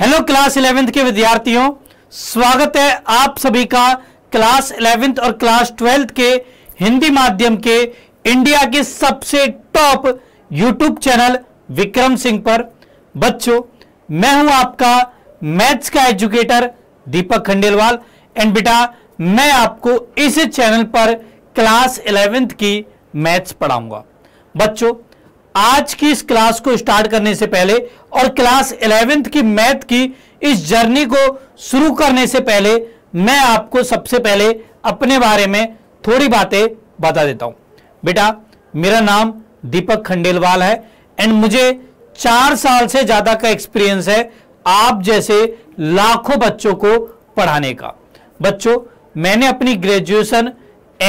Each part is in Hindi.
हेलो क्लास इलेवेंथ के विद्यार्थियों स्वागत है आप सभी का क्लास इलेवेंथ और क्लास ट्वेल्थ के हिंदी माध्यम के इंडिया के सबसे top YouTube channel Vikram Singh पर बच्चों मैं हूं आपका मैथ्स का एजुकेटर दीपक खंडेलवाल एंड बेटा मैं आपको इस चैनल पर क्लास इलेवेंथ की मैथ्स पढ़ाऊंगा बच्चों आज की इस क्लास को स्टार्ट करने से पहले और क्लास इलेवेंथ की मैथ की इस जर्नी को शुरू करने से पहले मैं आपको सबसे पहले अपने बारे में थोड़ी बातें बता देता हूं बेटा मेरा नाम दीपक खंडेलवाल है एंड मुझे चार साल से ज़्यादा का एक्सपीरियंस है आप जैसे लाखों बच्चों को पढ़ाने का बच्चों मैंने अपनी ग्रेजुएशन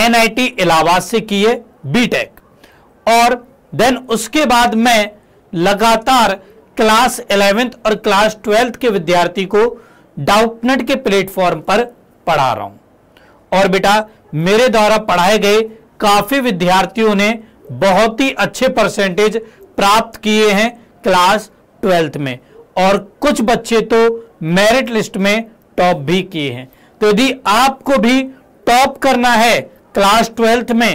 एनआईटी इलाहाबाद से की है बीटेक और देन उसके बाद मैं लगातार क्लास इलेवेंथ और क्लास ट्वेल्थ के विद्यार्थी को डाउटनेट के प्लेटफॉर्म पर पढ़ा रहा हूं और बेटा मेरे द्वारा पढ़ाए गए काफी विद्यार्थियों ने बहुत ही अच्छे परसेंटेज प्राप्त किए हैं क्लास ट्वेल्थ में और कुछ बच्चे तो मेरिट लिस्ट में टॉप भी किए हैं तो यदि आपको भी टॉप करना है क्लास ट्वेल्थ में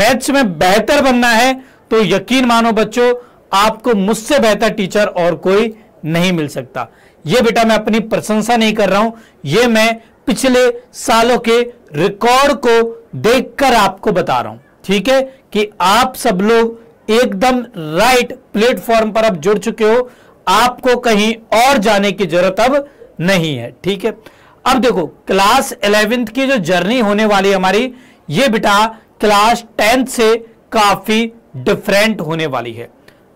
मैथ्स में बेहतर बनना है तो यकीन मानो बच्चों आपको मुझसे बेहतर टीचर और कोई नहीं मिल सकता ये बेटा मैं अपनी प्रशंसा नहीं कर रहा हूं ये मैं पिछले सालों के रिकॉर्ड को देखकर आपको बता रहा हूं ठीक है कि आप सब लोग एकदम राइट प्लेटफॉर्म पर अब जुड़ चुके हो आपको कहीं और जाने की जरूरत अब नहीं है ठीक है अब देखो क्लास इलेवेंथ की जो जर्नी होने वाली हमारी ये बेटा क्लास टेंथ से काफी डिफरेंट होने वाली है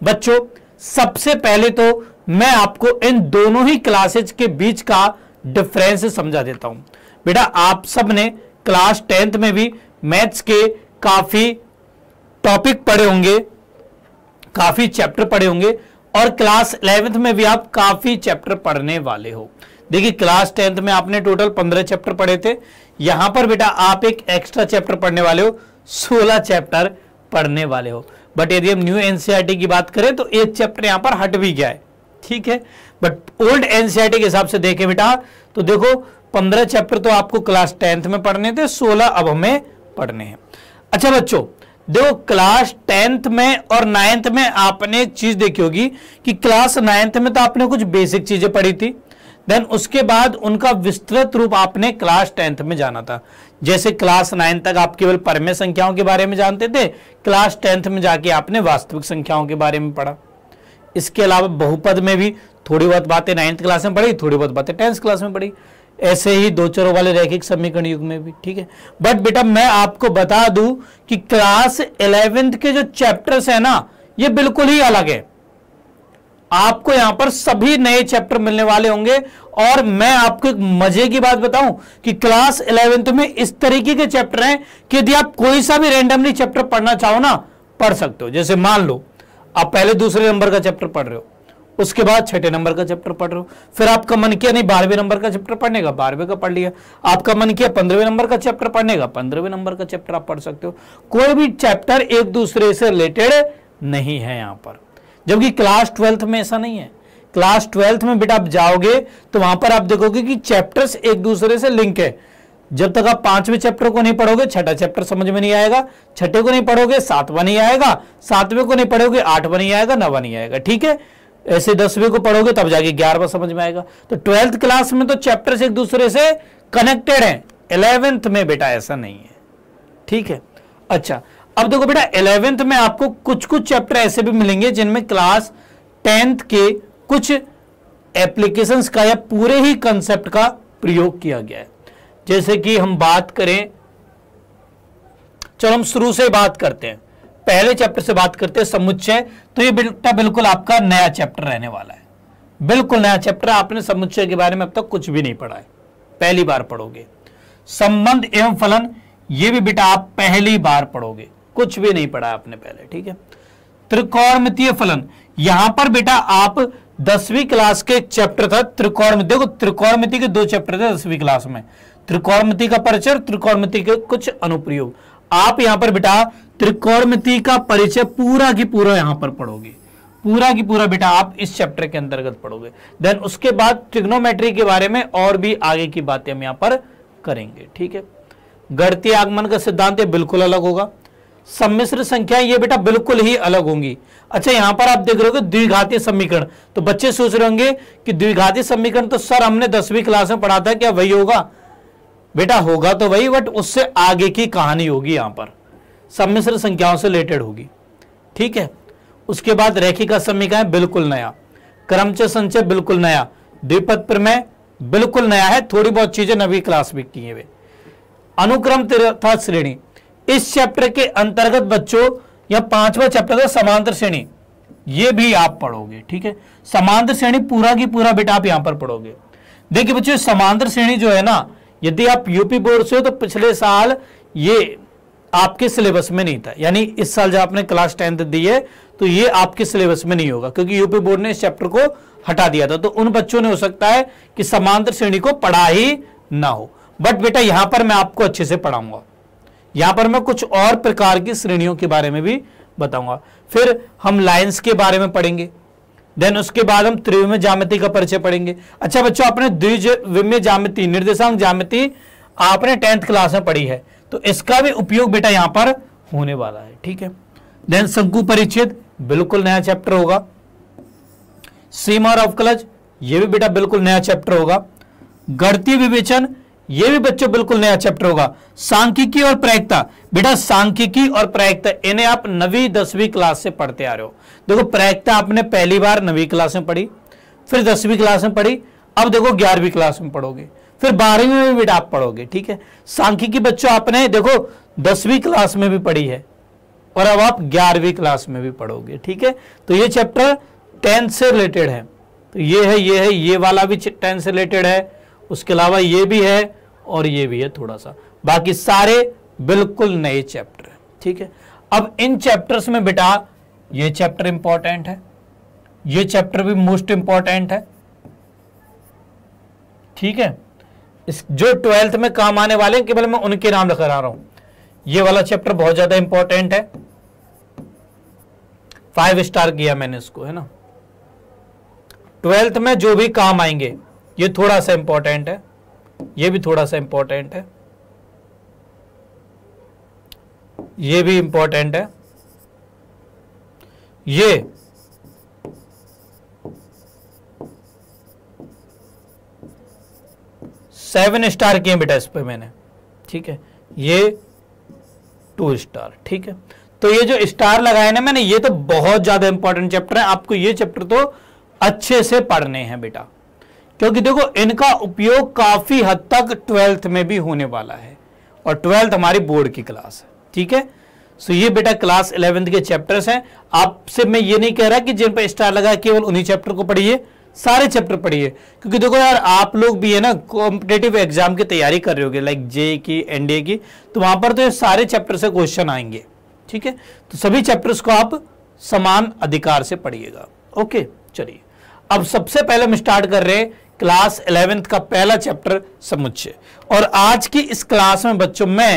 बच्चों सबसे पहले तो मैं आपको इन दोनों ही क्लासेज के बीच का डिफरेंस समझा देता हूं बेटा आप सब ने क्लास टेंथ में भी मैथ्स के काफी टॉपिक पढ़े होंगे काफी चैप्टर पढ़े होंगे और क्लास इलेवेंथ में भी आप काफी चैप्टर पढ़ने वाले हो देखिए क्लास टेंथ में आपने टोटल पंद्रह चैप्टर पढ़े थे यहां पर बेटा आप एक एक्स्ट्रा चैप्टर पढ़ने वाले हो सोलह चैप्टर पढ़ने वाले हो बट यदि हम न्यू एनसीईआरटी e की बात करें तो एक चैप्टर यहां पर हट भी गया है ठीक है बट ओल्ड एनसीईआरटी के हिसाब से देखें बेटा तो देखो पंद्रह चैप्टर तो आपको क्लास टेंथ में पढ़ने थे सोलह अब हमें पढ़ने हैं अच्छा बच्चों देखो क्लास टेंथ में और नाइन्थ में आपने एक चीज देखी होगी कि क्लास नाइन्थ में तो आपने कुछ बेसिक चीजें पढ़ी थी देन उसके बाद उनका विस्तृत रूप आपने क्लास टेंथ में जाना था जैसे क्लास नाइन तक आप केवल परमे संख्याओं के बारे में जानते थे क्लास टेंथ में जाके आपने वास्तविक संख्याओं के बारे में पढ़ा इसके अलावा बहुपद में भी थोड़ी बहुत बातें नाइन्थ क्लास में पढ़ी थोड़ी बहुत बातें टेंथ क्लास में पढ़ी ऐसे ही दो चरों वाले रैखिक समीकरण युग में भी ठीक है बट बेटा मैं आपको बता दूं कि क्लास इलेवेंथ के जो चैप्टर्स है ना ये बिल्कुल ही अलग है आपको यहां पर सभी नए चैप्टर मिलने वाले होंगे और मैं आपको एक मजे की बात बताऊं कि क्लास इलेवेंथ में इस तरीके के चैप्टर हैं कि यदि आप कोई सा भी रेंडमली चैप्टर पढ़ना चाहो ना पढ़ सकते हो जैसे मान लो आप पहले दूसरे नंबर का चैप्टर पढ़ रहे हो उसके बाद छठे नंबर का चैप्टर पढ़ रहे हो फिर आपका मन किया नहीं बारहवें नंबर का चैप्टर पढ़ने का बारहवें का पढ़ लिया आपका मन किया पंद्रहवें नंबर का चैप्टर पढ़ने का पंद्रहवें नंबर का चैप्टर आप पढ़ सकते हो कोई भी चैप्टर एक दूसरे से रिलेटेड नहीं है यहां पर जबकि क्लास ट्वेल्थ में ऐसा नहीं है क्लास ट्वेल्थ में बेटा आप जाओगे तो वहां पर आप देखोगे कि चैप्टर्स एक दूसरे से लिंक है जब तक आप पांचवें चैप्टर को नहीं पढ़ोगे छठा चैप्टर समझ में नहीं आएगा छठे को नहीं पढ़ोगे सातवा नहीं आएगा सातवें को नहीं पढ़ोगे आठवा नहीं आएगा नवा नहीं आएगा ठीक है ऐसे दसवें को पढ़ोगे तब जाके ग्यारहवा समझ में आएगा तो ट्वेल्थ क्लास में तो चैप्टर एक दूसरे से कनेक्टेड है इलेवेंथ में बेटा ऐसा नहीं है ठीक है अच्छा अब देखो बेटा इलेवेंथ में आपको कुछ कुछ चैप्टर ऐसे भी मिलेंगे जिनमें क्लास टेंथ के कुछ एप्लीकेशन का या पूरे ही कंसेप्ट का प्रयोग किया गया है जैसे कि हम बात करें चलो हम शुरू से बात करते हैं पहले चैप्टर से बात करते हैं समुच्चय तो ये बेटा बिल्कुल आपका नया चैप्टर रहने वाला है बिल्कुल नया चैप्टर आपने समुच्चय के बारे में अब तक तो कुछ भी नहीं पढ़ा है पहली बार पढ़ोगे संबंध एवं फलन ये भी बेटा आप पहली बार पढ़ोगे कुछ भी नहीं पढ़ा आपने पहले ठीक है त्रिकोणमितीय फलन यहां पर बेटा आप दसवीं क्लास के चैप्टर था त्रिकोणमिति देखो त्रिकोणमिति के दो चैप्टर थे दसवीं क्लास में त्रिकोणमिति का परिचय त्रिकोणमिति के कुछ अनुप्रयोग आप यहां पर बेटा त्रिकोणमिति का परिचय पूरा की पूरा यहां पर पढ़ोगे पूरा की पूरा बेटा आप इस चैप्टर के अंतर्गत पढ़ोगे देन उसके बाद ट्रिग्नोमेट्री के बारे में और भी आगे की बातें हम यहां पर करेंगे ठीक है गणतीय आगमन का सिद्धांत बिल्कुल अलग होगा सम्मिश्र संख्या ये बेटा बिल्कुल ही अलग होंगी अच्छा यहां पर आप देख रहे हो द्विघाती समीकरण तो बच्चे सोच रहे होंगे कि द्विघाती समीकरण तो सर हमने दसवीं क्लास में पढ़ा था क्या वही होगा बेटा होगा तो वही बट उससे आगे की कहानी होगी यहां पर सम्मिश्र संख्याओं से रिलेटेड होगी ठीक है उसके बाद रेखी का समीकरण बिल्कुल नया क्रमच संचय बिल्कुल नया द्विपद प्रमेय बिल्कुल नया है थोड़ी बहुत चीजें नवी क्लास में किए हुए अनुक्रम तथा श्रेणी इस चैप्टर के अंतर्गत बच्चों या पांचवा चैप्टर था समांतर श्रेणी ये भी आप पढ़ोगे ठीक है समांतर श्रेणी पूरा की पूरा बेटा आप यहां पर पढ़ोगे देखिए बच्चों समांतर श्रेणी जो है ना यदि आप यूपी बोर्ड से हो तो पिछले साल ये आपके सिलेबस में नहीं था यानी इस साल जब आपने क्लास टेंथ दी है तो ये आपके सिलेबस में नहीं होगा क्योंकि यूपी बोर्ड ने इस चैप्टर को हटा दिया था तो उन बच्चों ने हो सकता है कि समांतर श्रेणी को पढ़ा ही ना हो बट बेटा यहां पर मैं आपको अच्छे से पढ़ाऊंगा यहां पर मैं कुछ और प्रकार की श्रेणियों के बारे में भी बताऊंगा फिर हम लाइन्स के बारे में पढ़ेंगे देन उसके बाद हम त्रिविमय जामिति का परिचय पढ़ेंगे अच्छा बच्चों आपने द्विविम्य जामिति निर्देशांक जामिति आपने टेंथ क्लास में पढ़ी है तो इसका भी उपयोग बेटा यहां पर होने वाला है ठीक है देन शंकु परिच्छेद बिल्कुल नया चैप्टर होगा सीमा और अवकलज यह भी बेटा बिल्कुल नया चैप्टर होगा गणतीय विवेचन ये भी बच्चों बिल्कुल नया चैप्टर होगा सांख्यिकी और प्रायिकता बेटा सांख्यिकी और प्रायिकता इन्हें आप नवी दसवीं क्लास से पढ़ते आ रहे हो देखो प्रायिकता आपने पहली बार नवी क्लास में पढ़ी फिर दसवीं क्लास में पढ़ी अब देखो ग्यारहवीं क्लास में पढ़ोगे फिर बारहवीं में भी आप पढ़ोगे ठीक है सांख्यिकी बच्चों आपने देखो दसवीं क्लास में भी पढ़ी है और अब आप ग्यारहवीं क्लास में भी पढ़ोगे ठीक है तो ये चैप्टर टेंथ से रिलेटेड है तो ये है ये है ये वाला भी टेंथ से रिलेटेड है उसके अलावा ये भी है और ये भी है थोड़ा सा बाकी सारे बिल्कुल नए चैप्टर हैं ठीक है अब इन चैप्टर्स में बेटा ये चैप्टर इंपॉर्टेंट है ये चैप्टर भी मोस्ट इंपॉर्टेंट है ठीक है इस जो ट्वेल्थ में काम आने वाले हैं केवल मैं उनके नाम लिखा रहा हूं ये वाला चैप्टर बहुत ज्यादा इंपॉर्टेंट है फाइव स्टार किया मैंने इसको है ना ट्वेल्थ में जो भी काम आएंगे ये थोड़ा सा इंपॉर्टेंट है ये भी थोड़ा सा इंपॉर्टेंट है ये भी इंपॉर्टेंट है ये सेवन स्टार किए बेटा इस पर मैंने ठीक है ये टू स्टार ठीक है तो ये जो स्टार लगाए ना मैंने ये तो बहुत ज्यादा इंपॉर्टेंट चैप्टर है आपको ये चैप्टर तो अच्छे से पढ़ने हैं बेटा क्योंकि देखो इनका उपयोग काफ़ी हद तक ट्वेल्थ में भी होने वाला है और ट्वेल्थ हमारी बोर्ड की क्लास है ठीक है सो ये बेटा क्लास इलेवेंथ के चैप्टर्स हैं आपसे मैं ये नहीं कह रहा कि जिन पर स्टार लगा केवल उन्हीं चैप्टर को पढ़िए सारे चैप्टर पढ़िए क्योंकि देखो यार आप लोग भी है ना कॉम्पिटेटिव एग्जाम की तैयारी कर रहे होगे लाइक जे की एनडीए की तो वहां पर तो ये सारे चैप्टर से क्वेश्चन आएंगे ठीक है तो सभी चैप्टर्स को आप समान अधिकार से पढ़िएगा ओके चलिए अब सबसे पहले हम स्टार्ट कर रहे हैं क्लास इलेवेंथ का पहला चैप्टर समुच्चय और आज की इस क्लास में बच्चों मैं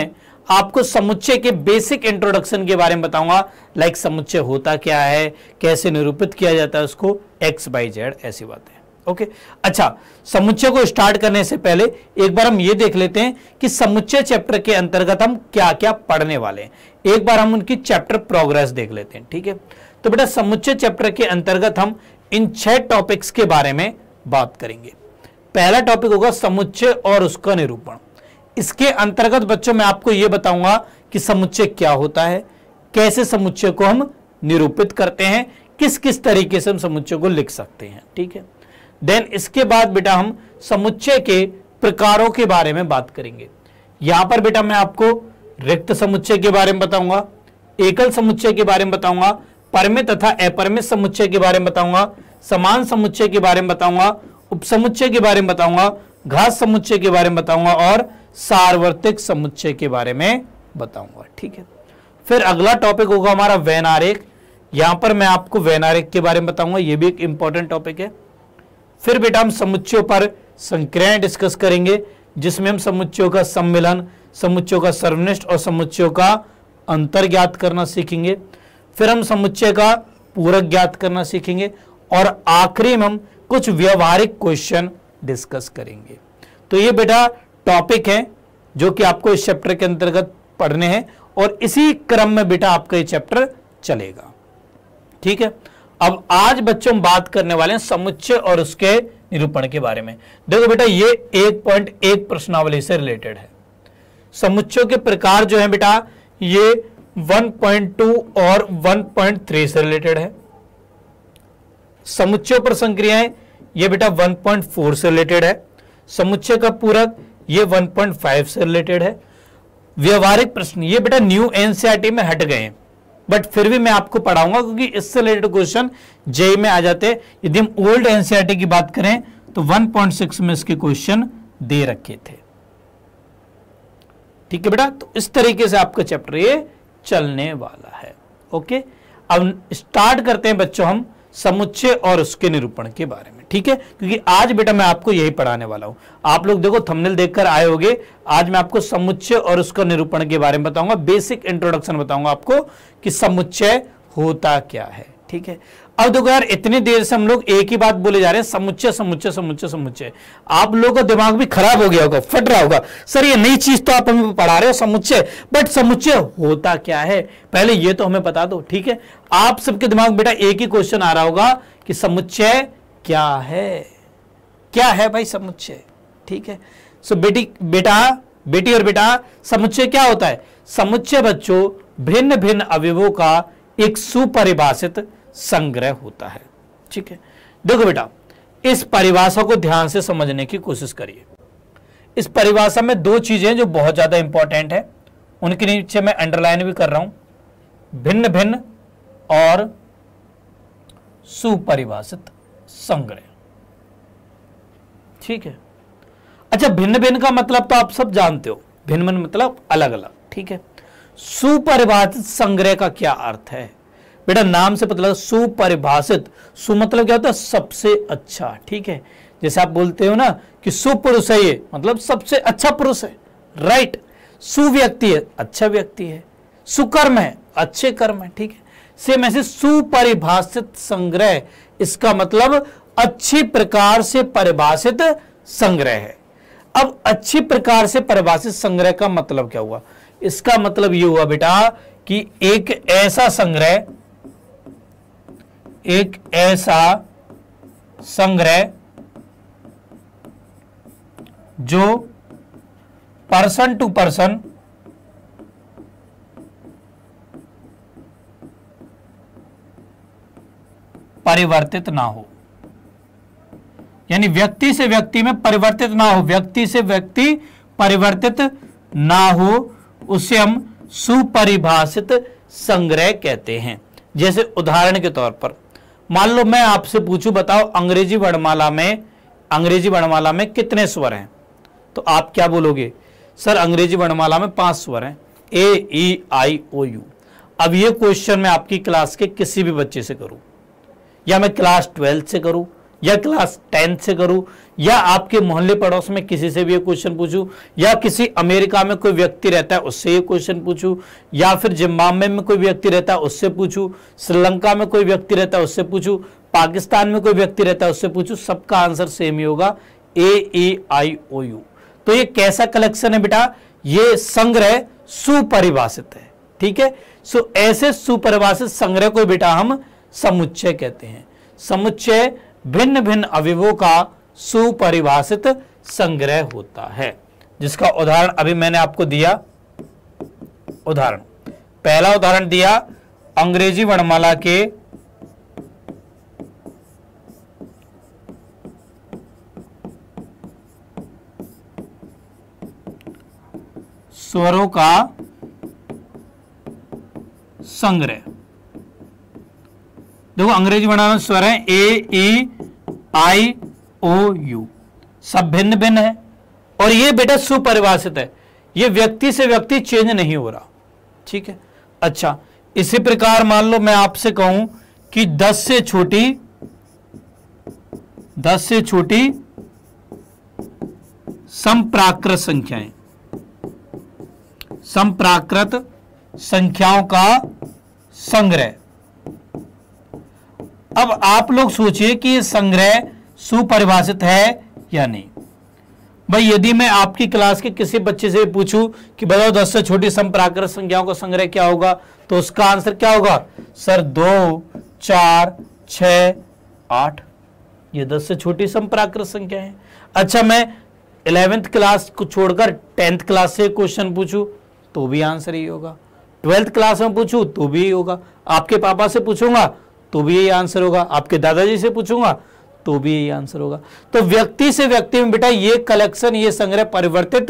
आपको समुच्चय के बेसिक इंट्रोडक्शन के बारे में बताऊंगा लाइक समुच्चय होता क्या है कैसे निरूपित किया जाता है उसको एक्स बाई जेड ऐसी बातें ओके अच्छा समुच्चय को स्टार्ट करने से पहले एक बार हम ये देख लेते हैं कि समुच्चय चैप्टर के अंतर्गत हम क्या क्या पढ़ने वाले हैं एक बार हम उनकी चैप्टर प्रोग्रेस देख लेते हैं ठीक है तो बेटा समुच्चय चैप्टर के अंतर्गत हम इन छह टॉपिक्स के बारे में बात करेंगे पहला टॉपिक होगा समुच्चय और उसका निरूपण इसके अंतर्गत बच्चों मैं आपको यह बताऊंगा कि समुच्चय क्या होता है कैसे समुच्चय को हम निरूपित करते हैं किस किस तरीके से हम समुच्चय को लिख सकते हैं ठीक है देन इसके बाद बेटा हम समुच्चय के प्रकारों के बारे में बात करेंगे यहां पर बेटा मैं आपको रिक्त समुच्चय के बारे में बताऊंगा एकल समुच्चय के बारे में बताऊंगा परमे तथा अपरमित समुच्चय के बारे में बताऊंगा समान समुच्चय के बारे में बताऊंगा उपसमुच्चय के बारे में बताऊंगा घास समुच्चय के बारे में बताऊंगा और सार्वत्रिक समुच्चय के बारे में बताऊंगा ठीक है फिर अगला टॉपिक होगा हमारा वैन आरेख यहां पर मैं आपको वैन आरेख के बारे में बताऊंगा यह भी एक इंपॉर्टेंट टॉपिक है फिर बेटा हम समुच्चयों पर संक्रय डिस्कस करेंगे जिसमें हम समुच्चयों का सम्मिलन समुच्चयों का सर्वनिष्ठ और समुच्चयों का अंतर ज्ञात करना सीखेंगे फिर हम समुच्चय का पूरक ज्ञात करना सीखेंगे और आखिरी में हम कुछ व्यवहारिक क्वेश्चन डिस्कस करेंगे तो ये बेटा टॉपिक है जो कि आपको इस चैप्टर के अंतर्गत पढ़ने हैं और इसी क्रम में बेटा आपका ये चैप्टर चलेगा ठीक है अब आज बच्चों बात करने वाले हैं समुच्चय और उसके निरूपण के बारे में देखो बेटा ये एक पॉइंट एक प्रश्नावली से रिलेटेड है समुच्चयों के प्रकार जो है बेटा ये 1.2 और 1.3 से रिलेटेड है समुच्चय पर संक्रियाएं ये बेटा 1.4 से रिलेटेड है समुच्चय का पूरक ये 1.5 से रिलेटेड है व्यवहारिक प्रश्न ये बेटा न्यू एनसीआरटी e में हट गए बट फिर भी मैं आपको पढ़ाऊंगा क्योंकि इससे रिलेटेड क्वेश्चन जेई e में आ जाते यदि हम ओल्ड एनसीआरटी e की बात करें तो 1.6 में इसके क्वेश्चन दे रखे थे ठीक है बेटा तो इस तरीके से आपका चैप्टर ये चलने वाला है ओके अब स्टार्ट करते हैं बच्चों हम समुच्चय और उसके निरूपण के बारे में ठीक है क्योंकि आज बेटा मैं आपको यही पढ़ाने वाला हूं आप लोग देखो थंबनेल देखकर आए होंगे आज मैं आपको समुच्चय और उसका निरूपण के बारे में बताऊंगा बेसिक इंट्रोडक्शन बताऊंगा आपको कि समुच्चय होता क्या है ठीक है अब देखो यार इतनी देर से हम लोग एक ही बात बोले जा रहे हैं समुच्चय समुच्चय समुच्चय समुच्चय आप लोगों का दिमाग भी खराब हो गया होगा फट रहा होगा सर ये नई चीज तो आप हमें पढ़ा रहे हो समुच्चय बट समुच्चय होता क्या है पहले ये तो हमें बता दो ठीक है आप सबके दिमाग बेटा एक ही क्वेश्चन आ रहा होगा कि समुच्चय क्या है क्या है भाई समुच्चय ठीक है सो बेटी बेटा बेटी और बेटा समुच्चय क्या होता है समुच्चय बच्चों भिन्न भिन्न अवयवों का एक सुपरिभाषित संग्रह होता है ठीक है देखो बेटा इस परिभाषा को ध्यान से समझने की कोशिश करिए इस परिभाषा में दो चीजें जो बहुत ज्यादा इंपॉर्टेंट है उनके नीचे मैं अंडरलाइन भी कर रहा हूं भिन्न भिन्न और सुपरिभाषित संग्रह ठीक है अच्छा भिन्न भिन्न का मतलब तो आप सब जानते हो भिन्न भिन्न मतलब अलग अलग ठीक है सुपरिभाषित संग्रह का क्या अर्थ है बेटा नाम से पता लगा सुपरिभाषित सु मतलब क्या होता है सबसे अच्छा ठीक है जैसे आप बोलते हो ना कि सुपुरुष है ये मतलब सबसे अच्छा पुरुष है राइट सुव्यक्ति है अच्छा व्यक्ति है सुकर्म है अच्छे कर्म है ठीक है सेम ऐसे सुपरिभाषित संग्रह इसका मतलब अच्छी प्रकार से परिभाषित संग्रह है अब अच्छी प्रकार से परिभाषित संग्रह का मतलब क्या हुआ इसका मतलब ये हुआ बेटा कि एक ऐसा संग्रह एक ऐसा संग्रह जो पर्सन टू पर्सन परिवर्तित ना हो यानी व्यक्ति से व्यक्ति में परिवर्तित ना हो व्यक्ति से व्यक्ति परिवर्तित ना हो उसे हम सुपरिभाषित संग्रह कहते हैं जैसे उदाहरण के तौर पर मान लो मैं आपसे पूछू बताओ अंग्रेजी वर्णमाला में अंग्रेजी वर्णमाला में कितने स्वर हैं तो आप क्या बोलोगे सर अंग्रेजी वर्णमाला में पांच स्वर हैं ए ई आई ओ यू अब ये क्वेश्चन मैं आपकी क्लास के किसी भी बच्चे से करूं या मैं क्लास ट्वेल्थ से करूं या क्लास टेंथ से करूं या आपके मोहल्ले पड़ोस में किसी से भी क्वेश्चन पूछूं या किसी अमेरिका में कोई व्यक्ति रहता है उससे ये क्वेश्चन पूछूं या फिर जिम्बाब्वे में कोई व्यक्ति रहता है उससे पूछूं श्रीलंका में कोई व्यक्ति रहता है उससे पूछूं पाकिस्तान में कोई व्यक्ति रहता है उससे पूछूं सबका आंसर सेम ही होगा ए ए आई ओ यू तो ये कैसा कलेक्शन है बेटा ये संग्रह सुपरिभाषित है ठीक है सो ऐसे सुपरिभाषित संग्रह को बेटा हम समुच्चय कहते हैं समुच्चय भिन्न भिन्न अवयवों का सुपरिभाषित संग्रह होता है जिसका उदाहरण अभी मैंने आपको दिया उदाहरण पहला उदाहरण दिया अंग्रेजी वर्णमाला के स्वरों का संग्रह देखो अंग्रेजी वर्णों में स्वर है ए ई आई ओ यू सब भिन्न भिन्न है और ये बेटा सुपरिभाषित है ये व्यक्ति से व्यक्ति चेंज नहीं हो रहा ठीक है अच्छा इसी प्रकार मान लो मैं आपसे कहूं कि 10 से छोटी 10 से छोटी संप्राकृत संख्याएं संप्राकृत संख्याओं का संग्रह अब आप लोग सोचिए कि संग्रह सुपरिभाषित है या नहीं भाई यदि मैं आपकी क्लास के किसी बच्चे से पूछूं कि बताओ दस से छोटी संप्राकृत संख्याओं का संग्रह क्या होगा तो उसका आंसर क्या होगा सर दो चार छ आठ ये दस से छोटी संप्राकृत संख्या है अच्छा मैं इलेवेंथ क्लास को छोड़कर टेंथ क्लास से क्वेश्चन पूछूं तो भी आंसर ही होगा ट्वेल्थ क्लास में पूछू तो भी होगा आपके पापा से पूछूंगा तो भी यही आंसर होगा आपके दादाजी से पूछूंगा तो भी यही आंसर होगा तो व्यक्ति से व्यक्ति में बेटा ये कलेक्शन ये संग्रह परिवर्तित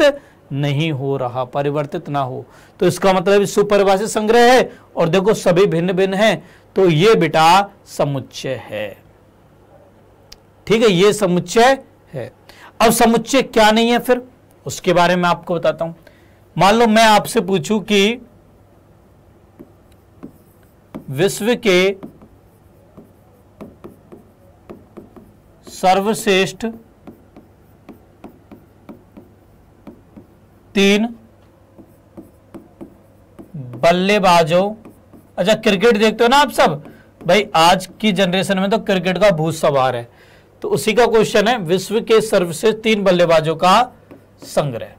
नहीं हो रहा परिवर्तित ना हो तो इसका मतलब सुपरिभाषित संग्रह है और देखो सभी भिन्न भिन्न है तो ये बेटा समुच्चय है ठीक है ये समुच्चय है अब समुच्चय क्या नहीं है फिर उसके बारे में आपको बताता हूं मान लो मैं आपसे पूछूं कि विश्व के सर्वश्रेष्ठ तीन बल्लेबाजों अच्छा क्रिकेट देखते हो ना आप सब भाई आज की जनरेशन में तो क्रिकेट का भूत सवार है तो उसी का क्वेश्चन है विश्व के सर्वश्रेष्ठ तीन बल्लेबाजों का संग्रह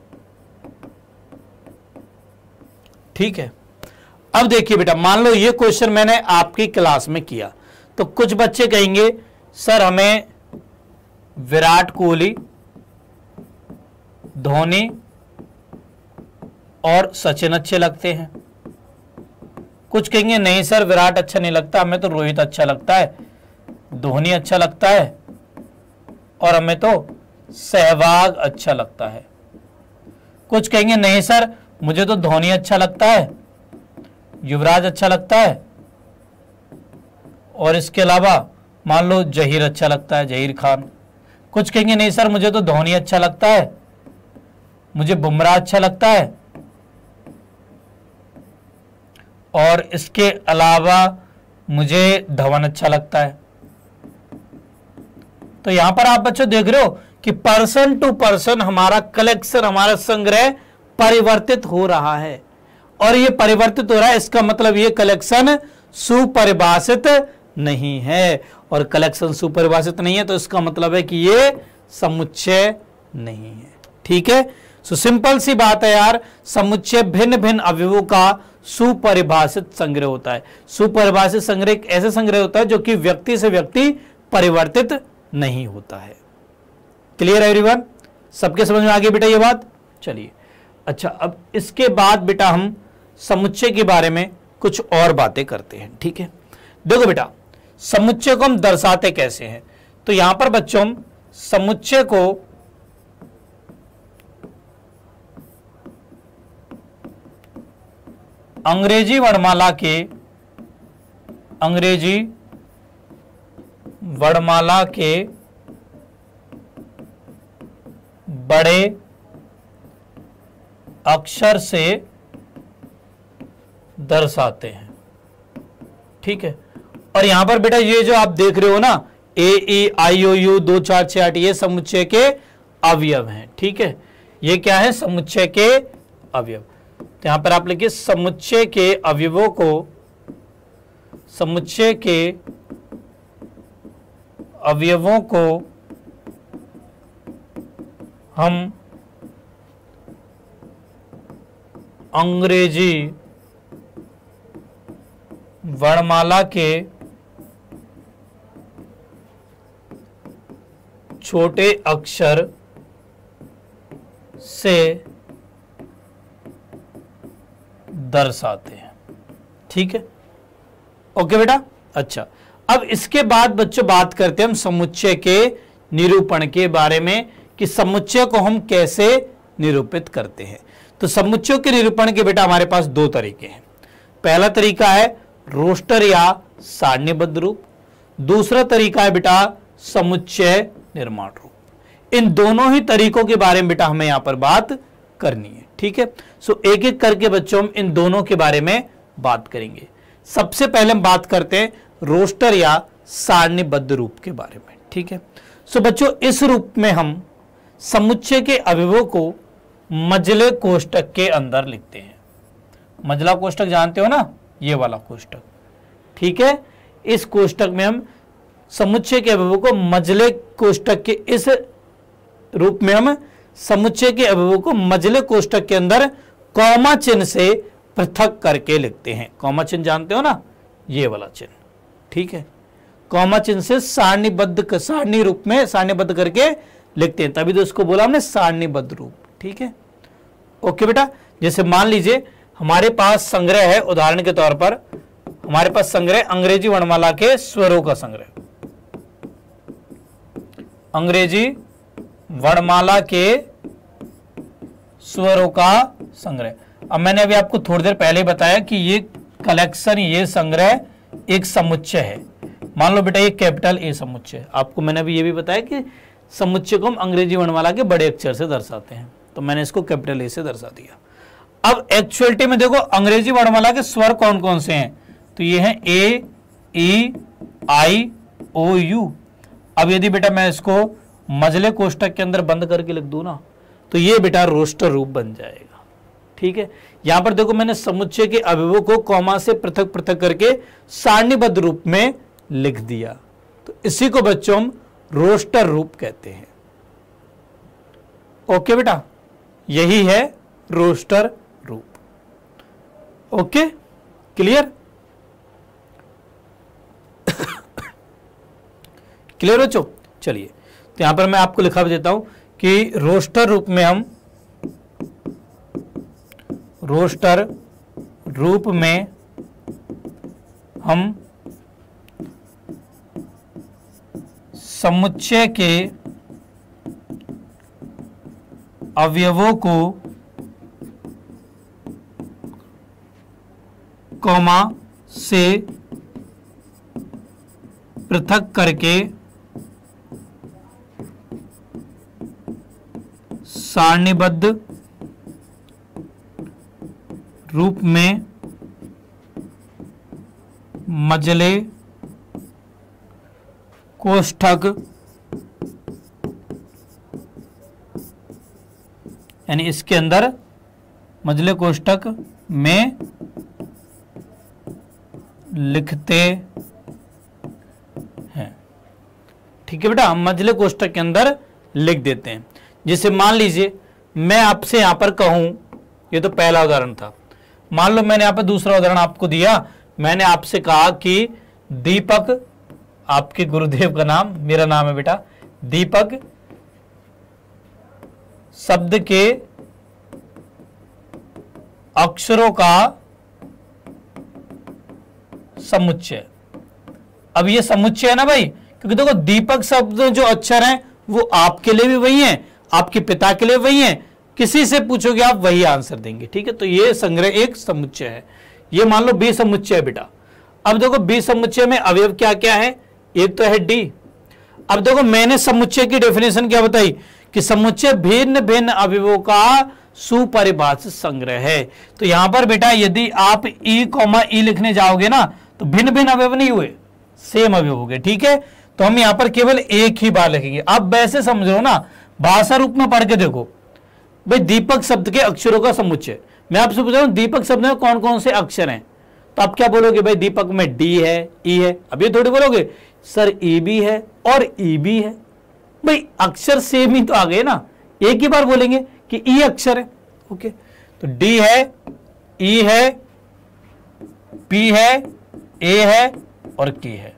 ठीक है अब देखिए बेटा मान लो ये क्वेश्चन मैंने आपकी क्लास में किया तो कुछ बच्चे कहेंगे सर हमें विराट कोहली धोनी और सचिन अच्छे लगते हैं कुछ कहेंगे नहीं सर विराट अच्छा नहीं लगता हमें तो रोहित अच्छा लगता है धोनी अच्छा लगता है और हमें तो सहवाग अच्छा लगता है कुछ कहेंगे नहीं सर मुझे तो धोनी अच्छा लगता है युवराज अच्छा लगता है और इसके अलावा मान लो जहीर अच्छा लगता है जहीर खान कुछ कहेंगे नहीं सर मुझे तो धोनी अच्छा लगता है मुझे बुमराह अच्छा लगता है और इसके अलावा मुझे धवन अच्छा लगता है तो यहां पर आप बच्चों देख रहे हो कि पर्सन टू पर्सन हमारा कलेक्शन हमारा संग्रह परिवर्तित हो रहा है और यह परिवर्तित हो रहा है इसका मतलब ये कलेक्शन सुपरिभाषित नहीं है और कलेक्शन सुपरिभाषित नहीं है तो इसका मतलब है कि ये समुच्चय नहीं है ठीक है सो सिंपल सी बात है यार समुच्चय भिन्न भिन्न अवयवों का सुपरिभाषित संग्रह होता है सुपरिभाषित संग्रह एक ऐसे संग्रह होता है जो कि व्यक्ति से व्यक्ति परिवर्तित नहीं होता है क्लियर है एवरीवन सबके समझ में आ गई बेटा ये बात चलिए अच्छा अब इसके बाद बेटा हम समुच्चय के बारे में कुछ और बातें करते हैं ठीक है देखो बेटा समुच्चय को हम दर्शाते कैसे हैं तो यहां पर बच्चों समुच्चय को अंग्रेजी वर्णमाला के अंग्रेजी वर्णमाला के बड़े अक्षर से दर्शाते हैं ठीक है और यहां पर बेटा ये जो आप देख रहे हो ना ए आई ओ यू दो चार छह आठ ये समुच्चय के अवयव हैं ठीक है ये क्या है समुच्चय के अवयव तो यहां पर आप लिखिए समुच्चय के अवयवों को समुच्चय के अवयवों को हम अंग्रेजी वर्णमाला के छोटे अक्षर से दर्शाते हैं ठीक है ओके बेटा अच्छा अब इसके बाद बच्चों बात करते हैं हम समुच्चय के निरूपण के बारे में कि समुच्चय को हम कैसे निरूपित करते हैं तो समुच्चयों के निरूपण के बेटा हमारे पास दो तरीके हैं पहला तरीका है रोस्टर या सारणीबद्ध रूप दूसरा तरीका है बेटा समुच्चय निर्माण रूप इन दोनों ही तरीकों के बारे में बेटा हमें यहां पर बात करनी है ठीक है सो एक एक करके बच्चों हम इन दोनों के बारे में बात करेंगे सबसे पहले हम बात करते हैं रोस्टर या सारणीबद्ध रूप के बारे में ठीक है सो बच्चों इस रूप में हम समुच्चय के अवयवों को मजले कोष्टक के अंदर लिखते हैं मजला कोष्टक जानते हो ना ये वाला कोष्टक ठीक है इस कोष्टक में हम समुच्चय के अवयवों को मजले कोष्टक के इस रूप में हम समुच्चय के अवयवों को मजले कोष्टक के अंदर कौमा चिन्ह से पृथक करके लिखते हैं कौमा चिन्ह जानते हो ना ये वाला चिन्ह ठीक है कौमा चिन्ह से सारणीबद्ध सारणी रूप में सारणीबद्ध करके लिखते हैं तभी तो इसको बोला हमने सारणीबद्ध रूप ठीक है ओके बेटा जैसे मान लीजिए हमारे पास संग्रह है उदाहरण के तौर पर हमारे पास संग्रह अंग्रेजी वर्णमाला के स्वरों का संग्रह अंग्रेजी वर्णमाला के स्वरों का संग्रह अब मैंने अभी आपको थोड़ी देर पहले बताया कि ये कलेक्शन ये संग्रह एक समुच्चय है मान लो बेटा ये कैपिटल ए समुच्चय आपको मैंने अभी ये भी बताया कि समुच्चय को हम अंग्रेजी वर्णमाला के बड़े अक्षर से दर्शाते हैं तो मैंने इसको कैपिटल ए से दर्शा दिया अब एक्चुअलिटी में देखो अंग्रेजी वर्णमाला के स्वर कौन कौन से हैं तो ये हैं ए ई आई ओ यू अब यदि बेटा मैं इसको मजले कोष्टक के अंदर बंद करके लिख दू ना तो ये बेटा रोस्टर रूप बन जाएगा ठीक है यहां पर देखो मैंने समुच्चय के अवयव को कौमा से पृथक पृथक करके सारणीबद्ध रूप में लिख दिया तो इसी को बच्चों हम रोस्टर रूप कहते हैं ओके बेटा यही है रोस्टर रूप ओके क्लियर क्लियर बच्चों चलिए तो यहां पर मैं आपको लिखा भी देता हूं कि रोस्टर रूप में हम रोस्टर रूप में हम समुच्चय के अवयवों को कौमा से पृथक करके सारणीबद्ध रूप में मजले कोष्ठक यानी इसके अंदर मजले कोष्ठक में लिखते हैं ठीक है बेटा हम मजले कोष्ठक के अंदर लिख देते हैं जिसे मान लीजिए मैं आपसे यहां पर कहूं ये तो पहला उदाहरण था मान लो मैंने यहां पर दूसरा उदाहरण आपको दिया मैंने आपसे कहा कि दीपक आपके गुरुदेव का नाम मेरा नाम है बेटा दीपक शब्द के अक्षरों का समुच्चय अब ये समुच्चय है ना भाई क्योंकि देखो दीपक शब्द जो अक्षर हैं वो आपके लिए भी वही हैं आपके पिता के लिए वही है किसी से पूछोगे आप वही आंसर देंगे ठीक है तो ये संग्रह एक समुच्चय है ये मान लो बी समुच्चय है बेटा अब देखो बी समुच्चय में अवयव क्या क्या है एक तो है डी अब देखो मैंने समुच्चय की डेफिनेशन क्या बताई कि समुच्चय भिन्न भिन्न अवयवों का सुपरिभाषित संग्रह है तो यहां पर बेटा यदि आप E e, comma E e लिखने जाओगे ना तो भिन्न भिन्न अवयव नहीं हुए सेम अवयव हो गए ठीक है तो हम यहां पर केवल एक ही बार लिखेंगे आप वैसे समझ लो ना भाषा रूप में पढ़ के देखो भाई दीपक शब्द के अक्षरों का समुच्चय मैं आपसे पूछ रहा हूं दीपक शब्द में कौन कौन से अक्षर हैं तो आप क्या बोलोगे भाई दीपक में डी है ई e है अब ये थोड़ी बोलोगे सर ई e बी है और ई e बी है भाई अक्षर सेम ही तो आ गए ना एक ही बार बोलेंगे कि ई अक्षर है ओके तो डी है ई है पी है ए है और के है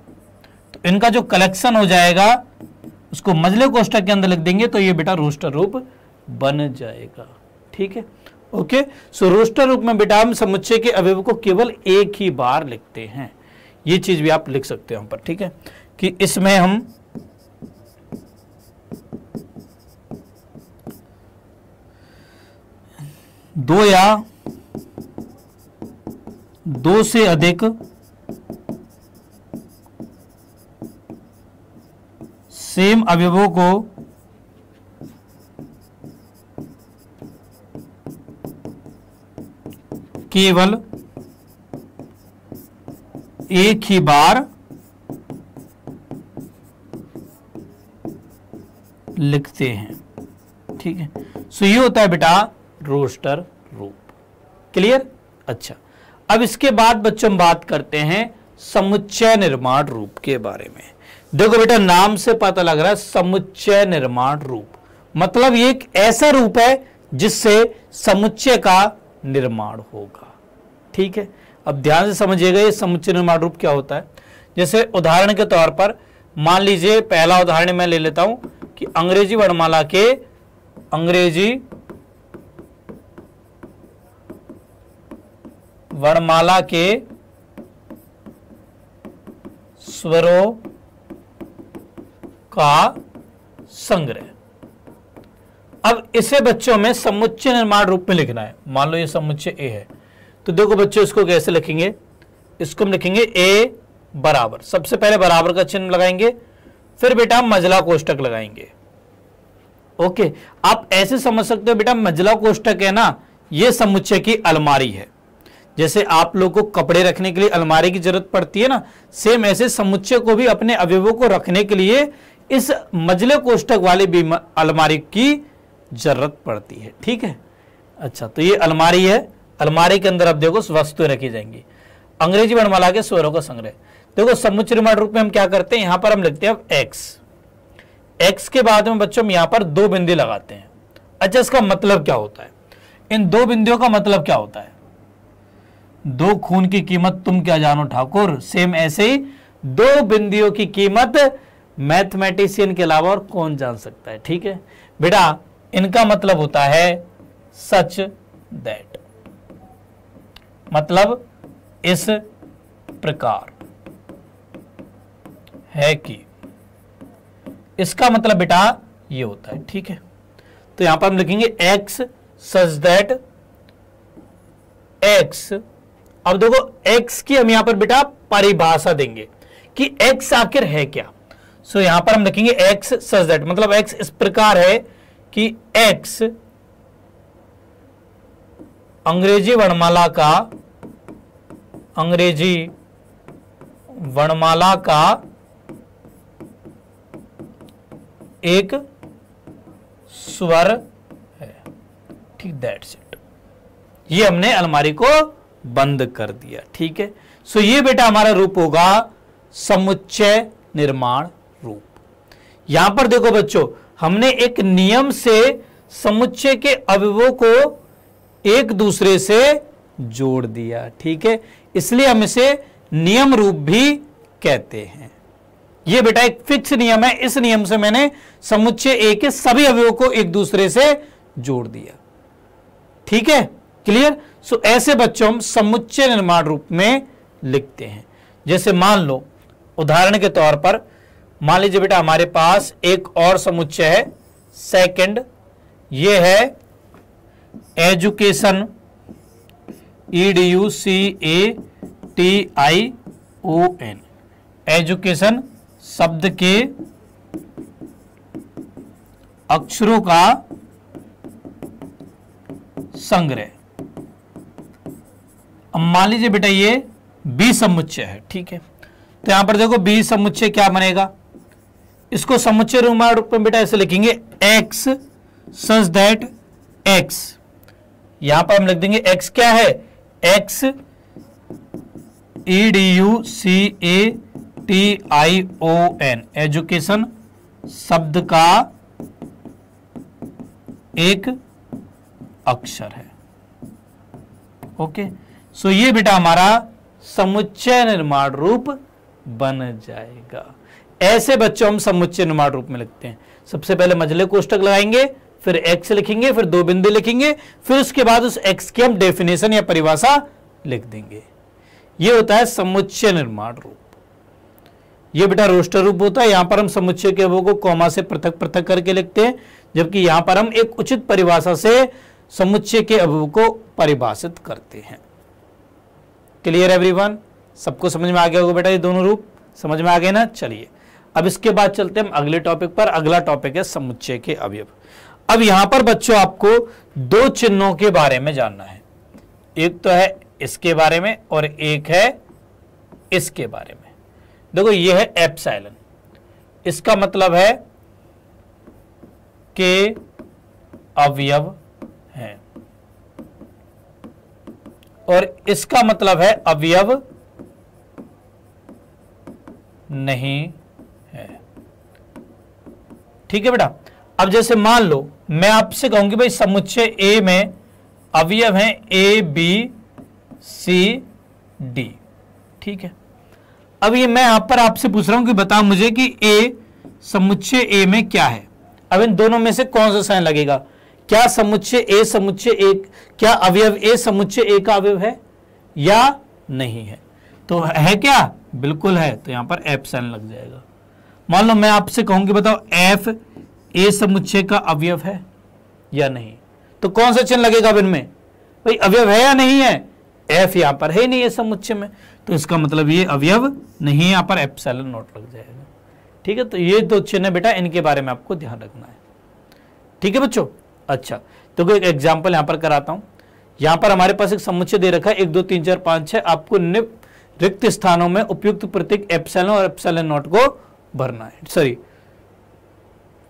तो इनका जो कलेक्शन हो जाएगा उसको मजले कोष्टक के अंदर लिख देंगे तो ये बेटा रोस्टर रूप बन जाएगा ठीक है ओके सो रोस्टर रूप में बेटा हम समुच्चय के अवयव को केवल एक ही बार लिखते हैं ये चीज भी आप लिख सकते हो पर ठीक है कि इसमें हम दो या दो से अधिक सेम अवयवों को केवल एक ही बार लिखते हैं ठीक है सो ये होता है बेटा रोस्टर रूप क्लियर अच्छा अब इसके बाद बच्चों हम बात करते हैं समुच्चय निर्माण रूप के बारे में देखो बेटा नाम से पता लग रहा है समुच्चय निर्माण रूप मतलब ये एक ऐसा रूप है जिससे समुच्चय का निर्माण होगा ठीक है अब ध्यान से समझिएगा ये समुच्चय निर्माण रूप क्या होता है जैसे उदाहरण के तौर पर मान लीजिए पहला उदाहरण मैं ले लेता हूं कि अंग्रेजी वर्णमाला के अंग्रेजी वर्णमाला के स्वरों का संग्रह अब इसे बच्चों में समुच्चय निर्माण रूप में लिखना है मान लो ये समुच्चय ए है तो देखो बच्चों इसको कैसे लिखेंगे इसको हम लिखेंगे ए बराबर सबसे पहले बराबर का चिन्ह लगाएंगे फिर बेटा मजला कोष्टक लगाएंगे ओके आप ऐसे समझ सकते हो बेटा मजला कोष्टक है ना ये समुच्चय की अलमारी है जैसे आप लोग को कपड़े रखने के लिए अलमारी की जरूरत पड़ती है ना सेम ऐसे समुच्चय को भी अपने अवयवों को रखने के लिए इस मजले कोष्टक वाली अलमारी की जरूरत पड़ती है ठीक है अच्छा तो ये अलमारी है अलमारी के अंदर अब देखो वस्तुएं रखी जाएंगी अंग्रेजी वर्णमाला के स्वरों का संग्रह देखो समुच्च निर्माण रूप में हम क्या करते हैं यहां पर हम लिखते हैं एक्स एक्स के बाद में बच्चों हम यहां पर दो बिंदी लगाते हैं अच्छा इसका मतलब क्या होता है इन दो बिंदियों का मतलब क्या होता है दो खून की कीमत तुम क्या जानो ठाकुर सेम ऐसे ही दो बिंदियों की कीमत मैथमेटिशियन के अलावा और कौन जान सकता है ठीक है बेटा इनका मतलब होता है सच दैट मतलब इस प्रकार है कि इसका मतलब बेटा ये होता है ठीक है तो यहां पर हम लिखेंगे एक्स सच दैट एक्स अब देखो एक्स की हम यहां पर बेटा परिभाषा देंगे कि एक्स आखिर है क्या सो यहां पर हम लिखेंगे एक्स सच दैट मतलब एक्स इस प्रकार है कि एक्स अंग्रेजी वर्णमाला का अंग्रेजी वर्णमाला का एक स्वर है ठीक दैट्स इट ये हमने अलमारी को बंद कर दिया ठीक है सो ये बेटा हमारा रूप होगा समुच्चय निर्माण यहां पर देखो बच्चों हमने एक नियम से समुच्चय के अवयवों को एक दूसरे से जोड़ दिया ठीक है इसलिए हम इसे नियम रूप भी कहते हैं ये बेटा एक फिक्स नियम है इस नियम से मैंने समुच्चय ए के सभी अवयवों को एक दूसरे से जोड़ दिया ठीक है क्लियर सो ऐसे बच्चों हम समुच्चय निर्माण रूप में लिखते हैं जैसे मान लो उदाहरण के तौर पर मान लीजिए बेटा हमारे पास एक और समुच्चय है सेकंड ये है education E D U C A T I O N education शब्द के अक्षरों का संग्रह मान लीजिए बेटा ये बी समुच्चय है ठीक है तो यहां पर देखो बी समुच्चय क्या बनेगा इसको समुच्चय रुमार रूप में बेटा ऐसे लिखेंगे एक्स सच दैट एक्स यहां पर हम लिख देंगे एक्स क्या है x E D U C A T I O N education शब्द का एक अक्षर है ओके सो ये बेटा हमारा समुच्चय निर्माण रूप बन जाएगा ऐसे बच्चों हम समुच्चय निर्माण रूप में लिखते हैं सबसे पहले मजले कोष्टक लगाएंगे फिर एक्स लिखेंगे फिर दो बिंदु लिखेंगे फिर उसके बाद उस एक्स की हम डेफिनेशन या परिभाषा लिख देंगे ये होता है समुच्चय निर्माण रूप ये बेटा रोस्टर रूप होता है यहां पर हम समुच्चय के वो को कौमा से पृथक पृथक करके लिखते हैं जबकि यहां पर हम एक उचित परिभाषा से समुच्चय के अभव को परिभाषित करते हैं क्लियर एवरीवन सबको समझ में आ गया होगा बेटा ये दोनों रूप समझ में आ गए ना चलिए अब इसके बाद चलते हम अगले टॉपिक पर अगला टॉपिक है समुच्चय के अवयव अब यहां पर बच्चों आपको दो चिन्हों के बारे में जानना है एक तो है इसके बारे में और एक है इसके बारे में देखो यह है एप्साइलन इसका मतलब है के अवयव है और इसका मतलब है अवयव नहीं ठीक है बेटा अब जैसे मान लो मैं आपसे कहूंगी भाई समुच्चय ए में अवयव है ए बी सी डी ठीक है अब ये मैं यहां पर आपसे पूछ रहा हूं कि बता मुझे कि ए समुच्चय ए में क्या है अब इन दोनों में से कौन सा साइन लगेगा क्या समुच्चय ए समुच्चय ए क्या अवयव ए समुच्चय ए का अवयव है या नहीं है तो है क्या बिल्कुल है तो यहां पर एप साइन लग जाएगा मान लो मैं आपसे कहूंगी बताओ एफ ए समुच्चय का अवयव है या नहीं तो कौन सा चिन्ह लगेगा इनमें भाई अवयव है या नहीं है एफ यहां पर है नहीं है समुच्चय में तो इसका मतलब ये अवयव नहीं यहां पर एप्सैलन नोट लग जाएगा ठीक है तो ये दो चिन्ह बेटा इनके बारे में आपको ध्यान रखना है ठीक है बच्चों अच्छा तो एक एग्जाम्पल यहां पर कराता हूं यहां पर हमारे पास एक समुच्चय दे रखा है एक दो तीन चार पांच छह आपको निप रिक्त स्थानों में उपयुक्त प्रतीक एप्सलन और एप्सलन नोट को भरना है सॉरी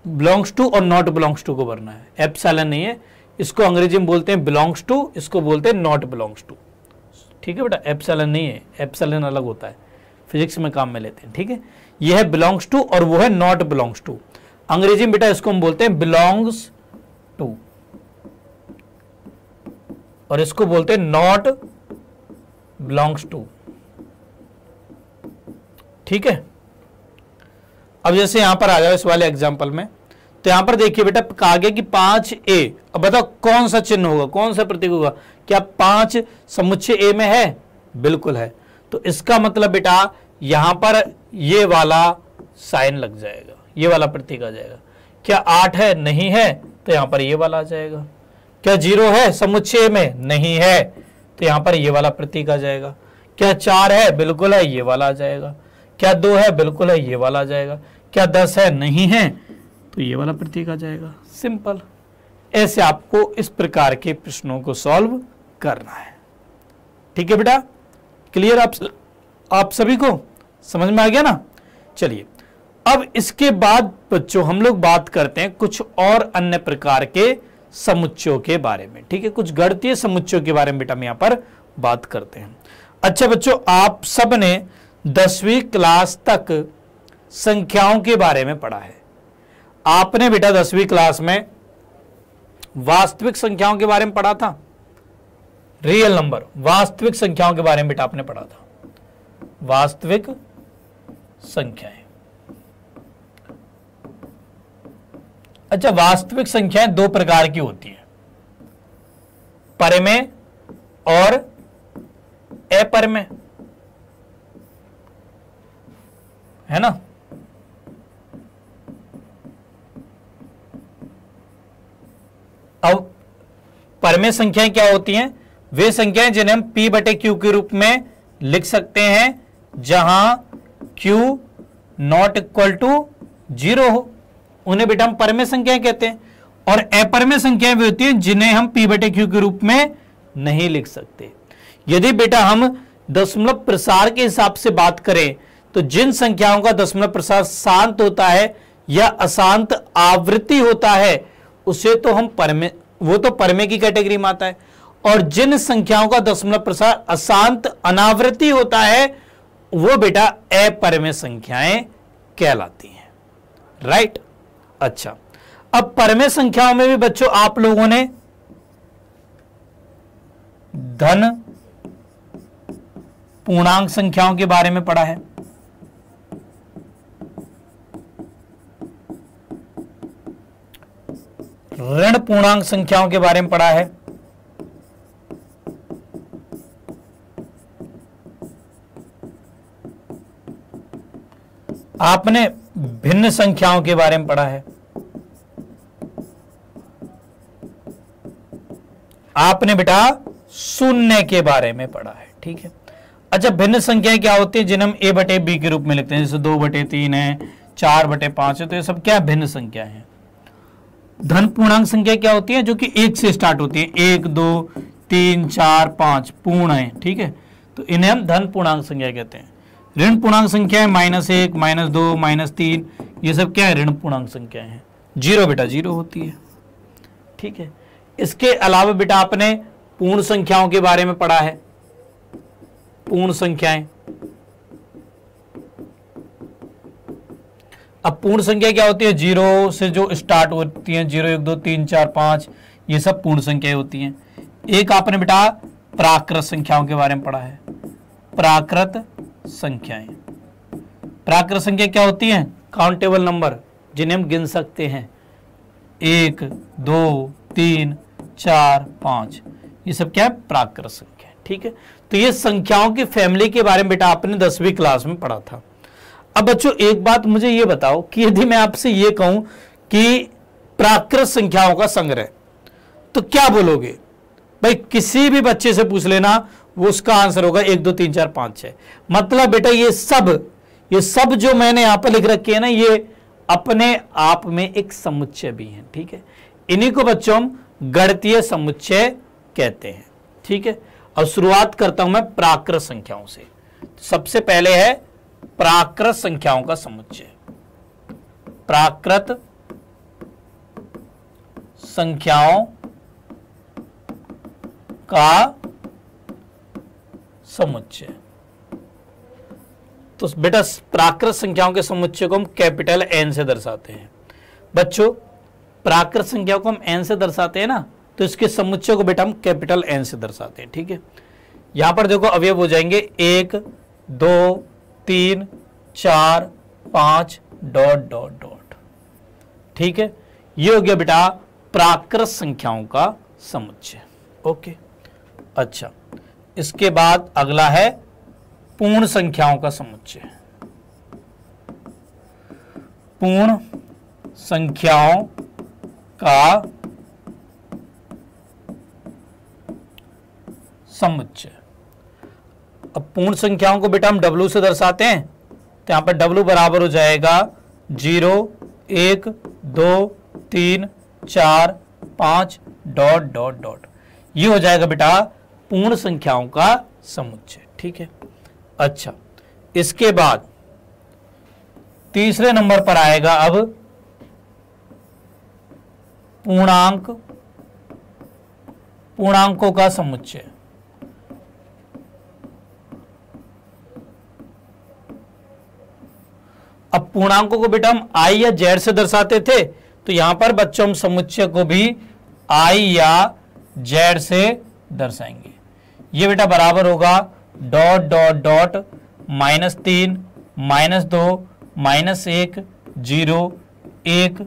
बिलोंग्स टू और नॉट बिलोंग्स टू को भरना है एप्सैलन नहीं है इसको अंग्रेजी में बोलते हैं बिलोंग्स टू इसको बोलते हैं नॉट बिलोंग्स टू ठीक है बेटा एप्सैलन नहीं है एप्सैलन अलग होता है फिजिक्स में काम में लेते हैं ठीक है यह है बिलोंग्स टू और वो है नॉट बिलोंग्स टू अंग्रेजी में बेटा इसको हम बोलते हैं बिलोंग्स टू और इसको बोलते हैं नॉट बिलोंग्स टू ठीक है अब जैसे यहां पर आ जाओ इस वाले एग्जाम्पल में तो यहां पर देखिए बेटा कहा गया कि पांच ए अब बताओ कौन सा चिन्ह होगा कौन सा प्रतीक होगा क्या पांच समुच्चय ए में है बिल्कुल है तो इसका मतलब बेटा यहां पर ये वाला साइन लग जाएगा ये वाला प्रतीक आ जाएगा क्या आठ है नहीं है तो यहां पर ये वाला आ जाएगा क्या जीरो है समुच्चय में नहीं है तो यहां पर ये वाला प्रतीक आ जाएगा क्या चार है बिल्कुल है ये वाला आ जाएगा क्या दो है बिल्कुल है ये वाला आ जाएगा क्या दस है नहीं है तो ये वाला प्रतीक आ जाएगा सिंपल ऐसे आपको इस प्रकार के प्रश्नों को सॉल्व करना है ठीक है बेटा क्लियर आप आप सभी को समझ में आ गया ना चलिए अब इसके बाद बच्चों हम लोग बात करते हैं कुछ और अन्य प्रकार के समुच्चयों के बारे में ठीक है कुछ गणतीय समुच्चयों के बारे में बेटा हम यहाँ पर बात करते हैं अच्छा बच्चों आप सबने दसवीं क्लास तक संख्याओं के बारे में पढ़ा है आपने बेटा दसवीं क्लास में वास्तविक संख्याओं के बारे में पढ़ा था रियल नंबर वास्तविक संख्याओं के बारे में बेटा आपने पढ़ा था वास्तविक संख्याएं अच्छा वास्तविक संख्याएं दो प्रकार की होती है परमे और अपरमे है ना अब परमे संख्याएं क्या होती हैं वे संख्याएं जिन्हें हम पी बटे क्यू के रूप में लिख सकते हैं जहां Q not equal to zero हो उन्हें बेटा हम परमे संख्याएं कहते हैं और अपरमे संख्याएं भी होती हैं जिन्हें हम पी बटे क्यू के रूप में नहीं लिख सकते यदि बेटा हम दशमलव प्रसार के हिसाब से बात करें तो जिन संख्याओं का दशमलव प्रसार शांत होता है या अशांत आवृत्ति होता है उसे तो हम परमे वो तो परमे की कैटेगरी में आता है और जिन संख्याओं का दशमलव प्रसार अशांत अनावृत्ति होता है वो बेटा अपरमे संख्याएं कहलाती हैं राइट अच्छा अब परमे संख्याओं में भी बच्चों आप लोगों ने धन पूर्णांक संख्याओं के बारे में पढ़ा है ऋण पूर्णांक संख्याओं के बारे में पढ़ा है आपने भिन्न संख्याओं के बारे में पढ़ा है आपने बेटा शून्य के बारे में पढ़ा है ठीक है अच्छा भिन्न संख्याएं क्या होती है जिन्हें हम ए बटे बी के रूप में लिखते हैं जैसे दो बटे तीन है चार बटे पांच है तो ये सब क्या भिन्न संख्या है धन पूर्णांक संख्या क्या होती है जो कि एक से स्टार्ट होती है एक दो तीन चार पांच पूर्ण है ठीक है तो इन्हें हम धन पूर्णांक संख्या कहते हैं ऋण पूर्णांक संख्या है माइनस एक माइनस दो माइनस तीन ये सब क्या है ऋण पूर्णांक संख्या है जीरो बेटा जीरो होती है ठीक है इसके अलावा बेटा आपने पूर्ण संख्याओं के बारे में पढ़ा है पूर्ण संख्याएं अब पूर्ण संख्या क्या होती है जीरो से जो स्टार्ट होती है जीरो एक दो तीन चार पांच ये सब पूर्ण संख्या होती हैं एक आपने बेटा प्राकृत संख्याओं के बारे में पढ़ा है प्राकृत संख्याएं प्राकृत संख्या क्या होती है काउंटेबल नंबर जिन्हें हम गिन सकते हैं एक दो तीन चार पांच ये सब क्या है प्राकृत संख्या ठीक है तो ये संख्याओं की फैमिली के बारे में बेटा आपने दसवीं क्लास में पढ़ा था अब बच्चों एक बात मुझे ये बताओ कि यदि मैं आपसे ये कहूं कि प्राकृत संख्याओं का संग्रह तो क्या बोलोगे भाई किसी भी बच्चे से पूछ लेना वो उसका आंसर होगा एक दो तीन चार पांच छह मतलब बेटा ये सब ये सब जो मैंने यहां पर लिख रखे है ना ये अपने आप में एक समुच्चय भी है ठीक है इन्हीं को बच्चों हम गणतीय समुच्चय कहते हैं ठीक है अब शुरुआत करता हूं मैं प्राकृत संख्याओं से सबसे पहले है प्राकृत संख्याओं का समुच्चय प्राकृत संख्याओं का समुच्चय तो बेटा प्राकृत संख्याओं के समुच्चय को हम कैपिटल एन से दर्शाते हैं बच्चों प्राकृत संख्याओं को हम एन से दर्शाते हैं ना तो इसके समुच्चय को बेटा हम कैपिटल एन से दर्शाते हैं ठीक है यहां पर देखो अवयव हो जाएंगे एक दो तीन चार पांच डॉट डॉट डॉट ठीक है ये हो गया बेटा प्राकृत संख्याओं का समुच्चय ओके अच्छा इसके बाद अगला है पूर्ण संख्याओं का समुच्चय पूर्ण संख्याओं का समुच्चय अब पूर्ण संख्याओं को बेटा हम डब्लू से दर्शाते हैं तो यहां पर डब्लू बराबर हो जाएगा जीरो एक दो तीन चार पांच डॉट डॉट डॉट ये हो जाएगा बेटा पूर्ण संख्याओं का समुच्चय ठीक है अच्छा इसके बाद तीसरे नंबर पर आएगा अब पूर्णांक पूर्णांकों का समुच्चय अब पूर्णांकों को बेटा हम आई या जेड से दर्शाते थे तो यहां पर बच्चों हम समुच्चय को भी आई या जेड से दर्शाएंगे ये बेटा बराबर होगा डॉट डॉट डॉट माइनस तीन माइनस दो माइनस एक जीरो एक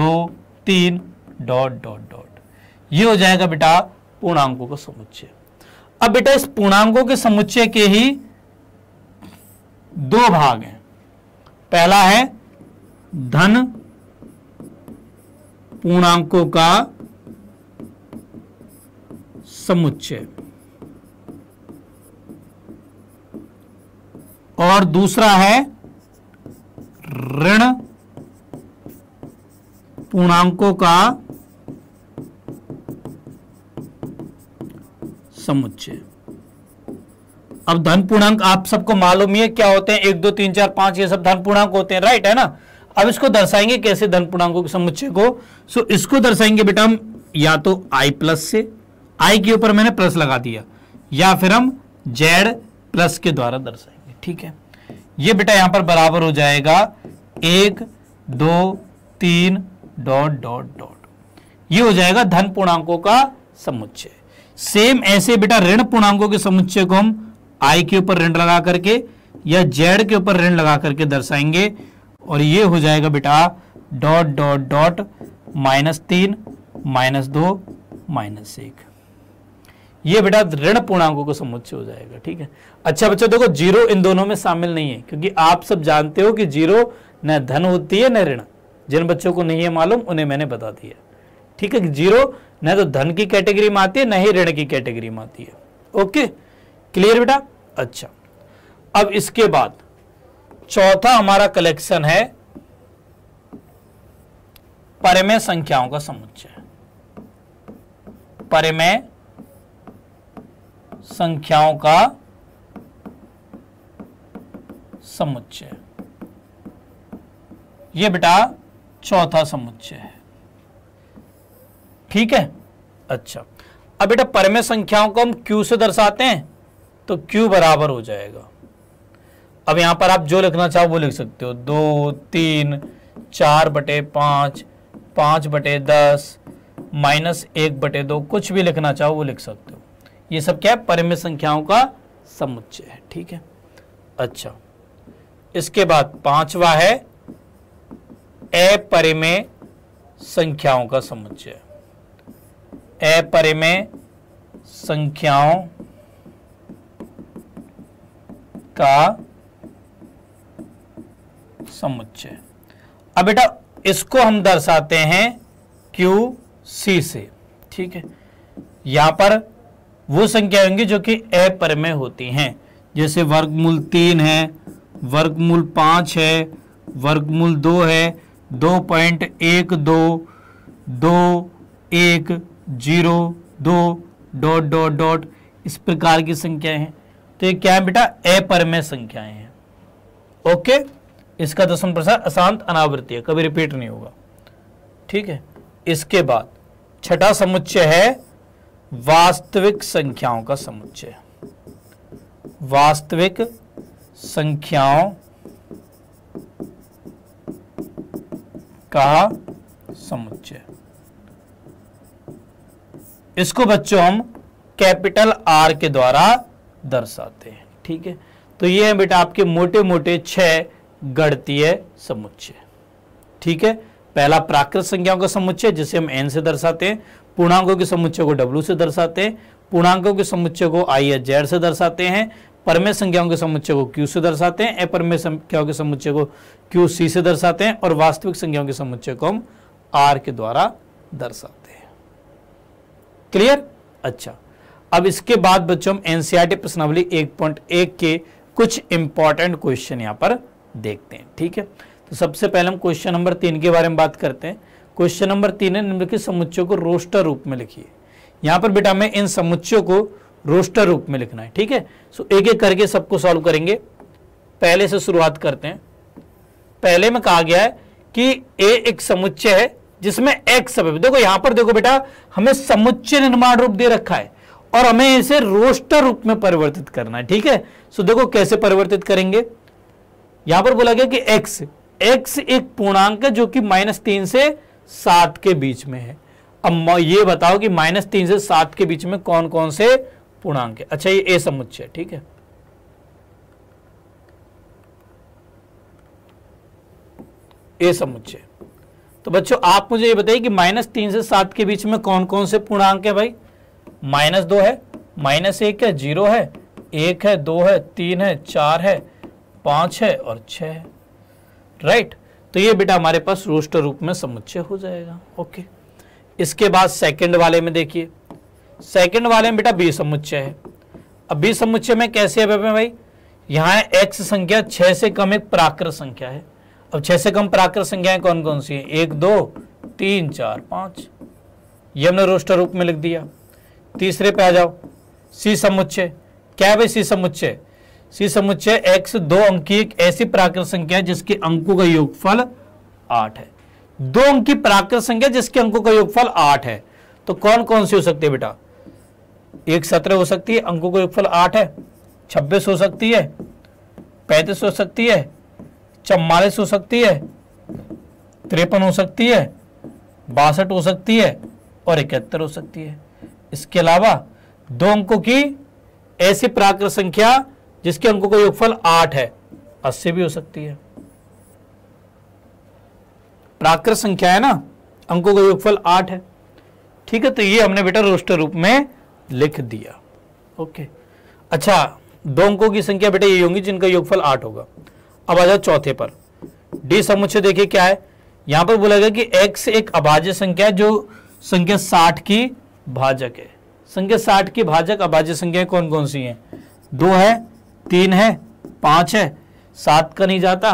दो तीन डॉट डॉट डॉट ये हो जाएगा बेटा पूर्णांकों का समुच्चय अब बेटा इस पूर्णांकों के समुच्चय के ही दो भाग हैं पहला है धन पूर्णांकों का समुच्चय और दूसरा है ऋण पूर्णांकों का समुच्चय अब धन पूर्णांक आप सबको मालूम ही है क्या होते हैं एक दो तीन चार पांच ये सब धन पूर्णांक होते हैं राइट है ना अब इसको दर्शाएंगे कैसे धन पूर्णांकों के समुच्चय को सो इसको दर्शाएंगे बेटा हम या तो आई प्लस से आई के ऊपर मैंने प्लस लगा दिया या फिर हम जेड प्लस के द्वारा दर्शाएंगे ठीक है ये बेटा यहां पर बराबर हो जाएगा एक दो तीन डॉट डॉट डॉट ये हो जाएगा धन पूर्णांकों का समुच्चय सेम ऐसे बेटा ऋण पूर्णांकों के समुच्चय को हम आई के ऊपर ऋण लगा करके या जेड के ऊपर ऋण लगा करके दर्शाएंगे और ये हो जाएगा बेटा डॉट डॉट डॉट माइनस तीन माइनस दो माइनस एक ये बेटा ऋण पूर्णांकों को समुच्चय हो जाएगा ठीक है अच्छा बच्चों देखो जीरो इन दोनों में शामिल नहीं है क्योंकि आप सब जानते हो कि जीरो न धन होती है न ऋण जिन बच्चों को नहीं है मालूम उन्हें मैंने बता दिया ठीक है जीरो न तो धन की कैटेगरी में आती है न ही ऋण की कैटेगरी में आती है ओके क्लियर बेटा अच्छा अब इसके बाद चौथा हमारा कलेक्शन है परिमेय संख्याओं का समुच्चय परिमेय संख्याओं का समुच्चय ये बेटा चौथा समुच्चय है ठीक है अच्छा अब बेटा परमेय संख्याओं को हम क्यू से दर्शाते हैं तो क्यू बराबर हो जाएगा अब यहां पर आप जो लिखना चाहो वो लिख सकते हो दो तीन चार बटे पांच पांच बटे दस माइनस एक बटे दो कुछ भी लिखना चाहो वो लिख सकते हो ये सब क्या है परिमित संख्याओं का समुच्चय है ठीक है अच्छा इसके बाद पांचवा है अपरिमेय संख्याओं का समुच्चय अपरिमेय संख्याओं का समुच्चय अब बेटा इसको हम दर्शाते हैं क्यू सी से ठीक है यहाँ पर वो संख्या होंगी जो कि ए पर में होती हैं जैसे वर्गमूल तीन है वर्गमूल पांच है वर्गमूल दो है दो पॉइंट एक दो दो एक जीरो दो डॉट डॉट डॉट इस प्रकार की संख्याएं हैं तो ये क्या है बेटा अपरमेय संख्याएं हैं ओके इसका दसम प्रसार अशांत अनावृत्ति है कभी रिपीट नहीं होगा ठीक है इसके बाद छठा समुच्चय है वास्तविक संख्याओं का समुच्चय वास्तविक संख्याओं का समुच्चय इसको बच्चों हम कैपिटल आर के द्वारा दर्शाते हैं ठीक है तो ये है बेटा आपके मोटे मोटे छह गणतीय समुच्चय ठीक है पहला प्राकृत संख्याओं का समुच्चय जिसे हम एन से दर्शाते हैं पूर्णांकों के समुच्चय को डब्ल्यू से दर्शाते हैं पूर्णांकों के समुच्चय को आई या जेड से दर्शाते हैं परमेय संख्याओं के समुच्चय को क्यू से दर्शाते हैं अपरमेय संख्याओं के समुच्चय को क्यू सी से दर्शाते हैं और वास्तविक संख्याओं के समुच्चय को हम आर के द्वारा दर्शाते हैं क्लियर अच्छा अब इसके बाद बच्चों हम एनसीईआरटी e प्रश्नावली 1.1 के कुछ इंपॉर्टेंट क्वेश्चन यहां पर देखते हैं ठीक है तो सबसे पहले हम क्वेश्चन नंबर तीन के बारे में बात करते हैं क्वेश्चन नंबर तीन है निम्नलिखित समुच्चयों को रोस्टर रूप में लिखिए यहां पर बेटा हमें इन समुच्चयों को रोस्टर रूप में लिखना है ठीक है सो एक एक करके सबको सॉल्व करेंगे पहले से शुरुआत करते हैं पहले में कहा गया है कि ए एक समुच्चय है जिसमें एक्स सब देखो यहां पर देखो बेटा हमें समुच्चय निर्माण रूप दे रखा है और हमें इसे रोस्टर रूप में परिवर्तित करना है ठीक है सो देखो कैसे परिवर्तित करेंगे यहां पर बोला गया कि एक्स एक्स एक पूर्णांक है जो कि माइनस तीन से सात के बीच में है अब ये बताओ कि माइनस तीन से सात के बीच में कौन कौन से पूर्णांक है अच्छा ये ए समुच्चय ठीक है ए समुच्चय तो बच्चों आप मुझे ये बताइए कि माइनस तीन से सात के बीच में कौन कौन से पूर्णांक है भाई माइनस दो है माइनस एक है जीरो है एक है दो है तीन है चार है पांच है और छ है राइट तो ये बेटा हमारे पास रोस्टर रूप में समुच्चय हो जाएगा ओके इसके बाद सेकंड वाले में देखिए सेकंड वाले में बेटा बी समुच्चय है अब बी समुच्चय में कैसे है भाई यहाँ है एक्स संख्या छह से कम एक प्राकृत संख्या है अब छह से कम प्राकृत संख्याएं कौन कौन सी है एक दो तीन चार पांच ये हमने रोस्टर रूप में लिख दिया तीसरे पे आ जाओ सी समुच्चय क्या है सी समुच्चय सी समुच्चय एक्स दो अंक की एक ऐसी प्राकृत संख्या है जिसके अंकों का योगफल आठ है दो अंक की प्राकृत संख्या जिसके अंकों का योगफल आठ है तो कौन कौन सी हो सकती है बेटा एक सत्रह हो सकती है अंकों का योगफल आठ है छब्बीस हो सकती है पैंतीस हो सकती है चम्मालीस हो सकती है तिरपन हो सकती है बासठ हो सकती है और इकहत्तर हो सकती है इसके अलावा दो अंकों की ऐसी प्राकृत संख्या जिसके अंकों का योगफल आठ है अस्सी भी हो सकती है प्राकृत संख्या है ना अंकों का योगफल आठ है ठीक है तो ये हमने बेटा रोस्टर रूप में लिख दिया ओके अच्छा दो अंकों की संख्या बेटा ये होंगी जिनका योगफल आठ होगा अब आ जाओ चौथे पर डी समुच्चय देखिए क्या है यहां पर बोला गया कि एक्स एक अभाज्य संख्या है जो संख्या साठ की भाजक है संख्या साठ की भाजक अभाज्य संख्या कौन कौन सी हैं दो है तीन है पांच है सात का नहीं जाता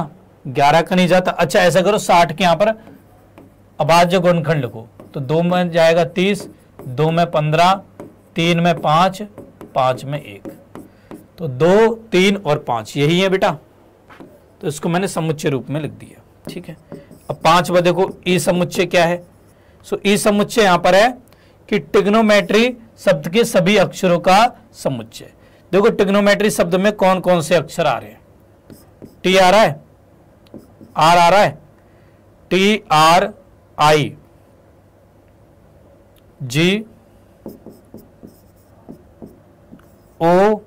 ग्यारह का नहीं जाता अच्छा ऐसा करो साठ के यहां पर अभाज्य गुणखंड लिखो तो दो में जाएगा तीस दो में पंद्रह तीन में पांच पांच में एक तो दो तीन और पांच यही है बेटा तो इसको मैंने समुच्चय रूप में लिख दिया ठीक है अब पांच बजे को ई समुच्चय क्या है सो ई समुच्चय यहां पर है कि टिग्नोमेट्री शब्द के सभी अक्षरों का समुच्चय देखो टिग्नोमेट्री शब्द में कौन कौन से अक्षर आ रहे हैं टी आ रहा है आर आ रहा है T R I G O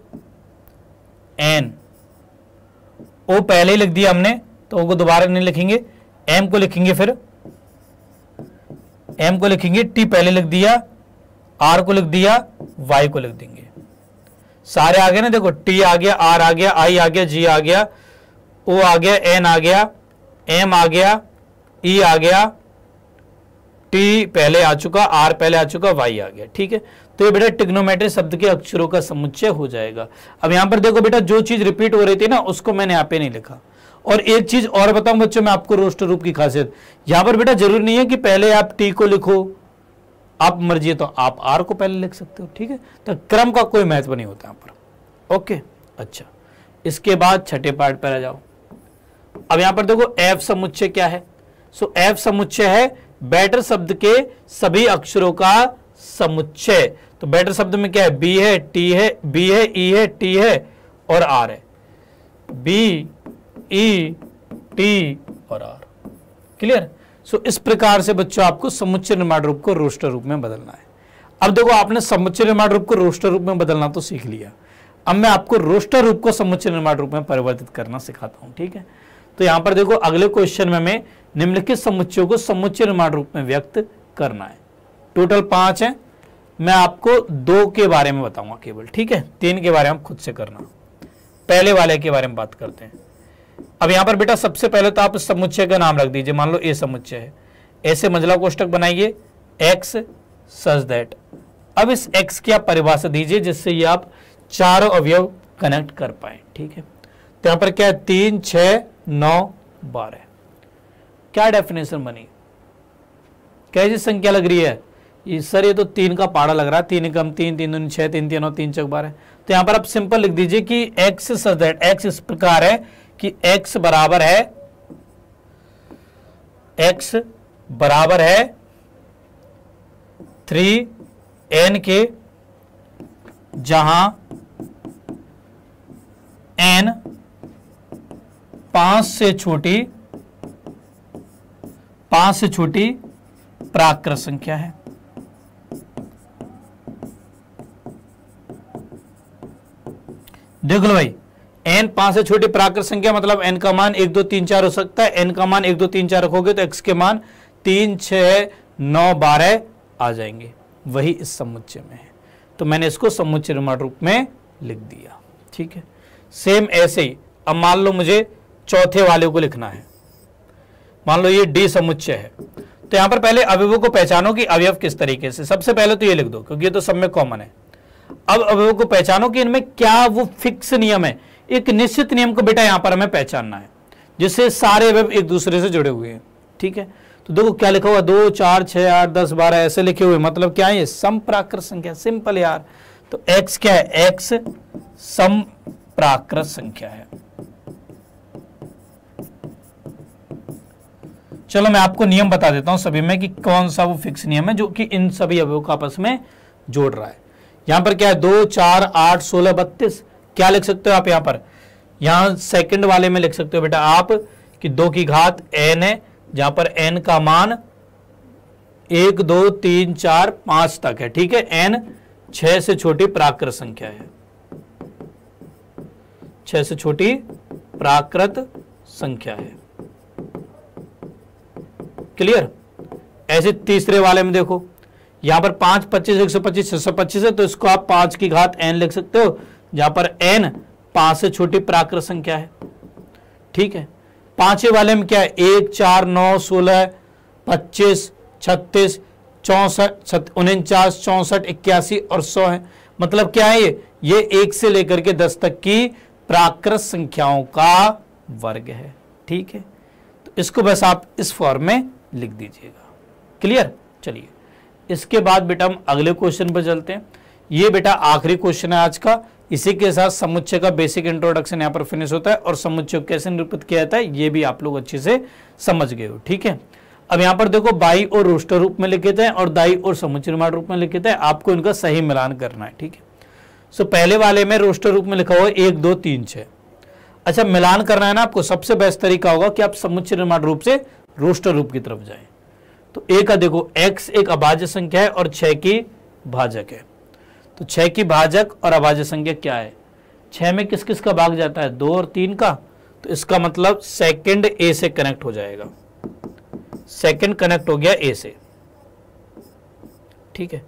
N O पहले ही लिख दिया हमने तो ओ को दोबारा नहीं लिखेंगे एम को लिखेंगे फिर एम को लिखेंगे टी पहले लिख दिया आर को लिख दिया वाई को लिख देंगे सारे आ गए ना देखो टी आ गया आर आ गया आई आ गया जी आ गया ओ आ गया एन आ गया एम आ गया ई e आ गया टी पहले आ चुका आर पहले आ चुका वाई आ गया ठीक है तो ये बेटा टिग्नोमेट्री शब्द के अक्षरों का समुच्चय हो जाएगा अब यहां पर देखो बेटा जो चीज रिपीट हो रही थी ना उसको मैंने यहां पर नहीं लिखा और एक चीज और बताऊं बच्चों मैं आपको रोस्ट रूप की खासियत यहां पर बेटा जरूरी नहीं है कि पहले आप टी को लिखो आप मर्जी है तो आप आर को पहले लिख सकते हो ठीक है तो क्रम का कोई महत्व नहीं होता यहां पर ओके अच्छा इसके बाद छठे पार्ट पर आ जाओ अब यहां पर देखो एफ समुच्चय क्या है सो एफ समुच्चय है बैटर शब्द के सभी अक्षरों का समुच्चय तो बैटर शब्द में क्या है बी है टी है बी है ई है टी है और आर है बी ई e, टी और आर क्लियर सो इस प्रकार से बच्चों आपको समुच्चय निर्माण रूप को रोस्टर रूप में बदलना है अब देखो आपने समुच्चय निर्माण रूप को रोस्टर रूप में बदलना तो सीख लिया अब मैं आपको रोस्टर रूप को समुच्चय निर्माण रूप में परिवर्तित करना सिखाता हूं ठीक है तो यहां पर देखो अगले क्वेश्चन में हमें निम्नलिखित समुच्चयों को समुच्चय निर्माण रूप में व्यक्त करना है टोटल पांच है मैं आपको दो के बारे में बताऊंगा केवल ठीक है तीन के बारे में खुद से करना पहले वाले के बारे में बात करते हैं अब यहां पर बेटा सबसे पहले तो आप समुच्चय का नाम रख दीजिए मान लो ए समुच्चय है ऐसे मंजिला कोष्टक बनाइए एक्स सच दैट अब इस एक्स की आप परिभाषा दीजिए जिससे ये आप चारों अवयव कनेक्ट कर पाए ठीक है तो यहां पर क्या है तीन छ नौ बारह क्या डेफिनेशन बनी कैसी संख्या लग रही है ये सर ये तो तीन का पाड़ा लग रहा है तीन कम तीन तीन दून छह तीन तीन नौ तीन चौक बारह तो यहां पर आप सिंपल लिख दीजिए कि एक्स सच दैट एक्स इस प्रकार है कि x बराबर है x बराबर है थ्री एन के जहां एन पांच से छोटी पांच से छोटी प्राकृत संख्या है देख लो भाई एन पांच से छोटी प्राकृत संख्या मतलब एन का मान एक दो तीन चार हो सकता है एन का मान एक दो तीन चार रखोगे तो एक्स के मान तीन छ नौ बारह आ जाएंगे वही इस समुच्चय में है तो मैंने इसको समुच्चय निर्माण रूप में लिख दिया ठीक है सेम ऐसे ही अब मान लो मुझे चौथे वाले को लिखना है मान लो ये डी समुच्चय है तो यहां पर पहले अवयव को पहचानो कि अवयव किस तरीके से सबसे पहले तो ये लिख दो क्योंकि ये तो सब में कॉमन है अब अवयव को पहचानो कि इनमें क्या वो फिक्स नियम है एक निश्चित नियम को बेटा यहां पर हमें पहचानना है जिससे सारे वेब एक दूसरे से जुड़े हुए हैं ठीक है तो देखो क्या लिखा हुआ दो चार छह आठ दस बारह ऐसे लिखे हुए मतलब क्या है संप्राकृत संख्या सिंपल यार तो एक्स क्या है एक्स संप्राकृत संख्या है चलो मैं आपको नियम बता देता हूं सभी में कि कौन सा वो फिक्स नियम है जो कि इन सभी अवयवों को आपस में जोड़ रहा है यहां पर क्या है दो चार आठ सोलह बत्तीस क्या लिख सकते हो आप यहां पर यहां सेकंड वाले में लिख सकते हो बेटा आप कि दो की घात एन है जहां पर एन का मान एक दो तीन चार पांच तक है ठीक है एन छह से छोटी प्राकृत संख्या है छह से छोटी प्राकृत संख्या है क्लियर ऐसे तीसरे वाले में देखो यहां पर पांच पच्चीस एक सौ पच्चीस छह सौ पच्चीस है तो इसको आप पांच की घात एन लिख सकते हो जहां पर एन पांच से छोटी प्राकृत संख्या है ठीक है पांचवे वाले में क्या है एक चार नौ सोलह पच्चीस छत्तीस चौसठ उनचास चौसठ इक्यासी और सौ है मतलब क्या है ये ये एक से लेकर के दस तक की प्राकृत संख्याओं का वर्ग है ठीक है तो इसको बस आप इस फॉर्म में लिख दीजिएगा क्लियर चलिए इसके बाद बेटा हम अगले क्वेश्चन पर चलते हैं ये बेटा आखिरी क्वेश्चन है आज का इसी के साथ समुच्चय का बेसिक इंट्रोडक्शन यहाँ पर फिनिश होता है और समुच्चय कैसे निरूपित किया जाता है ये भी आप लोग अच्छे से समझ गए हो ठीक है अब यहाँ पर देखो बाई और रोस्टर रूप में लिखित है और दाई और समुच्चय निर्माण रूप में लिखित है आपको इनका सही मिलान करना है ठीक है सो पहले वाले में रोस्टर रूप में लिखा हुआ है एक दो तीन छः अच्छा मिलान करना है ना आपको सबसे बेस्ट तरीका होगा कि आप समुच्चय निर्माण रूप से रोस्टर रूप की तरफ जाए तो एक का देखो एक्स एक अभाज्य संख्या है और छः की भाजक है तो छः की भाजक और अभाज्य संख्या क्या है छह में किस किस का भाग जाता है दो और तीन का तो इसका मतलब सेकंड ए से कनेक्ट हो जाएगा सेकंड कनेक्ट हो गया ए से ठीक है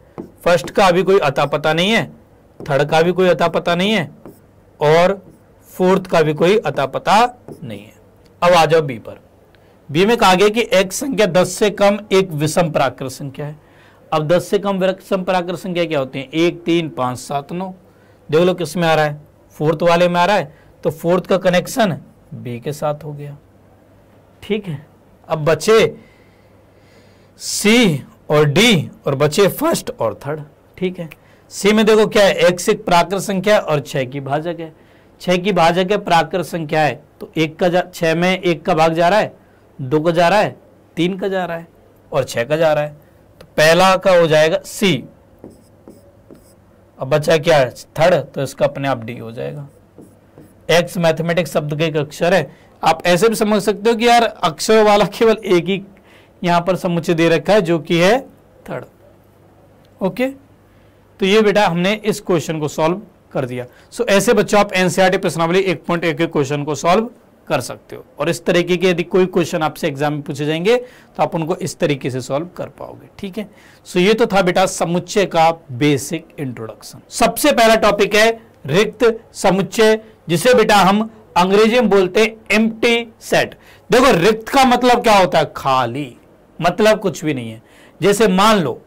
फर्स्ट का अभी कोई अता पता नहीं है थर्ड का भी कोई अता पता नहीं है और फोर्थ का भी कोई अता पता नहीं है अब आ जाओ बी पर बी में कहा गया कि एक संख्या दस से कम एक विषम प्राकृत संख्या है अब दस से कम विषम पराकर संख्या क्या होती है एक तीन पांच सात नौ देख लो किस में आ रहा है फोर्थ वाले में आ रहा है तो फोर्थ का कनेक्शन बी के साथ हो गया ठीक है अब बचे सी और डी और बचे फर्स्ट और थर्ड ठीक है सी में देखो क्या है एक प्राकृत संख्या और छह की भाजक है छह की भाजक है प्राकृत संख्या है तो एक का जा में एक का भाग जा रहा है दो का जा रहा है तीन का जा रहा है और छह का जा रहा है पहला का हो जाएगा सी अब बचा क्या है थर्ड तो इसका अपने आप डी हो जाएगा एक्स मैथमेटिक्स शब्द का एक अक्षर है आप ऐसे भी समझ सकते हो कि यार अक्षर वाला केवल एक ही यहां पर समुच्चय दे रखा है जो कि है थर्ड ओके तो ये बेटा हमने इस क्वेश्चन को सॉल्व कर दिया सो so, ऐसे बच्चों आप एनसीआरटी e प्रश्नावली एक पॉइंट एक क्वेश्चन को सॉल्व कर सकते हो और इस तरीके के यदि कोई क्वेश्चन आपसे एग्जाम में पूछे जाएंगे तो आप उनको इस तरीके से सॉल्व कर पाओगे ठीक है सो ये तो था बेटा समुच्चय का बेसिक इंट्रोडक्शन सबसे पहला टॉपिक है रिक्त समुच्चय जिसे बेटा हम अंग्रेजी में बोलते हैं एम्प्टी सेट देखो रिक्त का मतलब क्या होता है खाली मतलब कुछ भी नहीं है जैसे मान लो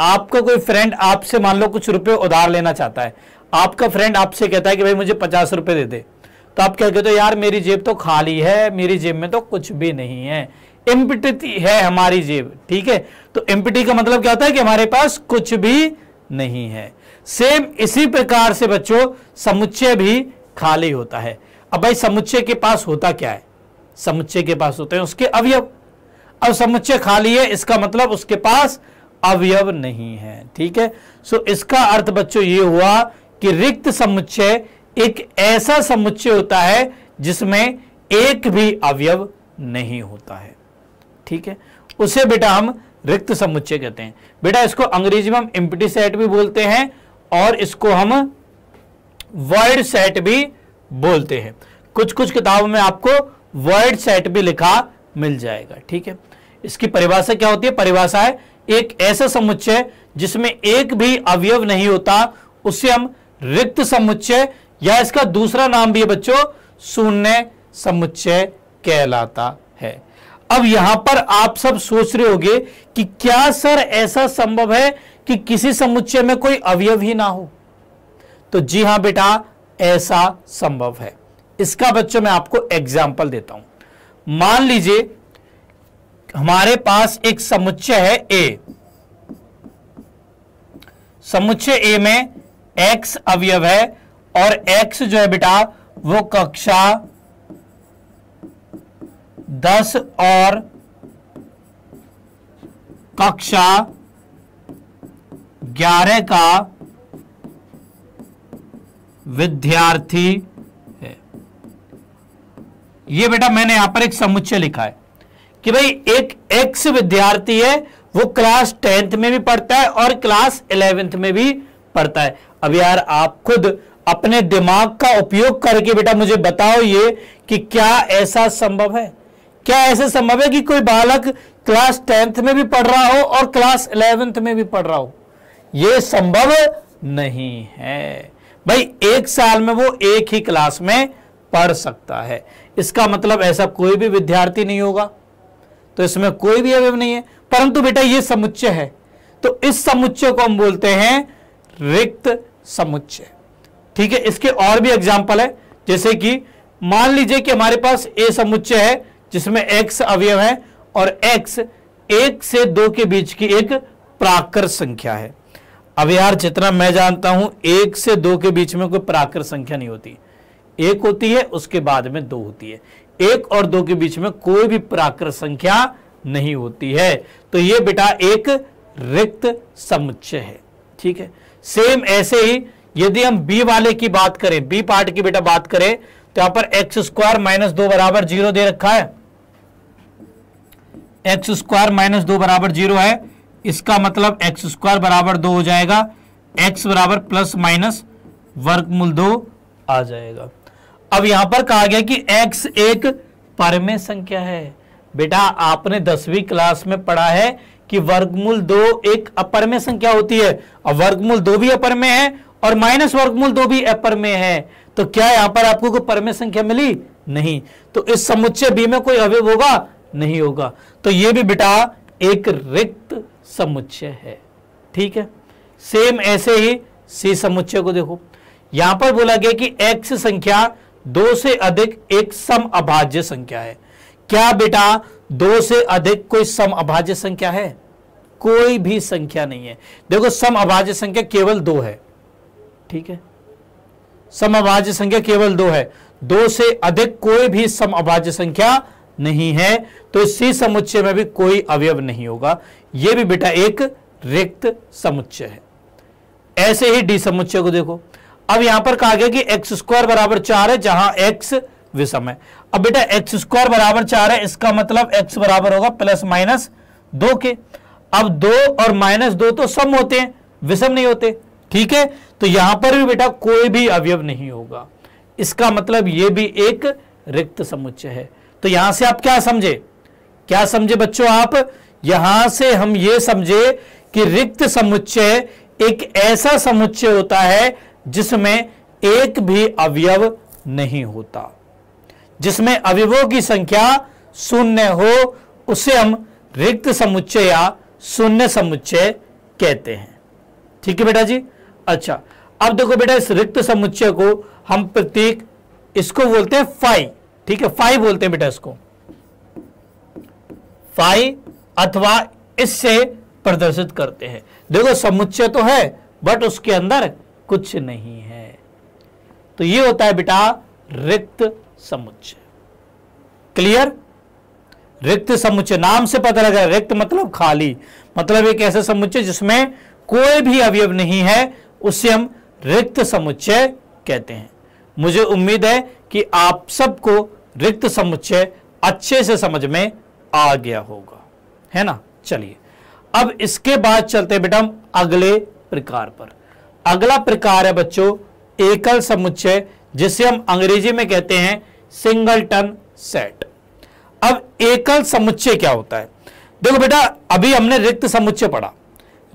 आपका कोई फ्रेंड आपसे मान लो कुछ रुपए उधार लेना चाहता है आपका फ्रेंड आपसे कहता है कि भाई मुझे पचास रुपए दे दे तो आप क्या कहते हो यार मेरी जेब तो खाली है मेरी जेब में तो कुछ भी नहीं है इम्पिटी है हमारी जेब ठीक है तो इम्पिटी का मतलब क्या होता है कि हमारे पास कुछ भी नहीं है सेम इसी प्रकार से बच्चों समुच्चय भी खाली होता है अब भाई समुच्चय के पास होता क्या है समुच्चय के पास होते हैं उसके अवयव अब समुच्चय खाली है इसका मतलब उसके पास अवयव नहीं है ठीक है सो इसका अर्थ बच्चों ये हुआ कि रिक्त समुच्चय एक ऐसा समुच्चय होता है जिसमें एक भी अवयव नहीं होता है ठीक है उसे बेटा हम रिक्त समुच्चय कहते हैं बेटा इसको अंग्रेजी में हम इम्पटी सेट भी बोलते हैं और इसको हम वर्ड सेट भी बोलते हैं कुछ कुछ किताबों में आपको वर्ड सेट भी लिखा मिल जाएगा ठीक है इसकी परिभाषा क्या होती है परिभाषा है एक ऐसा समुच्चय जिसमें एक भी अवयव नहीं होता उसे हम रिक्त समुच्चय या इसका दूसरा नाम भी है बच्चों शून्य समुच्चय कहलाता है अब यहां पर आप सब सोच रहे होंगे कि क्या सर ऐसा संभव है कि किसी समुच्चय में कोई अवयव ही ना हो तो जी हां बेटा ऐसा संभव है इसका बच्चों मैं आपको एग्जाम्पल देता हूं मान लीजिए हमारे पास एक समुच्चय है ए समुच्चय ए में एक्स अवयव है और एक्स जो है बेटा वो कक्षा दस और कक्षा ग्यारह का विद्यार्थी है ये बेटा मैंने यहां पर एक समुच्चय लिखा है कि भाई एक एक्स विद्यार्थी है वो क्लास टेंथ में भी पढ़ता है और क्लास इलेवेंथ में भी पढ़ता है अब यार आप खुद अपने दिमाग का उपयोग करके बेटा मुझे बताओ ये कि क्या ऐसा संभव है क्या ऐसे संभव है कि कोई बालक क्लास टेंथ में भी पढ़ रहा हो और क्लास इलेवेंथ में भी पढ़ रहा हो यह संभव नहीं है भाई एक साल में वो एक ही क्लास में पढ़ सकता है इसका मतलब ऐसा कोई भी विद्यार्थी नहीं होगा तो इसमें कोई भी अवयव नहीं है परंतु बेटा ये समुच्चय है तो इस समुच्चय को हम बोलते हैं रिक्त समुच्चय ठीक है इसके और भी एग्जाम्पल है जैसे कि मान लीजिए कि हमारे पास ए समुच्चय है जिसमें एक्स अवयव है और एक्स एक से दो के बीच की एक प्राकर संख्या है अब यार जितना मैं जानता हूं एक से दो के बीच में कोई प्राकर संख्या नहीं होती एक होती है उसके बाद में दो होती है एक और दो के बीच में कोई भी प्राकृत संख्या नहीं होती है तो ये बेटा एक रिक्त समुच्चय है ठीक है सेम ऐसे ही यदि हम बी वाले की बात करें बी पार्ट की बेटा बात करें तो यहां पर एक्स स्क्वायर माइनस दो बराबर जीरो दे रखा है एक्स स्क्वायर माइनस दो बराबर जीरो है इसका मतलब एक्स स्क्वायर बराबर दो हो जाएगा एक्स बराबर प्लस माइनस वर्गमूल दो आ जाएगा अब यहां पर कहा गया कि एक्स एक परमे संख्या है बेटा आपने दसवीं क्लास में पढ़ा है कि वर्गमूल दो एक अपर में संख्या होती है और वर्गमूल दो भी अपर में है और माइनस वर्गमूल दो भी अपर में है तो क्या यहां पर आपको कोई परमे संख्या मिली नहीं तो इस समुच्चय बी में कोई अवयव होगा नहीं होगा तो ये भी बेटा एक रिक्त समुच्चय है ठीक है सेम ऐसे ही सी समुच्चय को देखो यहां पर बोला गया कि एक्स संख्या दो से अधिक एक सम अभाज्य संख्या है क्या बेटा दो से अधिक कोई सम अभाज्य संख्या है कोई भी संख्या नहीं है देखो सम अभाज्य संख्या केवल दो है ठीक है समभाज्य संख्या केवल दो है दो से अधिक कोई भी समभाज्य संख्या नहीं है तो सी समुच्चय में भी कोई अवयव नहीं होगा यह भी बेटा एक रिक्त समुच्चय है ऐसे ही डी समुच्चय को देखो अब यहां पर कहा गया कि एक्स स्क्वायर बराबर चार है जहां एक्स विषम है अब बेटा एक्स स्क्वायर बराबर चार है इसका मतलब एक्स बराबर होगा प्लस माइनस दो के अब दो और माइनस दो तो सम होते हैं विषम नहीं होते ठीक है तो यहां पर भी बेटा कोई भी अवयव नहीं होगा इसका मतलब ये भी एक रिक्त समुच्चय है तो यहां से आप क्या समझे क्या समझे बच्चों आप यहां से हम ये समझे कि रिक्त समुच्चय एक ऐसा समुच्चय होता है जिसमें एक भी अवयव नहीं होता जिसमें अवयवों की संख्या शून्य हो उसे हम रिक्त समुच्चय या शून्य समुच्चय कहते हैं ठीक है बेटा जी अच्छा अब देखो बेटा इस रिक्त समुच्चय को हम प्रत्येक इसको बोलते हैं फाइव ठीक है फाइव बोलते हैं बेटा इसको फाइव अथवा इससे प्रदर्शित करते हैं देखो समुच्चय तो है बट उसके अंदर कुछ नहीं है तो ये होता है बेटा रिक्त समुच्चय क्लियर रिक्त समुच्चय नाम से पता लगा रिक्त मतलब खाली मतलब एक ऐसा समुच्चय जिसमें कोई भी अवयव नहीं है उससे हम रिक्त समुच्चय कहते हैं मुझे उम्मीद है कि आप सबको रिक्त समुच्चय अच्छे से समझ में आ गया होगा है ना चलिए अब इसके बाद चलते बेटा हम अगले प्रकार पर अगला प्रकार है बच्चों एकल समुच्चय जिसे हम अंग्रेजी में कहते हैं सिंगलटन सेट अब एकल समुच्चय क्या होता है देखो बेटा अभी हमने रिक्त समुच्चय पढ़ा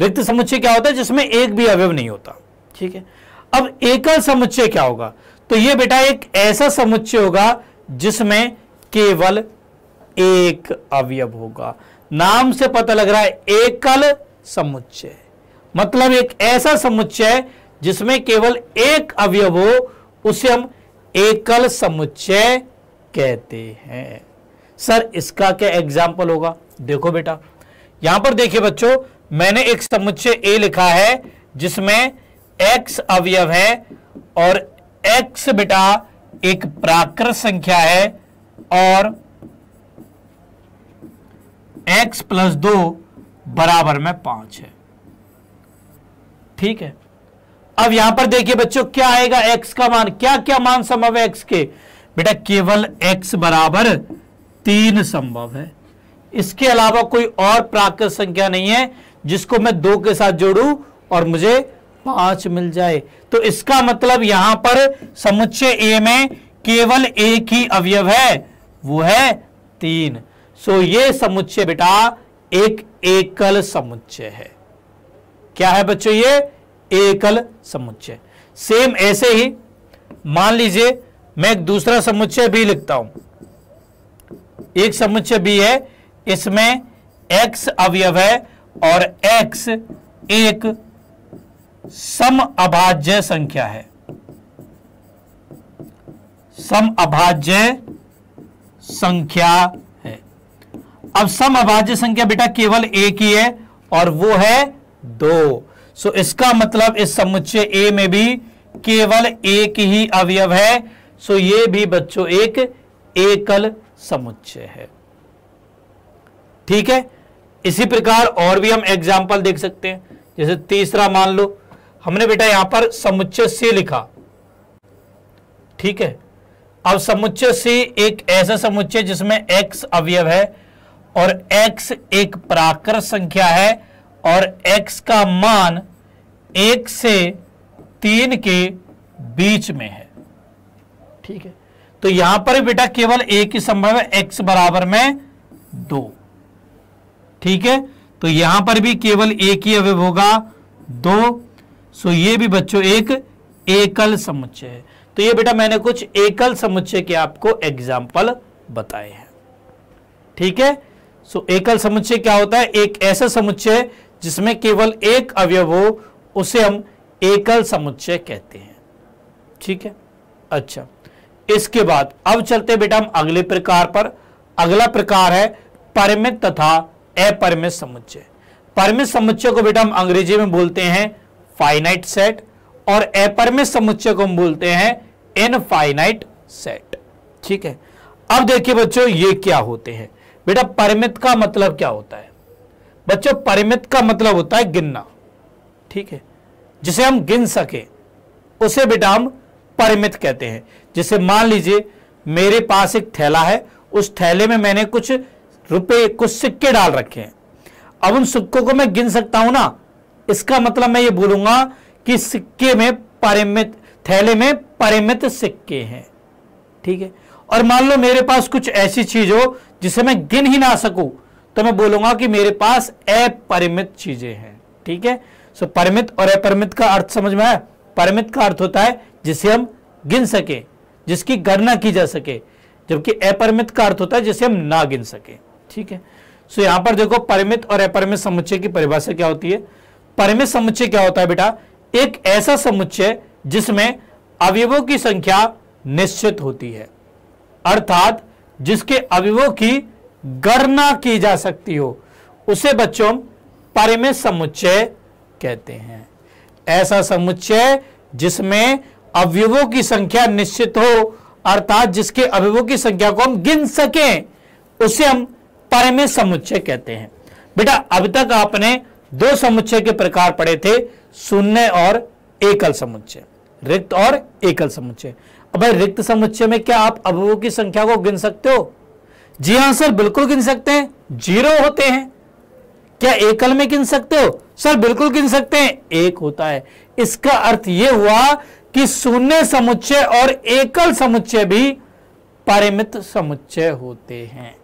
रिक्त समुच्चय क्या होता है जिसमें एक भी अवयव नहीं होता ठीक है अब एकल समुच्चय क्या होगा तो ये बेटा एक ऐसा समुच्चय होगा जिसमें केवल एक अवयव होगा नाम से पता लग रहा है एकल समुच्चय मतलब एक ऐसा समुच्चय जिसमें केवल एक अवयव हो उसे हम एकल समुच्चय कहते हैं सर इसका क्या एग्जाम्पल होगा देखो बेटा यहां पर देखिए बच्चों मैंने एक समुच्चय ए लिखा है जिसमें एक्स अवयव है और एक्स बेटा एक प्राकृत संख्या है और एक्स प्लस दो बराबर में पांच है ठीक है अब यहां पर देखिए बच्चों क्या आएगा एक्स का मान क्या क्या मान संभव है एक्स के बेटा केवल एक्स बराबर तीन संभव है इसके अलावा कोई और प्राकृत संख्या नहीं है जिसको मैं दो के साथ जोड़ू और मुझे पांच मिल जाए तो इसका मतलब यहां पर समुच्चय ए में केवल एक ही अवयव है वो है तीन सो ये समुच्चय बेटा एक एकल समुच्चय है क्या है बच्चों ये एकल समुच्चय सेम ऐसे ही मान लीजिए मैं एक दूसरा समुच्चय भी लिखता हूं एक समुच्चय भी है इसमें एक्स अवयव है और एक्स एक सम अभाज्य संख्या है सम अभाज्य संख्या है अब सम अभाज्य संख्या बेटा केवल एक ही है और वो है दो सो इसका मतलब इस समुच्चय ए में भी केवल एक ही अवयव है सो ये भी बच्चों एक एकल समुच्चय है ठीक है इसी प्रकार और भी हम एग्जाम्पल देख सकते हैं जैसे तीसरा मान लो हमने बेटा यहां पर समुच्चय से लिखा ठीक है अब समुच्चय से एक ऐसा समुच्चय जिसमें x अवयव है और x एक प्राकृत संख्या है और x का मान एक से तीन के बीच में है ठीक है तो यहां पर बेटा केवल एक ही संभव है x बराबर में दो ठीक है तो यहां पर भी केवल एक ही अवयव होगा दो सो ये भी बच्चों एक एकल समुच्चय है तो ये बेटा मैंने कुछ एकल समुच्चय के आपको एग्जाम्पल बताए हैं ठीक है सो एकल समुच्चय क्या होता है एक ऐसा समुच्चय जिसमें केवल एक अवयव हो उसे हम एकल समुच्चय कहते हैं ठीक है अच्छा इसके बाद अब चलते बेटा हम अगले प्रकार पर अगला प्रकार है परिमित तथा अपरिमित समुच्चय परिमित समुच्चय को बेटा हम अंग्रेजी में बोलते हैं फाइनाइट सेट और में समुच्चय को हम बोलते हैं इनफाइनाइट सेट ठीक है अब देखिए बच्चों ये क्या होते हैं बेटा परिमित का मतलब क्या होता है बच्चों परिमित का मतलब होता है गिनना ठीक है जिसे हम गिन सके उसे बेटा हम परिमित कहते हैं जिसे मान लीजिए मेरे पास एक थैला है उस थैले में मैंने कुछ रुपए कुछ सिक्के डाल रखे हैं अब उन सिक्कों को मैं गिन सकता हूं ना इसका मतलब मैं ये बोलूंगा कि सिक्के में परिमित थैले में परिमित सिक्के हैं ठीक है और मान लो मेरे पास कुछ ऐसी चीज हो जिसे मैं गिन ही ना सकूं तो मैं बोलूंगा कि मेरे पास अपरिमित चीजें हैं ठीक है सो परिमित और अपरिमित का अर्थ समझ में आया परिमित का अर्थ होता है जिसे हम गिन सके जिसकी गणना की जा सके जबकि अपरिमित का अर्थ होता है जिसे हम ना गिन सके ठीक है सो यहां पर देखो परिमित और अपरिमित समुच्चय की परिभाषा क्या होती है परिमित समुच्चय क्या होता है बेटा एक ऐसा समुच्चय जिसमें अवयवों की संख्या निश्चित होती है अर्थात जिसके अवयवों की गणना की जा सकती हो उसे बच्चों परिमित समुच्चय कहते हैं ऐसा समुच्चय जिसमें अवयवों की संख्या निश्चित हो अर्थात जिसके अवयवों की संख्या को हम गिन सकें उसे हम परिमित समुच्चय कहते हैं बेटा अभी तक आपने दो समुच्चय के प्रकार पड़े थे शून्य और एकल समुच्चय रिक्त और एकल समुच्चय अब भाई रिक्त समुच्चय में क्या आप अवयवों की संख्या को गिन सकते हो जी हां सर बिल्कुल गिन सकते हैं जीरो होते हैं क्या एकल में गिन सकते हो सर बिल्कुल गिन सकते हैं एक होता है इसका अर्थ यह हुआ कि शून्य समुच्चय और एकल समुच्चय भी परिमित समुच्चय होते हैं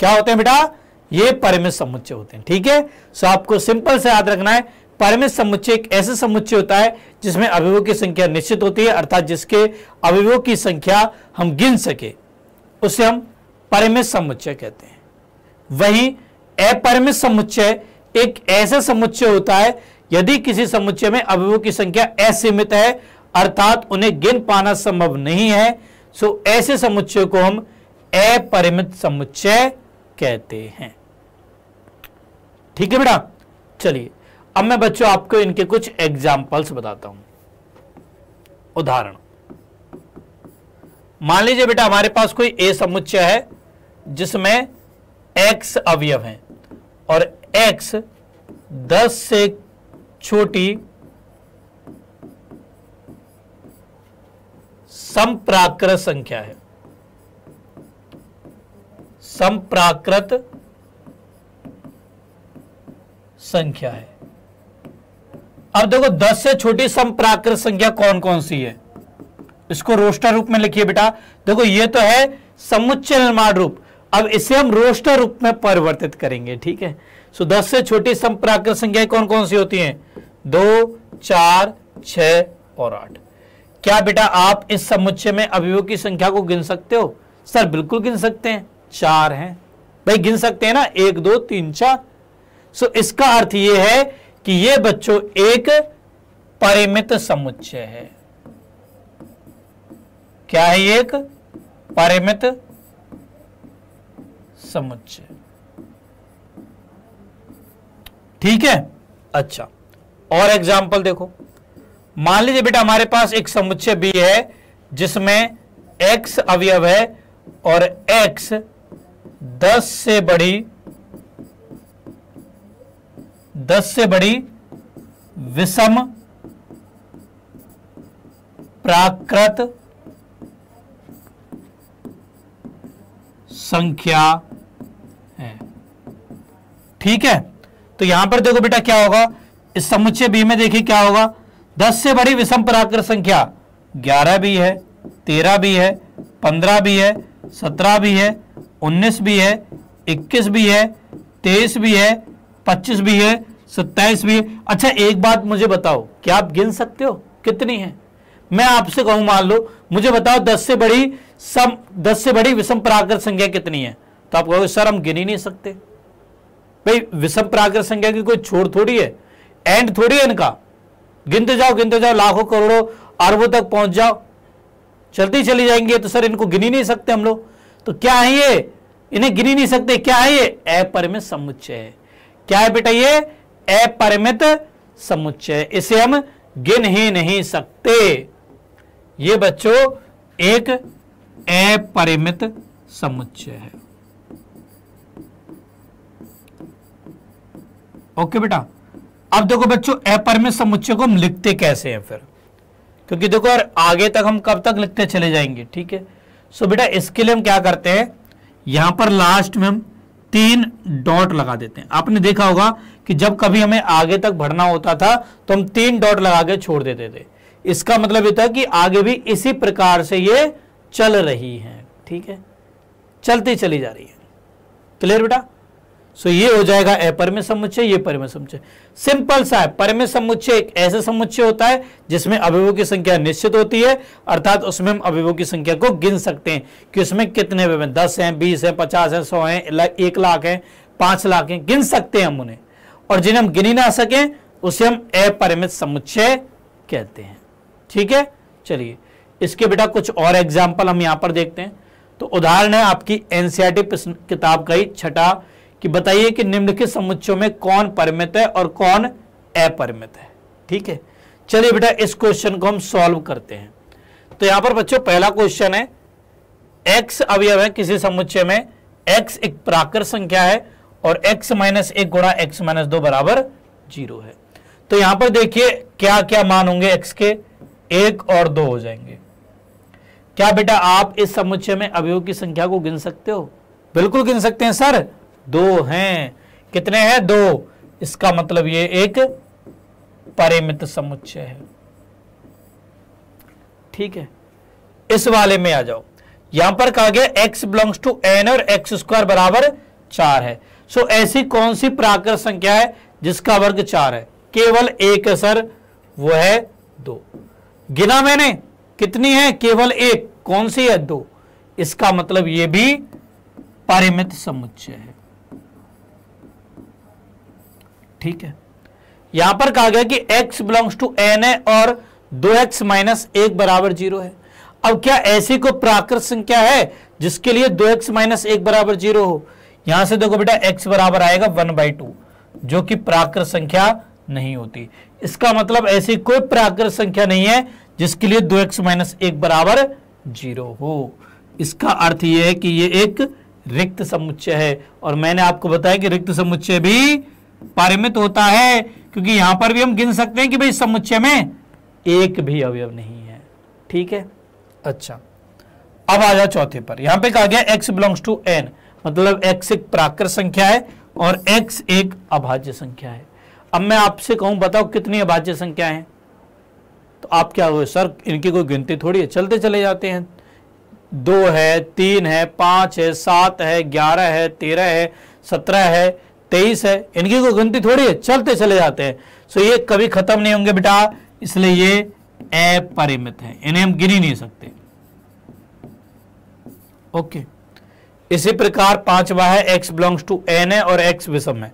क्या होते हैं बेटा ये परिमित समुच्चय होते हैं ठीक है सो आपको सिंपल से याद रखना है परिमित समुच्चय एक ऐसे समुच्चय होता है जिसमें अवयवों की संख्या निश्चित होती है अर्थात जिसके अवयवों की संख्या हम गिन सके उसे हम परिमित समुच्चय कहते हैं वहीं अपरिमित समुच्चय एक ऐसा समुच्चय होता है यदि किसी समुच्चय में अवयवों की संख्या असीमित है अर्थात उन्हें गिन पाना संभव नहीं है सो ऐसे समुच्चय को हम अपरिमित समुच्चय कहते हैं ठीक है बेटा चलिए अब मैं बच्चों आपको इनके कुछ एग्जाम्पल्स बताता हूं उदाहरण मान लीजिए बेटा हमारे पास कोई ए समुच्चय है जिसमें एक्स अवयव है और एक्स दस से छोटी संप्राकृत संख्या है संप्राकृत संख्या है अब देखो 10 से छोटी संप्राकृत संख्या कौन कौन सी है इसको रोस्टर रूप में लिखिए बेटा देखो ये तो है समुच्चय निर्माण रूप अब इसे हम रोस्टर रूप में परिवर्तित करेंगे ठीक है सो दस से छोटी संप्राकृत संख्याएं कौन कौन सी होती हैं दो चार छ और आठ क्या बेटा आप इस समुच्चय में अवयव की संख्या को गिन सकते हो सर बिल्कुल गिन सकते हैं चार हैं भाई गिन सकते हैं ना एक दो तीन चार सो इसका अर्थ यह है कि यह बच्चों एक परिमित समुच्चय है क्या है एक परिमित समुच्चय ठीक है अच्छा और एग्जाम्पल देखो मान लीजिए बेटा हमारे पास एक समुच्चय भी है जिसमें एक्स अवयव है और एक्स दस से बड़ी दस से बड़ी विषम प्राकृत संख्या है ठीक है तो यहां पर देखो बेटा क्या होगा इस समुच्चय बी में देखिए क्या होगा दस से बड़ी विषम पराकृत संख्या ग्यारह भी है तेरह भी है पंद्रह भी है सत्रह भी है उन्नीस भी है इक्कीस भी है तेईस भी है पच्चीस भी है सत्ताईस भी है अच्छा एक बात मुझे बताओ क्या आप गिन सकते हो कितनी है मैं आपसे कहूं मान लो मुझे बताओ दस से बड़ी सम दस से बड़ी विषम प्राकृत संख्या कितनी है तो आप कहोगे सर हम गिन ही नहीं सकते भाई विषम प्राकृत संख्या की कोई छोड़ थोड़ी है एंड थोड़ी है इनका गिनते जाओ गिनते जाओ लाखों करोड़ों अरबों तक पहुंच जाओ चलती चली जाएंगे तो सर इनको गिन ही नहीं सकते हम लोग तो क्या है ये इन्हें गिनी नहीं सकते क्या है ये अपरिमित समुच्चय है क्या है बेटा ये अपरिमित समुच्चय इसे हम गिन ही नहीं सकते ये बच्चों एक अपरिमित समुच्चय है ओके बेटा अब देखो बच्चों अपरिमित समुच्चय को हम लिखते कैसे हैं फिर क्योंकि देखो यार आगे तक हम कब तक लिखते चले जाएंगे ठीक है सो बेटा इसके लिए हम क्या करते हैं यहां पर लास्ट में हम तीन डॉट लगा देते हैं आपने देखा होगा कि जब कभी हमें आगे तक भरना होता था तो हम तीन डॉट लगा के छोड़ देते थे इसका मतलब ये था कि आगे भी इसी प्रकार से ये चल रही है ठीक है चलती चली जा रही है क्लियर बेटा सो ये हो जाएगा ए समुच्चय ये परमे समुच्चय सिंपल सा है परमे समुच्चय एक ऐसे समुच्चय होता है जिसमें अवयवों की संख्या निश्चित होती है अर्थात उसमें हम अवयवों की संख्या को गिन सकते हैं कि उसमें कितने अवयव हैं दस हैं बीस हैं पचास हैं सौ हैं एक लाख हैं पांच लाख हैं गिन सकते हैं हम उन्हें और जिन्हें हम गिनी ना सकें उसे हम अपरिमित समुच्चय कहते हैं ठीक है चलिए इसके बेटा कुछ और एग्जाम्पल हम यहाँ पर देखते हैं तो उदाहरण है आपकी एनसीईआरटी e किताब का ही छठा कि बताइए कि निम्नलिखित समुच्चयों में कौन परिमित है और कौन अपरिमित है ठीक है चलिए बेटा इस क्वेश्चन को हम सॉल्व करते हैं तो यहां पर बच्चों पहला क्वेश्चन है एक्स अवयव है किसी समुच्चय में एक्स एक प्राकृत संख्या है और एक्स माइनस एक गुणा एक्स माइनस दो बराबर जीरो है तो यहां पर देखिए क्या क्या मान होंगे एक्स के एक और दो हो जाएंगे क्या बेटा आप इस समुच्चय में अवयव की संख्या को गिन सकते हो बिल्कुल गिन सकते हैं सर दो हैं कितने हैं दो इसका मतलब ये एक परिमित समुच्चय है ठीक है इस वाले में आ जाओ यहां पर कहा गया x बिलोंग्स टू एन और एक्स स्क्वायर बराबर चार है सो ऐसी कौन सी प्राकृत संख्या है जिसका वर्ग चार है केवल एक है सर वो है दो गिना मैंने कितनी है केवल एक कौन सी है दो इसका मतलब ये भी परिमित समुच्चय है ठीक है यहां पर कहा गया कि x बिलोंग्स टू n है और दो एक्स माइनस एक बराबर जीरो है अब क्या ऐसी कोई प्राकृत संख्या है जिसके लिए दो एक्स माइनस एक बराबर जीरो हो यहां से देखो बेटा x बराबर आएगा वन बाई टू जो कि प्राकृत संख्या नहीं होती इसका मतलब ऐसी कोई प्राकृत संख्या नहीं है जिसके लिए दो एक्स माइनस एक बराबर जीरो हो इसका अर्थ यह है कि यह एक रिक्त समुच्चय है और मैंने आपको बताया कि रिक्त समुच्चय भी परिमित होता है क्योंकि यहां पर भी हम गिन सकते हैं कि भाई समुच्चय में एक भी अवयव नहीं है ठीक है अच्छा अब आ जाओ चौथे पर यहां पे कहा गया x बिलोंग्स टू n मतलब x एक प्राकृत संख्या है और एक्स एक अभाज्य संख्या है अब मैं आपसे कहूं बताओ कितनी अभाज्य संख्या है तो आप क्या हो सर इनकी कोई गिनती थोड़ी है चलते चले जाते हैं दो है तीन है पांच है सात है ग्यारह है तेरह है सत्रह है तेईस है इनकी कोई गिनती थोड़ी है चलते चले जाते हैं सो ये कभी खत्म नहीं होंगे बेटा इसलिए ये अपरिमित है इन्हें हम गिनी नहीं सकते ओके इसी प्रकार पांचवा है एक्स बिलोंग्स टू एन है और एक्स विषम है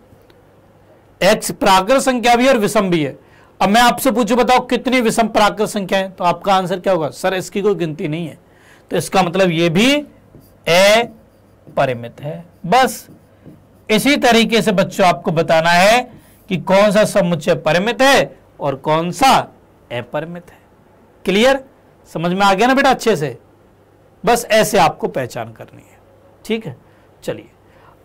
एक्स प्राकृत संख्या भी और विषम भी है अब मैं आपसे पूछू बताओ कितनी विषम प्राकृत संख्या है तो आपका आंसर क्या होगा सर इसकी कोई गिनती नहीं है तो इसका मतलब ये भी अपरिमित है बस इसी तरीके से बच्चों आपको बताना है कि कौन सा समुच्चय परिमित है और कौन सा अपरिमित है क्लियर समझ में आ गया ना बेटा अच्छे से बस ऐसे आपको पहचान करनी है ठीक है चलिए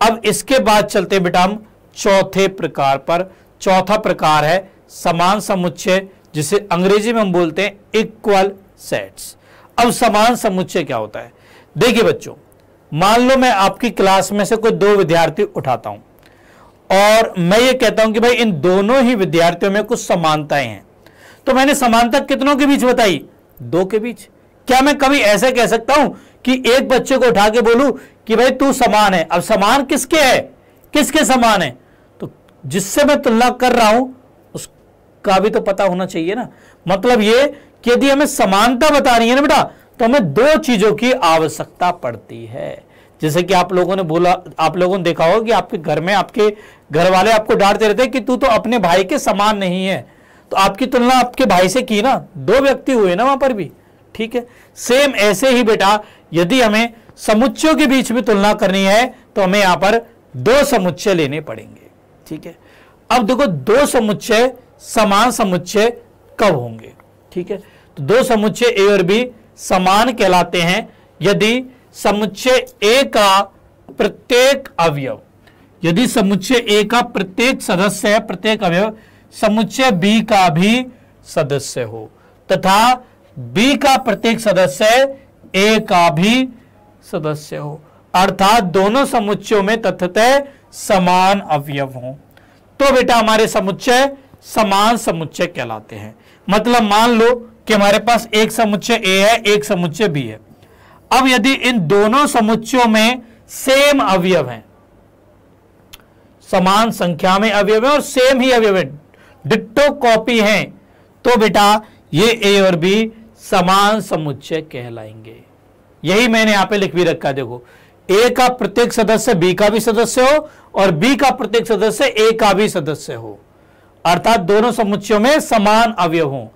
अब इसके बाद चलते बेटा हम चौथे प्रकार पर चौथा प्रकार है समान समुच्चय जिसे अंग्रेजी में हम बोलते हैं इक्वल सेट्स अब समान समुच्चय क्या होता है देखिए बच्चों मान लो मैं आपकी क्लास में से कोई दो विद्यार्थी उठाता हूं और मैं ये कहता हूं कि भाई इन दोनों ही विद्यार्थियों में कुछ समानताएं हैं तो मैंने समानता कितनों के बीच बताई दो के बीच क्या मैं कभी ऐसे कह सकता हूं कि एक बच्चे को उठा के बोलूं कि भाई तू समान है अब समान किसके है किसके समान है तो जिससे मैं तुलना कर रहा हूं उसका भी तो पता होना चाहिए ना मतलब ये कि यदि हमें समानता बता रही है ना बेटा तो हमें दो चीजों की आवश्यकता पड़ती है जैसे कि आप लोगों ने बोला आप लोगों ने देखा होगा कि आपके घर में आपके घर वाले आपको डांटते रहते हैं कि तू तो अपने भाई के समान नहीं है तो आपकी तुलना आपके भाई से की ना दो व्यक्ति हुए ना वहां पर भी ठीक है सेम ऐसे ही बेटा यदि हमें समुच्चयों के बीच में तुलना करनी है तो हमें यहां पर दो समुच्चय लेने पड़ेंगे ठीक है अब देखो दो समुच्चय समान समुच्चय कब होंगे ठीक है तो दो समुच्चय ए और बी समान कहलाते हैं यदि समुच्चय ए का प्रत्येक अवयव यदि समुच्चय ए का प्रत्येक सदस्य है प्रत्येक अवयव समुच्चय बी का भी सदस्य हो तथा बी का प्रत्येक सदस्य ए का भी सदस्य हो अर्थात दोनों समुच्चयों में तथ्यतः समान अवयव हो तो बेटा हमारे समुच्चय समान समुच्चय कहलाते हैं मतलब मान लो कि हमारे पास एक समुच्चय ए है एक समुच्चय बी है अब यदि इन दोनों समुच्चयों में सेम अवयव हैं समान संख्या में अवयव है और सेम ही अवयव है डिट्टो कॉपी हैं तो बेटा ये ए और बी समान समुच्चय कहलाएंगे यही मैंने यहां पे लिख भी रखा देखो ए का प्रत्येक सदस्य बी का भी सदस्य हो और बी का प्रत्येक सदस्य ए का भी सदस्य हो अर्थात दोनों समुच्चयों में समान अवयव हो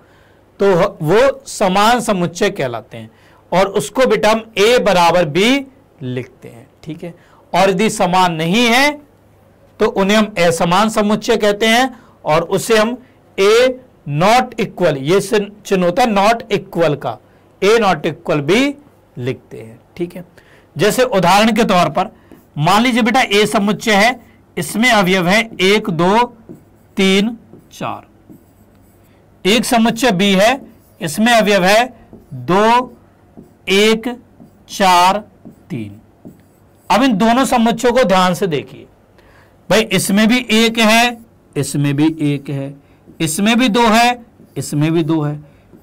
तो वो समान समुच्चय कहलाते हैं और उसको बेटा हम ए बराबर बी लिखते हैं ठीक है और यदि समान नहीं है तो उन्हें हम असमान समुच्चय कहते हैं और उसे हम ए नॉट इक्वल ये चिन्ह होता है नॉट इक्वल का ए नॉट इक्वल बी लिखते हैं ठीक है जैसे उदाहरण के तौर पर मान लीजिए बेटा ए समुच्चय है इसमें अवयव है एक दो तीन चार एक समुच्चय बी है इसमें अवयव है दो एक चार तीन अब इन दोनों समुच्चयों को ध्यान से देखिए भाई इसमें भी एक है इसमें भी एक है इसमें भी दो है इसमें भी दो है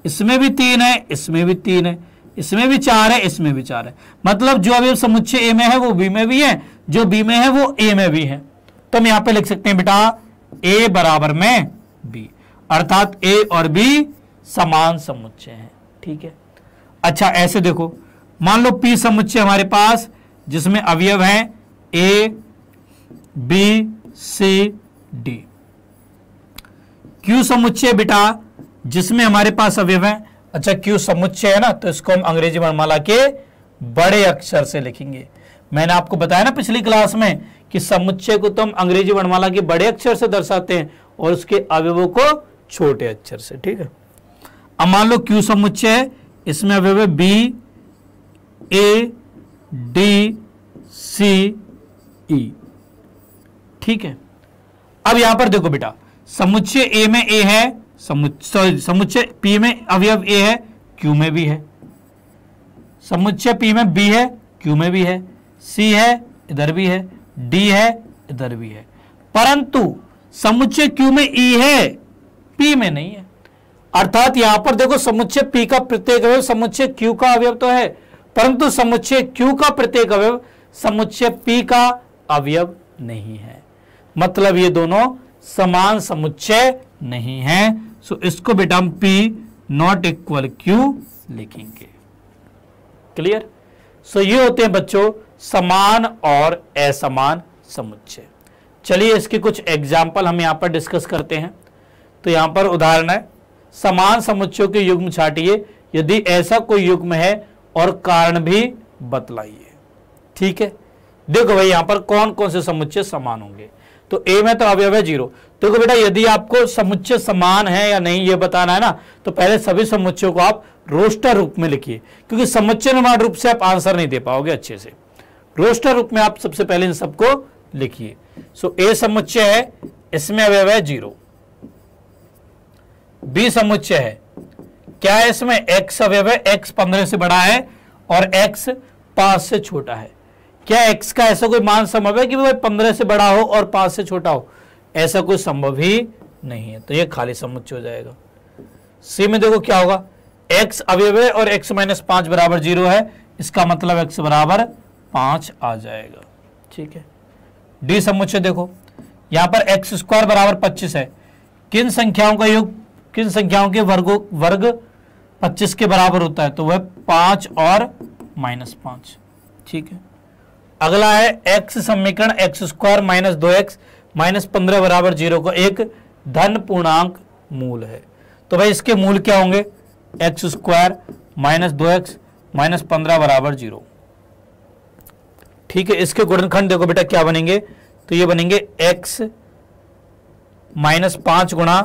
इसमें भी तीन है इसमें भी तीन है इसमें भी चार है इसमें भी चार है मतलब जो अवयव समुच्चय ए में है वो बी में भी है जो बी में है वो ए में भी है तो हम यहां पे लिख सकते हैं बेटा ए बराबर में बी अर्थात ए और बी समान समुच्चय हैं ठीक है अच्छा ऐसे देखो मान लो पी समुच्चय हमारे पास जिसमें अवयव हैं A B C D Q समुच्चय बेटा जिसमें हमारे पास अवयव हैं अच्छा क्यू समुच्चय है ना तो इसको हम अंग्रेजी वर्णमाला के बड़े अक्षर से लिखेंगे मैंने आपको बताया ना पिछली क्लास में कि समुच्चय को तो हम अंग्रेजी वर्णमाला के बड़े अक्षर से दर्शाते हैं और उसके अवयवों को छोटे अक्षर से ठीक है अब मान लो क्यू समुच्चय है इसमें अब है बी ए डी सी ई ठीक है अब यहां पर देखो बेटा समुच्चय ए में ए है समुच्चय पी में अवयव ए है क्यू में भी है समुच्चय पी में बी है क्यू में भी है सी है इधर भी है डी है इधर भी है परंतु समुच्चय क्यू में ई है पी में नहीं है अर्थात यहां पर देखो समुच्चय पी का प्रत्येक अवयव समुच्चय क्यू का अवयव तो है परंतु समुच्चय क्यू का प्रत्येक अवयव समुच्चय पी का अवयव नहीं है मतलब ये दोनों समान समुच्चय नहीं है सो इसको बेटा हम पी नॉट इक्वल क्यू लिखेंगे क्लियर सो ये होते हैं बच्चों समान और असमान समुच्चय चलिए इसके कुछ एग्जाम्पल हम यहां पर डिस्कस करते हैं तो यहां पर उदाहरण है समान समुच्चयों के युग्म छाटिए यदि ऐसा कोई युग्म है और कारण भी बतलाइए ठीक है देखो भाई यहां पर कौन कौन से समुच्चय समान होंगे तो ए में तो अवयव है जीरो देखो बेटा यदि आपको समुच्चय समान है या नहीं ये बताना है ना तो पहले सभी समुच्चयों को आप रोस्टर रूप में लिखिए क्योंकि समुच्चय निर्माण रूप से आप आंसर नहीं दे पाओगे अच्छे से रोस्टर रूप में आप सबसे पहले इन सबको लिखिए सो ए समुच्चय है इसमें अवयव है जीरो बी समुच्चय है क्या है इसमें एक्स अवयव है एक्स पंद्रह से बड़ा है और एक्स पांच से छोटा है क्या एक्स का ऐसा कोई मान संभव है कि वह पंद्रह से बड़ा हो और पांच से छोटा हो ऐसा कोई संभव ही नहीं है तो यह खाली समुच्चय हो जाएगा सी में देखो क्या होगा एक्स अवयव है और एक्स माइनस पांच बराबर जीरो है इसका मतलब एक्स बराबर पांच आ जाएगा ठीक है डी समुच्चय देखो यहां पर एक्स स्क्वायर बराबर पच्चीस है किन संख्याओं का योग किन संख्याओं के वर्गों वर्ग पच्चीस के बराबर होता है तो वह पांच और माइनस पांच ठीक है अगला है एक्स समीकरण एक्स स्क्वायर माइनस दो एक्स माइनस पंद्रह बराबर जीरो को एक धन पूर्णांक मूल है तो भाई इसके मूल क्या होंगे एक्स स्क्वायर माइनस दो एक्स माइनस पंद्रह बराबर जीरो ठीक है इसके गुणनखंड देखो बेटा क्या बनेंगे तो ये बनेंगे एक्स माइनस पांच गुणा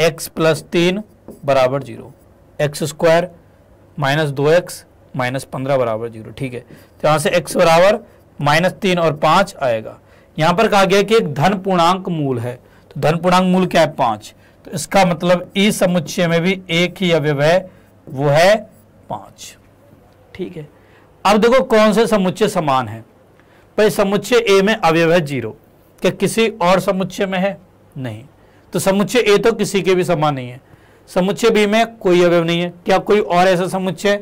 एक्स प्लस तीन बराबर जीरो एक्स स्क्वायर माइनस दो एक्स माइनस पंद्रह बराबर जीरो ठीक है तो यहां से एक्स बराबर माइनस तीन और पांच आएगा यहां पर कहा गया कि एक धन पूर्णांक मूल है तो धन पूर्णांक मूल क्या है पांच तो इसका मतलब ई समुच्चय में भी एक ही अवयव है वो है पांच ठीक है अब देखो कौन से समुच्चय समान है भाई समुच्चय ए में अवयव है जीरो क्या किसी और समुच्चय में है नहीं तो समुच्चय ए तो किसी के भी समान नहीं है समुच्चय बी में कोई अवयव नहीं है क्या कोई और ऐसा समुच्चय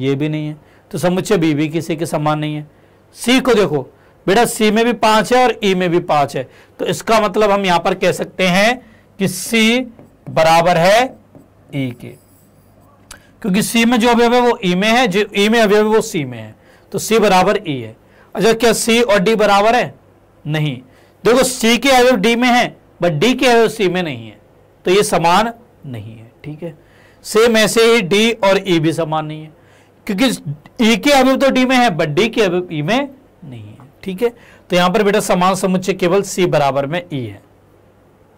ये भी नहीं है तो समुच्चय बी भी किसी के समान नहीं है सी को देखो बेटा सी में भी पांच है और ई में भी पांच है तो इसका मतलब हम यहां पर कह सकते हैं कि सी बराबर है ई के क्योंकि सी में जो अवयव है वो ई में है जो ई में अवयव है वो सी में है तो सी बराबर ई है अच्छा क्या सी और डी बराबर है नहीं देखो सी के अवयव डी में है बट डी क्या है सी में नहीं है तो ये समान नहीं है ठीक है सेम ऐसे ही डी और ई e भी समान नहीं है क्योंकि ई e के अभी तो डी में है बट डी के अभी ई e में नहीं है ठीक है तो यहां पर बेटा समान समुच्चय केवल सी बराबर में ई e है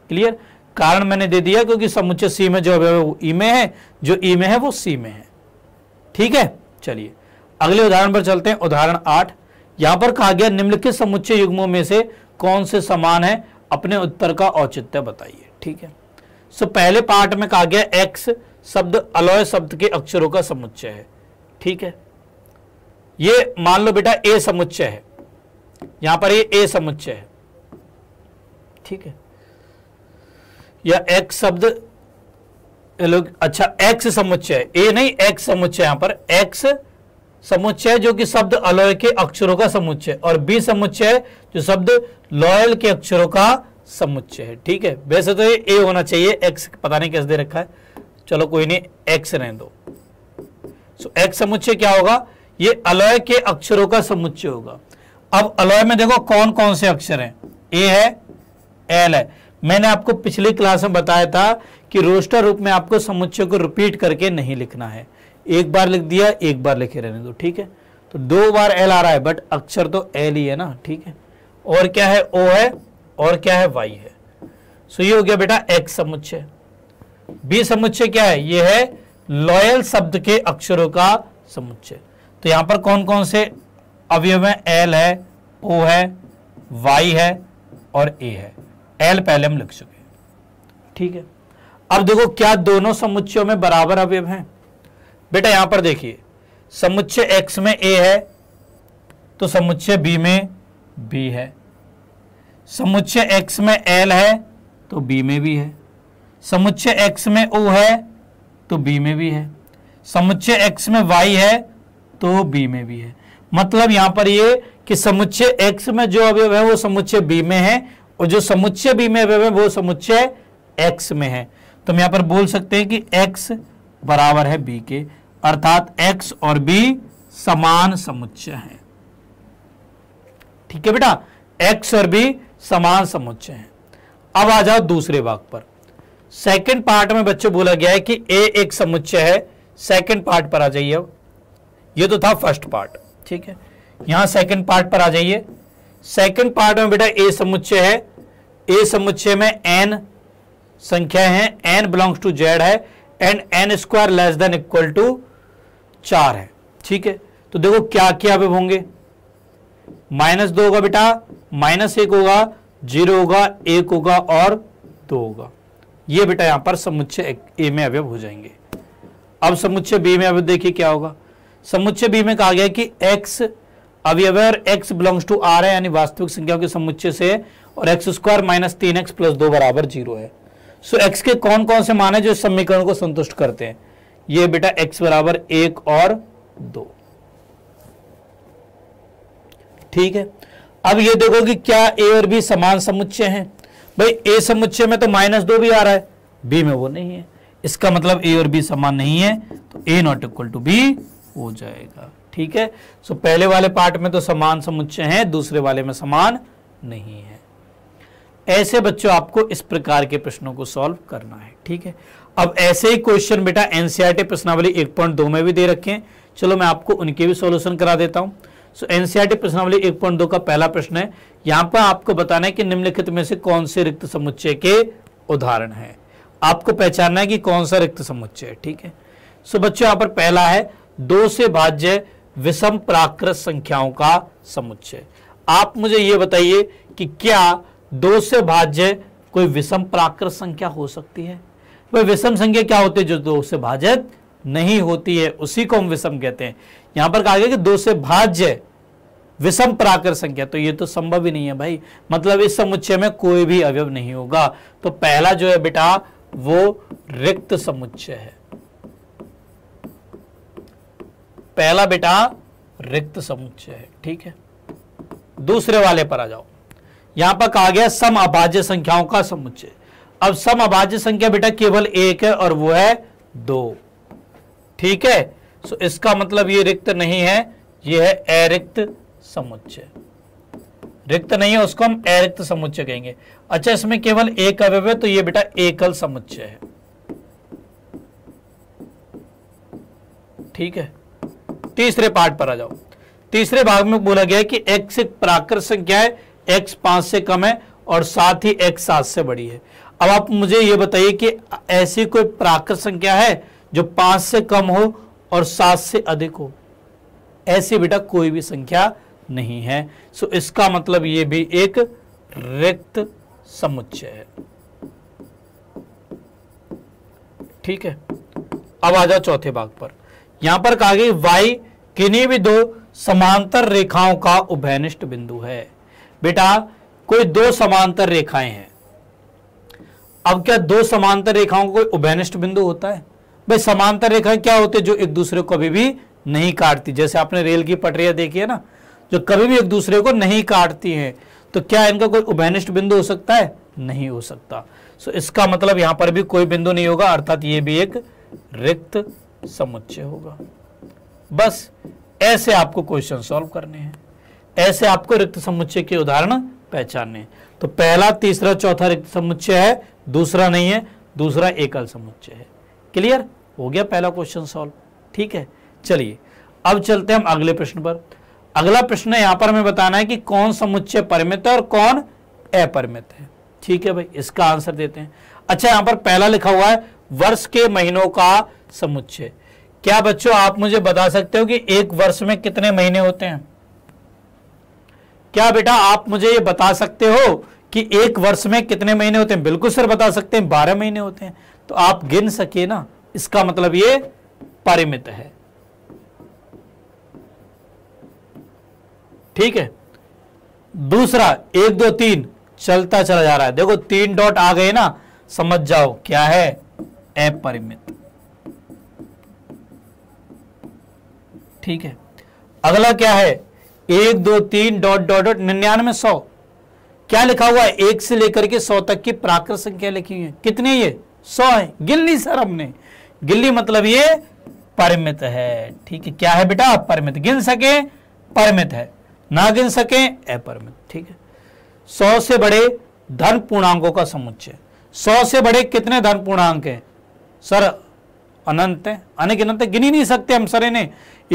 क्लियर कारण मैंने दे दिया क्योंकि समुच्चय सी में जो अभी वो ई e में है जो ई e में है वो सी में है ठीक है चलिए अगले उदाहरण पर चलते हैं उदाहरण आठ यहां पर कहा गया निम्नलिखित समुच्चय युग्मों में से कौन से समान है अपने उत्तर का औचित्य बताइए ठीक है सो पहले पार्ट में कहा गया एक्स शब्द अलॉय शब्द के अक्षरों का समुच्चय है ठीक है ये मान लो बेटा ए समुच्चय है यहां पर ये ए समुच्चय है ठीक है या एक्स शब्द लोग अच्छा एक्स समुच्चय ए नहीं एक्स समुच्चय यहां पर एक्स समुच्चय जो कि शब्द अलॉय के अक्षरों का समुच्चय और बी समुच्चय जो शब्द लॉयल के अक्षरों का समुच्चय है ठीक है वैसे तो ये ए होना चाहिए एक्स पता नहीं कैसे दे रखा है चलो कोई नहीं एक्स रहने दो सो एक्स समुच्चय क्या होगा ये अलॉय के अक्षरों का समुच्चय होगा अब अलॉय में देखो कौन कौन से अक्षर हैं ए है एल है मैंने आपको पिछली क्लास में बताया था कि रोस्टर रूप में आपको समुच्चय को रिपीट करके नहीं लिखना है एक बार लिख दिया एक बार लिखे रहने दो ठीक है तो दो बार एल आ रहा है बट अक्षर तो एल ही है ना ठीक है और क्या है ओ है और क्या है वाई है सो ये हो गया बेटा एक्स समुच्चय बी समुच्चय क्या है ये है लॉयल शब्द के अक्षरों का समुच्चय तो यहां पर कौन कौन से अवयव है एल है ओ है वाई है और ए है एल पहले हम लिख चुके ठीक है अब देखो क्या दोनों समुच्चयों में बराबर अवयव हैं बेटा यहां पर देखिए समुच्चय x में a है तो समुच्चय b में b है समुच्चय x में l है तो b में भी है समुच्चय x में o है तो b में भी है समुच्चय x में y है तो b में भी है मतलब यहां पर ये कि समुच्चय x में जो अवयव है वो समुच्चय b में है और जो समुच्चय b में अवयव है वो समुच्चय x में है तो हम यहां पर बोल सकते हैं कि x बराबर है b के अर्थात एक्स और बी समान समुच्चय हैं ठीक है बेटा एक्स और बी समान समुच्चय हैं अब आ जाओ दूसरे भाग पर सेकंड पार्ट में बच्चों बोला गया है कि ए एक समुच्चय है सेकंड पार्ट पर आ जाइए अब ये तो था फर्स्ट पार्ट ठीक है यहां सेकंड पार्ट पर आ जाइए सेकंड पार्ट में बेटा ए समुच्चय है ए समुच्चय में एन संख्या है एन बिलोंग्स टू जेड है and N square less than equal to चार है ठीक है तो देखो क्या क्या पे होंगे माइनस दो होगा बेटा माइनस एक होगा जीरो होगा एक होगा और दो होगा ये बेटा यहां पर समुच्चय ए में अवयव हो जाएंगे अब समुच्चय बी में अवयव देखिए क्या होगा समुच्चय बी में कहा गया कि एक्स अवयव एक्स बिलोंग्स टू आर है यानी वास्तविक संख्याओं के समुच्चय से और एक्स स्क्वायर माइनस तीन एक्स प्लस दो बराबर जीरो है सो एक्स के कौन कौन से मान है जो इस समीकरण को संतुष्ट करते हैं ये बेटा x बराबर एक और दो ठीक है अब ये देखो कि क्या a और b समान समुच्चय हैं भाई a समुच्चय में तो माइनस दो भी आ रहा है b में वो नहीं है इसका मतलब a और b समान नहीं है तो a not equal to b हो जाएगा ठीक है सो पहले वाले पार्ट में तो समान समुच्चय हैं दूसरे वाले में समान नहीं है ऐसे बच्चों आपको इस प्रकार के प्रश्नों को सॉल्व करना है ठीक है अब ऐसे ही क्वेश्चन बेटा एनसीआरटी e प्रश्नावली एक पॉइंट दो में भी दे रखे हैं चलो मैं आपको उनके भी सॉल्यूशन करा देता हूं सो एनसीआरटी प्रश्नावली दो का पहला प्रश्न है यहां पर आपको बताना है कि निम्नलिखित में से कौन से रिक्त समुच्चय के उदाहरण है आपको पहचानना है कि कौन सा रिक्त समुच्चय है ठीक है सो बच्चों यहां पर पहला है दो से भाज्य विषम प्राकृत संख्याओं का समुच्चय आप मुझे ये बताइए कि क्या दो से भाज्य कोई विषम प्राकृत संख्या हो सकती है वह विषम संख्या क्या होती है जो दो से भाजक नहीं होती है उसी को हम विषम कहते हैं यहां पर कहा गया कि दो से भाज्य विषम प्राकर संख्या तो ये तो संभव ही नहीं है भाई मतलब इस समुच्चय में कोई भी अवयव नहीं होगा तो पहला जो है बेटा वो रिक्त समुच्चय है पहला बेटा रिक्त समुच्चय है ठीक है दूसरे वाले पर आ जाओ यहां पर कहा गया सम अभाज्य संख्याओं का समुच्चय अब सम अभाज्य संख्या बेटा केवल एक है और वो है दो ठीक है सो इसका मतलब ये रिक्त नहीं है ये है अरिक्त समुच्चय रिक्त नहीं है उसको हम अरिक्त समुच्चय कहेंगे अच्छा इसमें केवल एक अवयव है तो ये बेटा एकल समुच्चय है ठीक है तीसरे पार्ट पर आ जाओ तीसरे भाग में बोला गया है कि एक्स एक प्राकृत संख्या है एक्स पांच से कम है और साथ ही एक्स सात से बड़ी है अब आप मुझे ये बताइए कि ऐसी कोई प्राकृत संख्या है जो पांच से कम हो और सात से अधिक हो ऐसी बेटा कोई भी संख्या नहीं है सो इसका मतलब ये भी एक रिक्त समुच्चय है ठीक है अब आ जाओ चौथे भाग पर यहां पर कहा गई वाई किन्हीं भी दो समांतर रेखाओं का उभयनिष्ठ बिंदु है बेटा कोई दो समांतर रेखाएं हैं अब क्या दो समांतर रेखाओं कोई उभयनिष्ठ बिंदु होता है भाई समांतर रेखाएं क्या होती है जो एक दूसरे को कभी भी नहीं काटती जैसे आपने रेल की पटरियां देखी है ना जो कभी भी एक दूसरे को नहीं काटती हैं तो क्या इनका कोई उभयनिष्ठ बिंदु हो सकता है नहीं हो सकता सो इसका मतलब यहां पर भी कोई बिंदु नहीं होगा अर्थात ये भी एक रिक्त समुच्चय होगा बस ऐसे आपको क्वेश्चन सॉल्व करने हैं ऐसे आपको रिक्त समुच्चय के उदाहरण पहचानने हैं तो पहला तीसरा चौथा रिक्त समुच्चय है दूसरा नहीं है दूसरा एकल समुच्चय है क्लियर हो गया पहला क्वेश्चन सॉल्व ठीक है चलिए अब चलते हैं हम अगले प्रश्न पर अगला प्रश्न यहां पर हमें बताना है कि कौन समुच्चय परिमित है और कौन अपरिमित है ठीक है भाई इसका आंसर देते हैं अच्छा यहां पर पहला लिखा हुआ है वर्ष के महीनों का समुच्चय क्या बच्चों आप मुझे बता सकते हो कि एक वर्ष में कितने महीने होते हैं क्या बेटा आप मुझे ये बता सकते हो कि एक वर्ष में कितने महीने होते हैं बिल्कुल सर बता सकते हैं बारह महीने होते हैं तो आप गिन सके ना इसका मतलब ये परिमित है ठीक है दूसरा एक दो तीन चलता चला जा रहा है देखो तीन डॉट आ गए ना समझ जाओ क्या है अपरिमित ठीक है अगला क्या है एक दो तीन डॉट डॉट डॉट निन्यानवे सौ क्या लिखा हुआ है एक से लेकर के सौ तक की प्राकृत संख्या लिखी है कितने ये सौ है गिल्ली सर हमने गिल्ली मतलब ये परिमित है ठीक है क्या है बेटा परिमित गिन सके परिमित है ना गिन सके अपरिमित ठीक है सौ से बड़े धन पूर्णांकों का समुच्चय सौ से बड़े कितने धन पूर्णांक है सर अनंत है अनगिनत है गिनी नहीं सकते हम सर इन्हें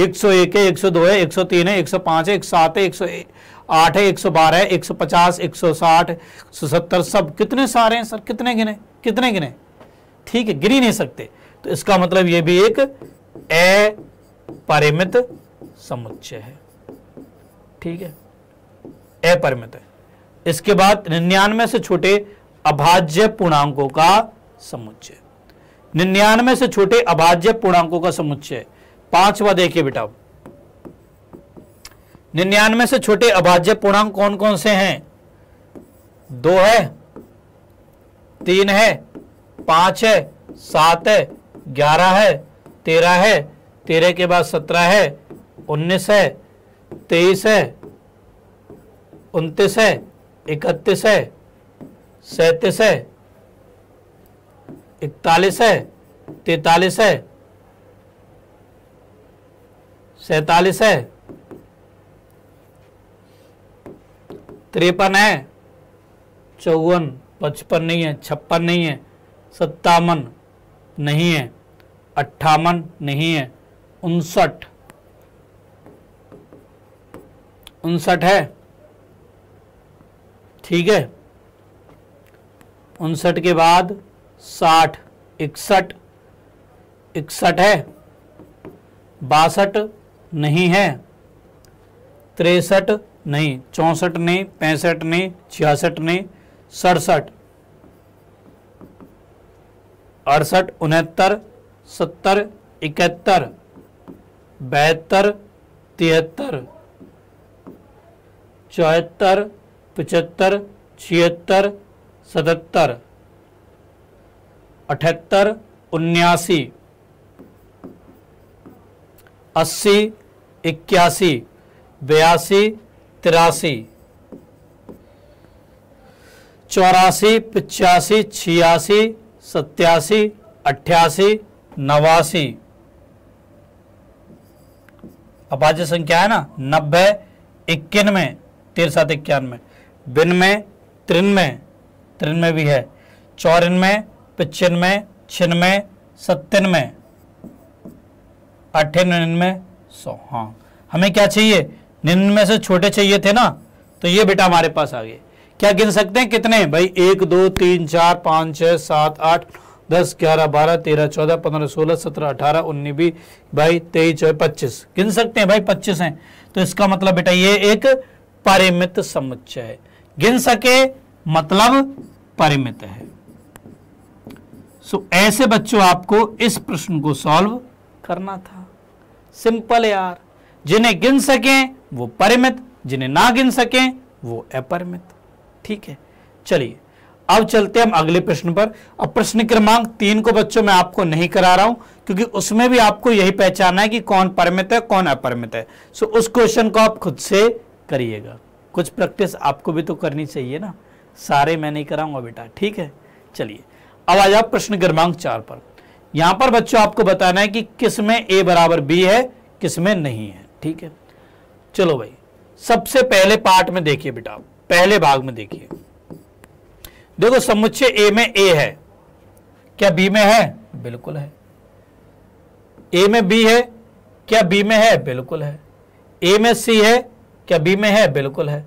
एक सौ एक है एक सौ दो है एक सौ तीन है एक सौ पांच है एक सौ सात है एक सौ आठ है एक सौ बारह है एक सौ पचास एक सौ साठ एक सौ सत्तर सब कितने सारे हैं सर कितने गिने कितने गिने ठीक है गिनी नहीं सकते तो इसका मतलब ये भी एक अपरिमित समुच्चय है ठीक है अपरिमित है इसके बाद निन्यानवे से छोटे अभाज्य पूर्णांकों का समुच्चय निन्यानवे से छोटे अभाज्य पूर्णांकों का समुच्चय पांचवा देखिए बेटा निन्यानवे से छोटे अभाज्य पूर्णांक कौन कौन से हैं दो है तीन है पांच है सात है ग्यारह है तेरह है तेरह के बाद सत्रह है उन्नीस है तेईस है उनतीस है इकतीस है सैतीस है इकतालीस है तैतालीस है सैतालीस है त्रेपन है चौवन पचपन नहीं है छप्पन नहीं है सत्तावन नहीं है अट्ठावन नहीं है उनसठ उनसठ है ठीक है उनसठ के बाद साठ इकसठ इकसठ है बासठ नहीं है तिरसठ नहीं चौंसठ नहीं पैंसठ नहीं छियासठ नहीं सड़सठ अड़सठ उनहत्तर सत्तर इकहत्तर बहत्तर तिहत्तर चौहत्तर पचहत्तर छिहत्तर सतहत्तर अठहत्तर उन्यासी अस्सी इक्यासी बयासी तिरासी चौरासी पचासी छियासी सत्यासी अट्ठासी नवासी अपाचे संख्या है ना नब्बे इक्यानवे तिरसठ इक्यानवे में त्रिन में भी है में पचानवे छियानवे सत्तानवे अट्ठानवे सौ हाँ हमें क्या चाहिए निन्यानवे से छोटे चाहिए थे ना तो ये बेटा हमारे पास आ गए क्या गिन सकते हैं कितने भाई एक दो तीन चार पाँच छः सात आठ दस ग्यारह बारह तेरह चौदह पंद्रह सोलह सत्रह अठारह उन्नीस बीस भाई तेईस चौबीस पच्चीस गिन सकते हैं भाई पच्चीस हैं तो इसका मतलब बेटा ये एक परिमित समुच्चय है गिन सके मतलब परिमित है सो so, ऐसे बच्चों आपको इस प्रश्न को सॉल्व करना था सिंपल यार जिन्हें गिन सकें वो परिमित जिन्हें ना गिन सकें वो अपरिमित ठीक है चलिए अब चलते हम अगले प्रश्न पर अब प्रश्न क्रमांक तीन को बच्चों मैं आपको नहीं करा रहा हूं क्योंकि उसमें भी आपको यही पहचाना है कि कौन परिमित है कौन अपरिमित है सो उस क्वेश्चन को आप खुद से करिएगा कुछ प्रैक्टिस आपको भी तो करनी चाहिए ना सारे मैं नहीं कराऊंगा बेटा ठीक है चलिए अब आ जाओ प्रश्न क्रमांक चार पर यहां पर बच्चों आपको बताना है कि किस में ए बराबर बी है किस में नहीं है ठीक है चलो भाई सबसे पहले पार्ट में देखिए बेटा पहले भाग में देखिए देखो समुच्चय ए में ए है क्या बी में है बिल्कुल है ए में बी है क्या बी में है बिल्कुल है ए में सी है क्या बी में है बिल्कुल है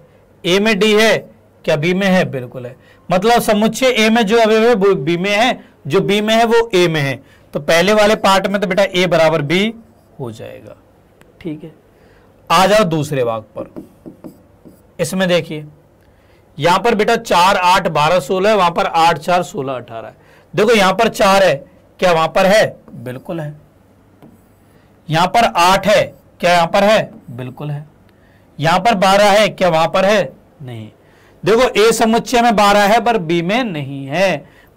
ए में डी है क्या बी में है बिल्कुल है मतलब समुच्चय ए में जो अवयव है बी में है जो बी में है वो ए में है तो पहले वाले पार्ट में तो बेटा ए बराबर बी हो जाएगा ठीक है आ जाओ दूसरे भाग पर इसमें देखिए यहां पर बेटा चार आठ बारह सोलह है वहां पर आठ चार सोलह अठारह है देखो यहां पर चार है क्या वहां पर है बिल्कुल है यहां पर आठ है क्या यहां पर है बिल्कुल है यहां पर बारह है क्या वहां पर है नहीं देखो ए समुच्चय में बारह है पर बी में नहीं है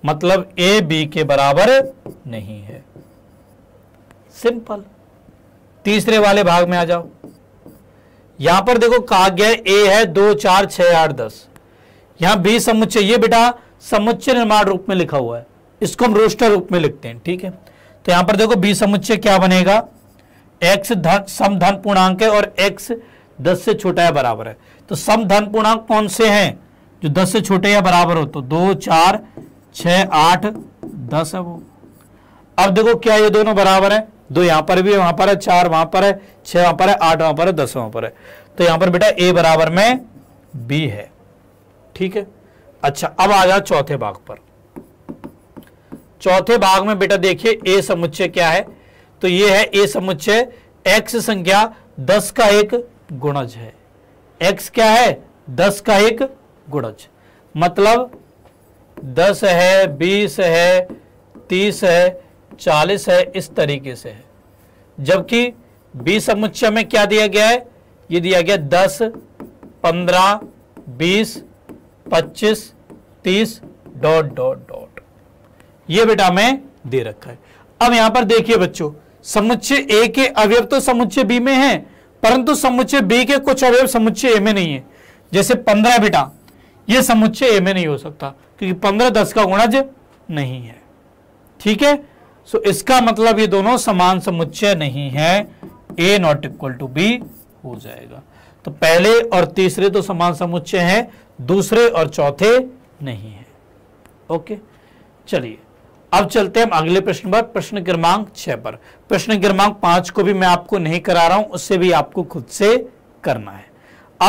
मतलब ए बी के बराबर नहीं है सिंपल तीसरे वाले भाग में आ जाओ यहां पर देखो काग्य ए है दो चार छह आठ दस यहां बी समुच्चय ये बेटा समुच्चय निर्माण रूप में लिखा हुआ है इसको हम रोस्टर रूप में लिखते हैं ठीक है तो यहां पर देखो बी समुच्चय क्या बनेगा एक्स धन समधन पूर्णांक है और एक्स दस से छोटा है बराबर है तो सम धन पूर्णांक कौन से हैं जो दस से छोटे या बराबर हो तो दो चार छ आठ दस है वो अब देखो क्या ये दोनों बराबर है दो यहां पर भी है वहां पर है चार वहां पर है छह वहां पर है आठ वहां पर है दस वहां पर है तो यहां पर बेटा ए बराबर में बी है ठीक है अच्छा अब आ जाओ चौथे भाग पर चौथे भाग में बेटा देखिए ए समुच्चय क्या है तो ये है ए समुच्चय एक्स संख्या दस का एक गुणज है एक्स क्या है दस का एक गुणज मतलब दस है बीस है तीस है चालीस है इस तरीके से है जबकि बी समुच्चय में क्या दिया गया है ये दिया गया दस पंद्रह बीस पच्चीस तीस डॉट डॉट डॉट ये बेटा मैं दे रखा है अब यहां पर देखिए बच्चों समुच्चय ए के अवयव तो समुच्चय बी में है परंतु समुच्चय बी के कुछ अवयव समुच्चय ए में नहीं है जैसे पंद्रह बेटा यह समुच्चय ए में नहीं हो सकता क्योंकि पंद्रह दस का गुणज नहीं है ठीक है सो इसका मतलब ये दोनों समान समुच्चय नहीं है A not equal to B हो जाएगा तो पहले और तीसरे तो समान समुच्चय हैं दूसरे और चौथे नहीं है ओके चलिए अब चलते हैं हम अगले प्रश्न पर प्रश्न क्रमांक छह पर प्रश्न क्रमांक पांच को भी मैं आपको नहीं करा रहा हूं उससे भी आपको खुद से करना है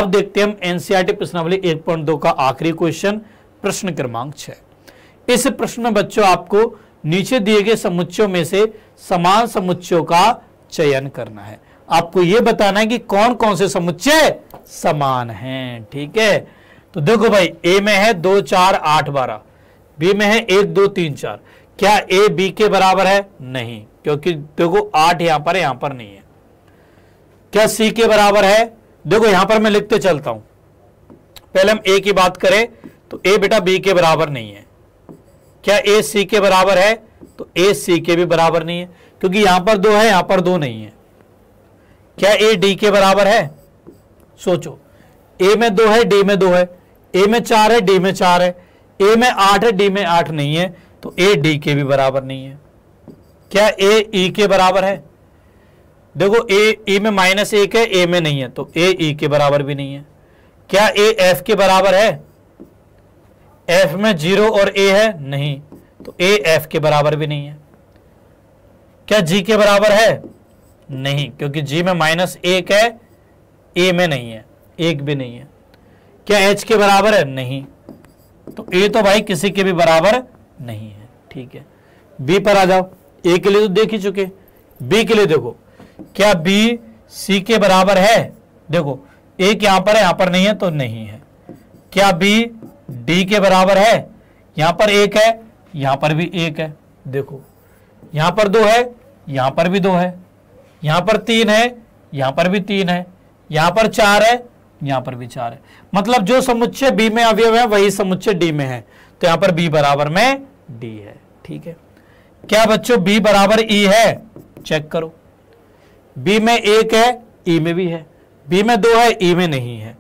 अब देखते हैं हम एनसीआरटी e प्रश्नावली एक पॉइंट दो का आखिरी क्वेश्चन प्रश्न क्रमांक छह इस प्रश्न में बच्चों आपको नीचे दिए गए समुच्चयों में से समान समुच्चयों का चयन करना है आपको यह बताना है कि कौन कौन से समुच्चय समान हैं ठीक है तो देखो भाई ए में है दो चार आठ बारह बी में है एक दो तीन चार क्या ए बी के बराबर है नहीं क्योंकि देखो आठ यहां पर यहां पर नहीं है क्या सी के बराबर है देखो यहां पर मैं लिखते चलता हूं पहले हम ए की बात करें तो ए बेटा बी के बराबर नहीं है क्या ए सी के बराबर है तो ए सी के भी बराबर नहीं है क्योंकि यहां पर दो है यहां पर दो नहीं है क्या ए डी के बराबर है सोचो ए में दो है डी में दो है ए में चार है डी में चार है ए में आठ है डी में आठ नहीं है तो ए डी के भी बराबर नहीं है क्या ए ई के बराबर है देखो ए ई में माइनस एक है ए में नहीं है तो ए ई के बराबर भी नहीं है क्या ए एफ के बराबर है एफ में जीरो और ए है नहीं तो ए एफ के बराबर भी नहीं है क्या जी के बराबर है नहीं क्योंकि जी में माइनस एक है ए में नहीं है एक भी नहीं है क्या एच के बराबर है नहीं तो ए तो भाई किसी के भी बराबर नहीं है ठीक है बी पर आ जाओ ए के लिए तो देख ही चुके बी के लिए देखो क्या बी सी के बराबर है देखो एक यहां पर है यहां पर नहीं है तो नहीं है क्या बी डी के बराबर है यहां पर एक है यहां पर भी एक है देखो यहां पर दो है यहां पर भी दो है यहां पर तीन है यहां पर भी तीन है यहां पर चार है यहां पर भी चार है मतलब जो समुच्चय बी में अवयव है वही समुच्चय डी में है तो यहां पर बी बराबर में डी है ठीक है क्या बच्चों बी बराबर ई e है चेक करो बी में एक है ई e में भी है बी में दो है ई e में नहीं है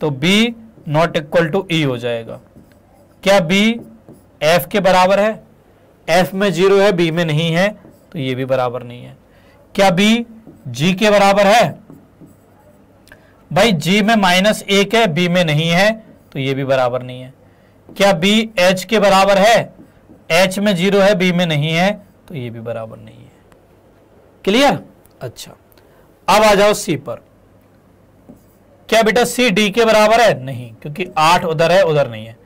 तो B not equal to E हो जाएगा क्या बी एफ के बराबर है एफ में जीरो है बी में नहीं है तो ये भी बराबर नहीं है क्या बी जी के बराबर है भाई जी में माइनस एक है बी में नहीं है तो ये भी बराबर नहीं है क्या बी एच के बराबर है एच में जीरो है बी में नहीं है तो ये भी बराबर नहीं है क्लियर अच्छा अब आ जाओ सी पर क्या बेटा सी डी के बराबर है नहीं क्योंकि आठ उधर है उधर नहीं है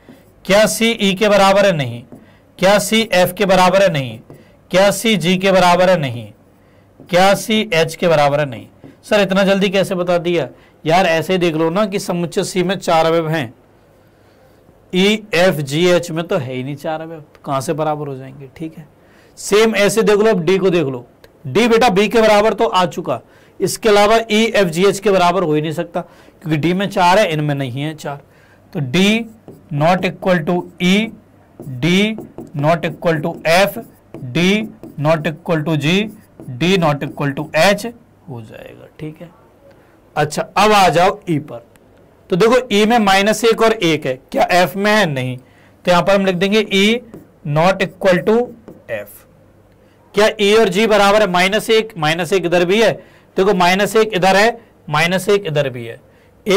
क्या सी ई e के बराबर है नहीं क्या सी एफ के बराबर है नहीं क्या सी जी के बराबर है नहीं क्या सी एच के बराबर है नहीं सर इतना जल्दी कैसे बता दिया यार ऐसे ही देख लो ना कि समुच्चय सी में चार अवयव हैं ई एफ जी एच में तो है ही नहीं चार अवयव तो कहां से बराबर हो जाएंगे ठीक है सेम ऐसे देख लो अब डी को देख लो डी बेटा बी के बराबर तो आ चुका इसके अलावा ई एफ जी एच के बराबर हो ही नहीं सकता क्योंकि डी में चार है इनमें नहीं है चार तो D not equal to E D not equal to F D not equal to G D not equal to H हो जाएगा ठीक है अच्छा अब आ जाओ ई e पर तो देखो ई e में माइनस एक और एक है क्या एफ में है नहीं तो यहां पर हम लिख देंगे E not equal to F क्या ई e और जी बराबर है माइनस एक माइनस एक इधर भी है देखो माइनस एक इधर है माइनस एक इधर भी है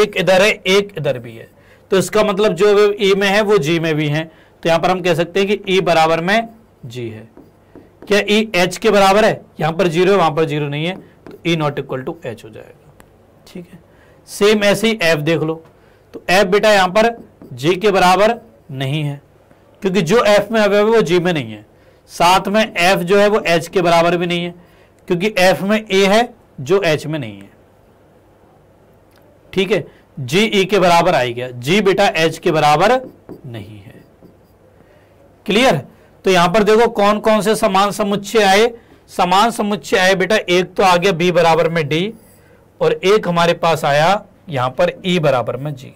एक इधर है एक इधर भी है तो इसका मतलब जो ई e में है वो जी में भी है तो यहां पर हम कह सकते हैं कि ई बराबर में जी है क्या ई एच के बराबर है यहां पर जीरो है वहां पर जीरो नहीं है तो E not equal to H हो जाएगा ठीक है सेम ऐसे ही एफ देख लो तो एफ बेटा यहां पर जे के बराबर नहीं है क्योंकि जो एफ में अवयव है वो जी में नहीं है साथ में एफ जो है वो एच के बराबर भी नहीं है क्योंकि एफ में ए है जो एच में नहीं है ठीक है जी ई e के बराबर आई गया जी बेटा एच के बराबर नहीं है क्लियर तो यहां पर देखो कौन कौन से समान समुच्चय आए समान समुच्चय आए बेटा एक तो आ गया बी बराबर में डी और एक हमारे पास आया यहां पर ई e बराबर में जी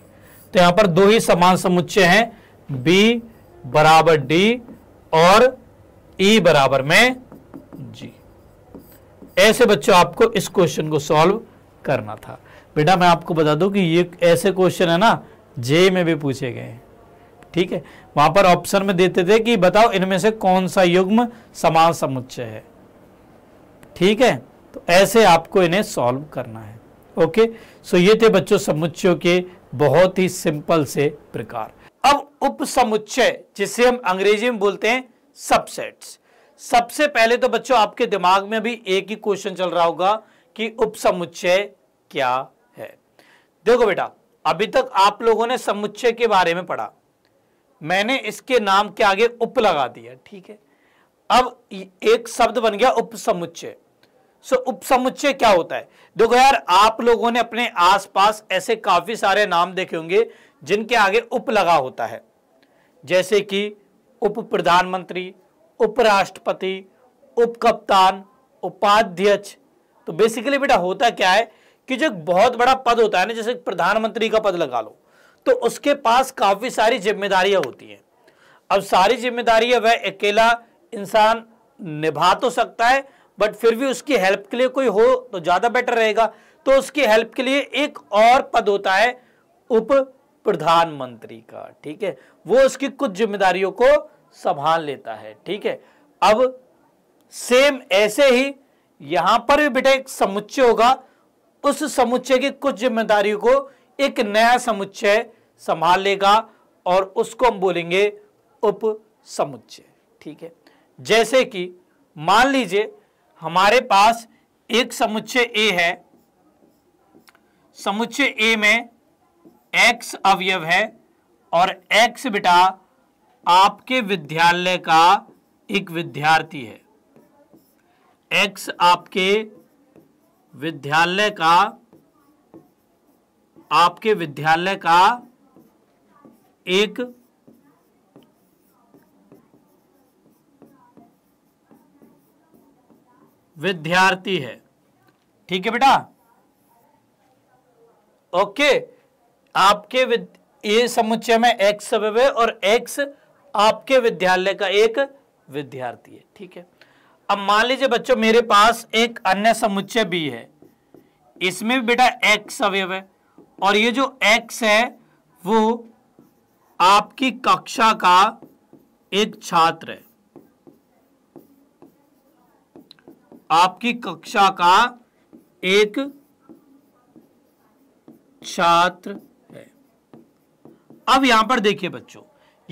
तो यहां पर दो ही समान समुच्चय हैं बी बराबर डी और ई e बराबर में जी ऐसे बच्चों आपको इस क्वेश्चन को सॉल्व करना था बेटा मैं आपको बता दूं कि ये ऐसे क्वेश्चन है ना जे में भी पूछे गए हैं ठीक है वहां पर ऑप्शन में देते थे कि बताओ इनमें से कौन सा युग्म समान समुच्चय है ठीक है तो ऐसे आपको इन्हें सॉल्व करना है ओके सो ये थे बच्चों समुच्चयों के बहुत ही सिंपल से प्रकार अब उपसमुच्चय जिसे हम अंग्रेजी में बोलते हैं सबसेट्स सबसे पहले तो बच्चों आपके दिमाग में भी एक ही क्वेश्चन चल रहा होगा कि उपसमुच्चय क्या है देखो बेटा अभी तक आप लोगों ने समुच्चय के बारे में पढ़ा मैंने इसके नाम के आगे उप लगा दिया ठीक है अब एक शब्द बन गया उपसमुच्चय सो उपसमुच्चय क्या होता है देखो यार आप लोगों ने अपने आसपास ऐसे काफी सारे नाम देखे होंगे जिनके आगे उप लगा होता है जैसे कि उप प्रधानमंत्री उपराष्ट्रपति उप कप्तान उपाध्यक्ष तो बेसिकली बेटा होता क्या है कि जो बहुत बड़ा पद होता है ना जैसे प्रधानमंत्री का पद लगा लो तो उसके पास काफी सारी जिम्मेदारियां होती हैं अब सारी जिम्मेदारियां वह अकेला इंसान निभा तो सकता है बट फिर भी उसकी हेल्प के लिए कोई हो तो ज़्यादा बेटर रहेगा तो उसकी हेल्प के लिए एक और पद होता है उप प्रधानमंत्री का ठीक है वो उसकी कुछ जिम्मेदारियों को संभाल लेता है ठीक है अब सेम ऐसे ही यहां पर भी बेटा एक समुच्चय होगा उस समुच्चय की कुछ जिम्मेदारियों को एक नया समुच्चय संभाल लेगा और उसको हम बोलेंगे उप समुच्चय ठीक है जैसे कि मान लीजिए हमारे पास एक समुच्चय ए है समुच्चय ए में एक्स अवयव है और एक्स बेटा आपके विद्यालय का एक विद्यार्थी है एक्स आपके विद्यालय का आपके विद्यालय का एक विद्यार्थी है ठीक है बेटा ओके आपके ये समुच्चय में एक्स अवयव है और एक्स आपके विद्यालय का एक विद्यार्थी है ठीक है अब मान लीजिए बच्चों मेरे पास एक अन्य समुच्चय भी है इसमें भी बेटा एक्स अवयव है और ये जो एक्स है वो आपकी कक्षा का एक छात्र है आपकी कक्षा का एक छात्र है अब यहां पर देखिए बच्चों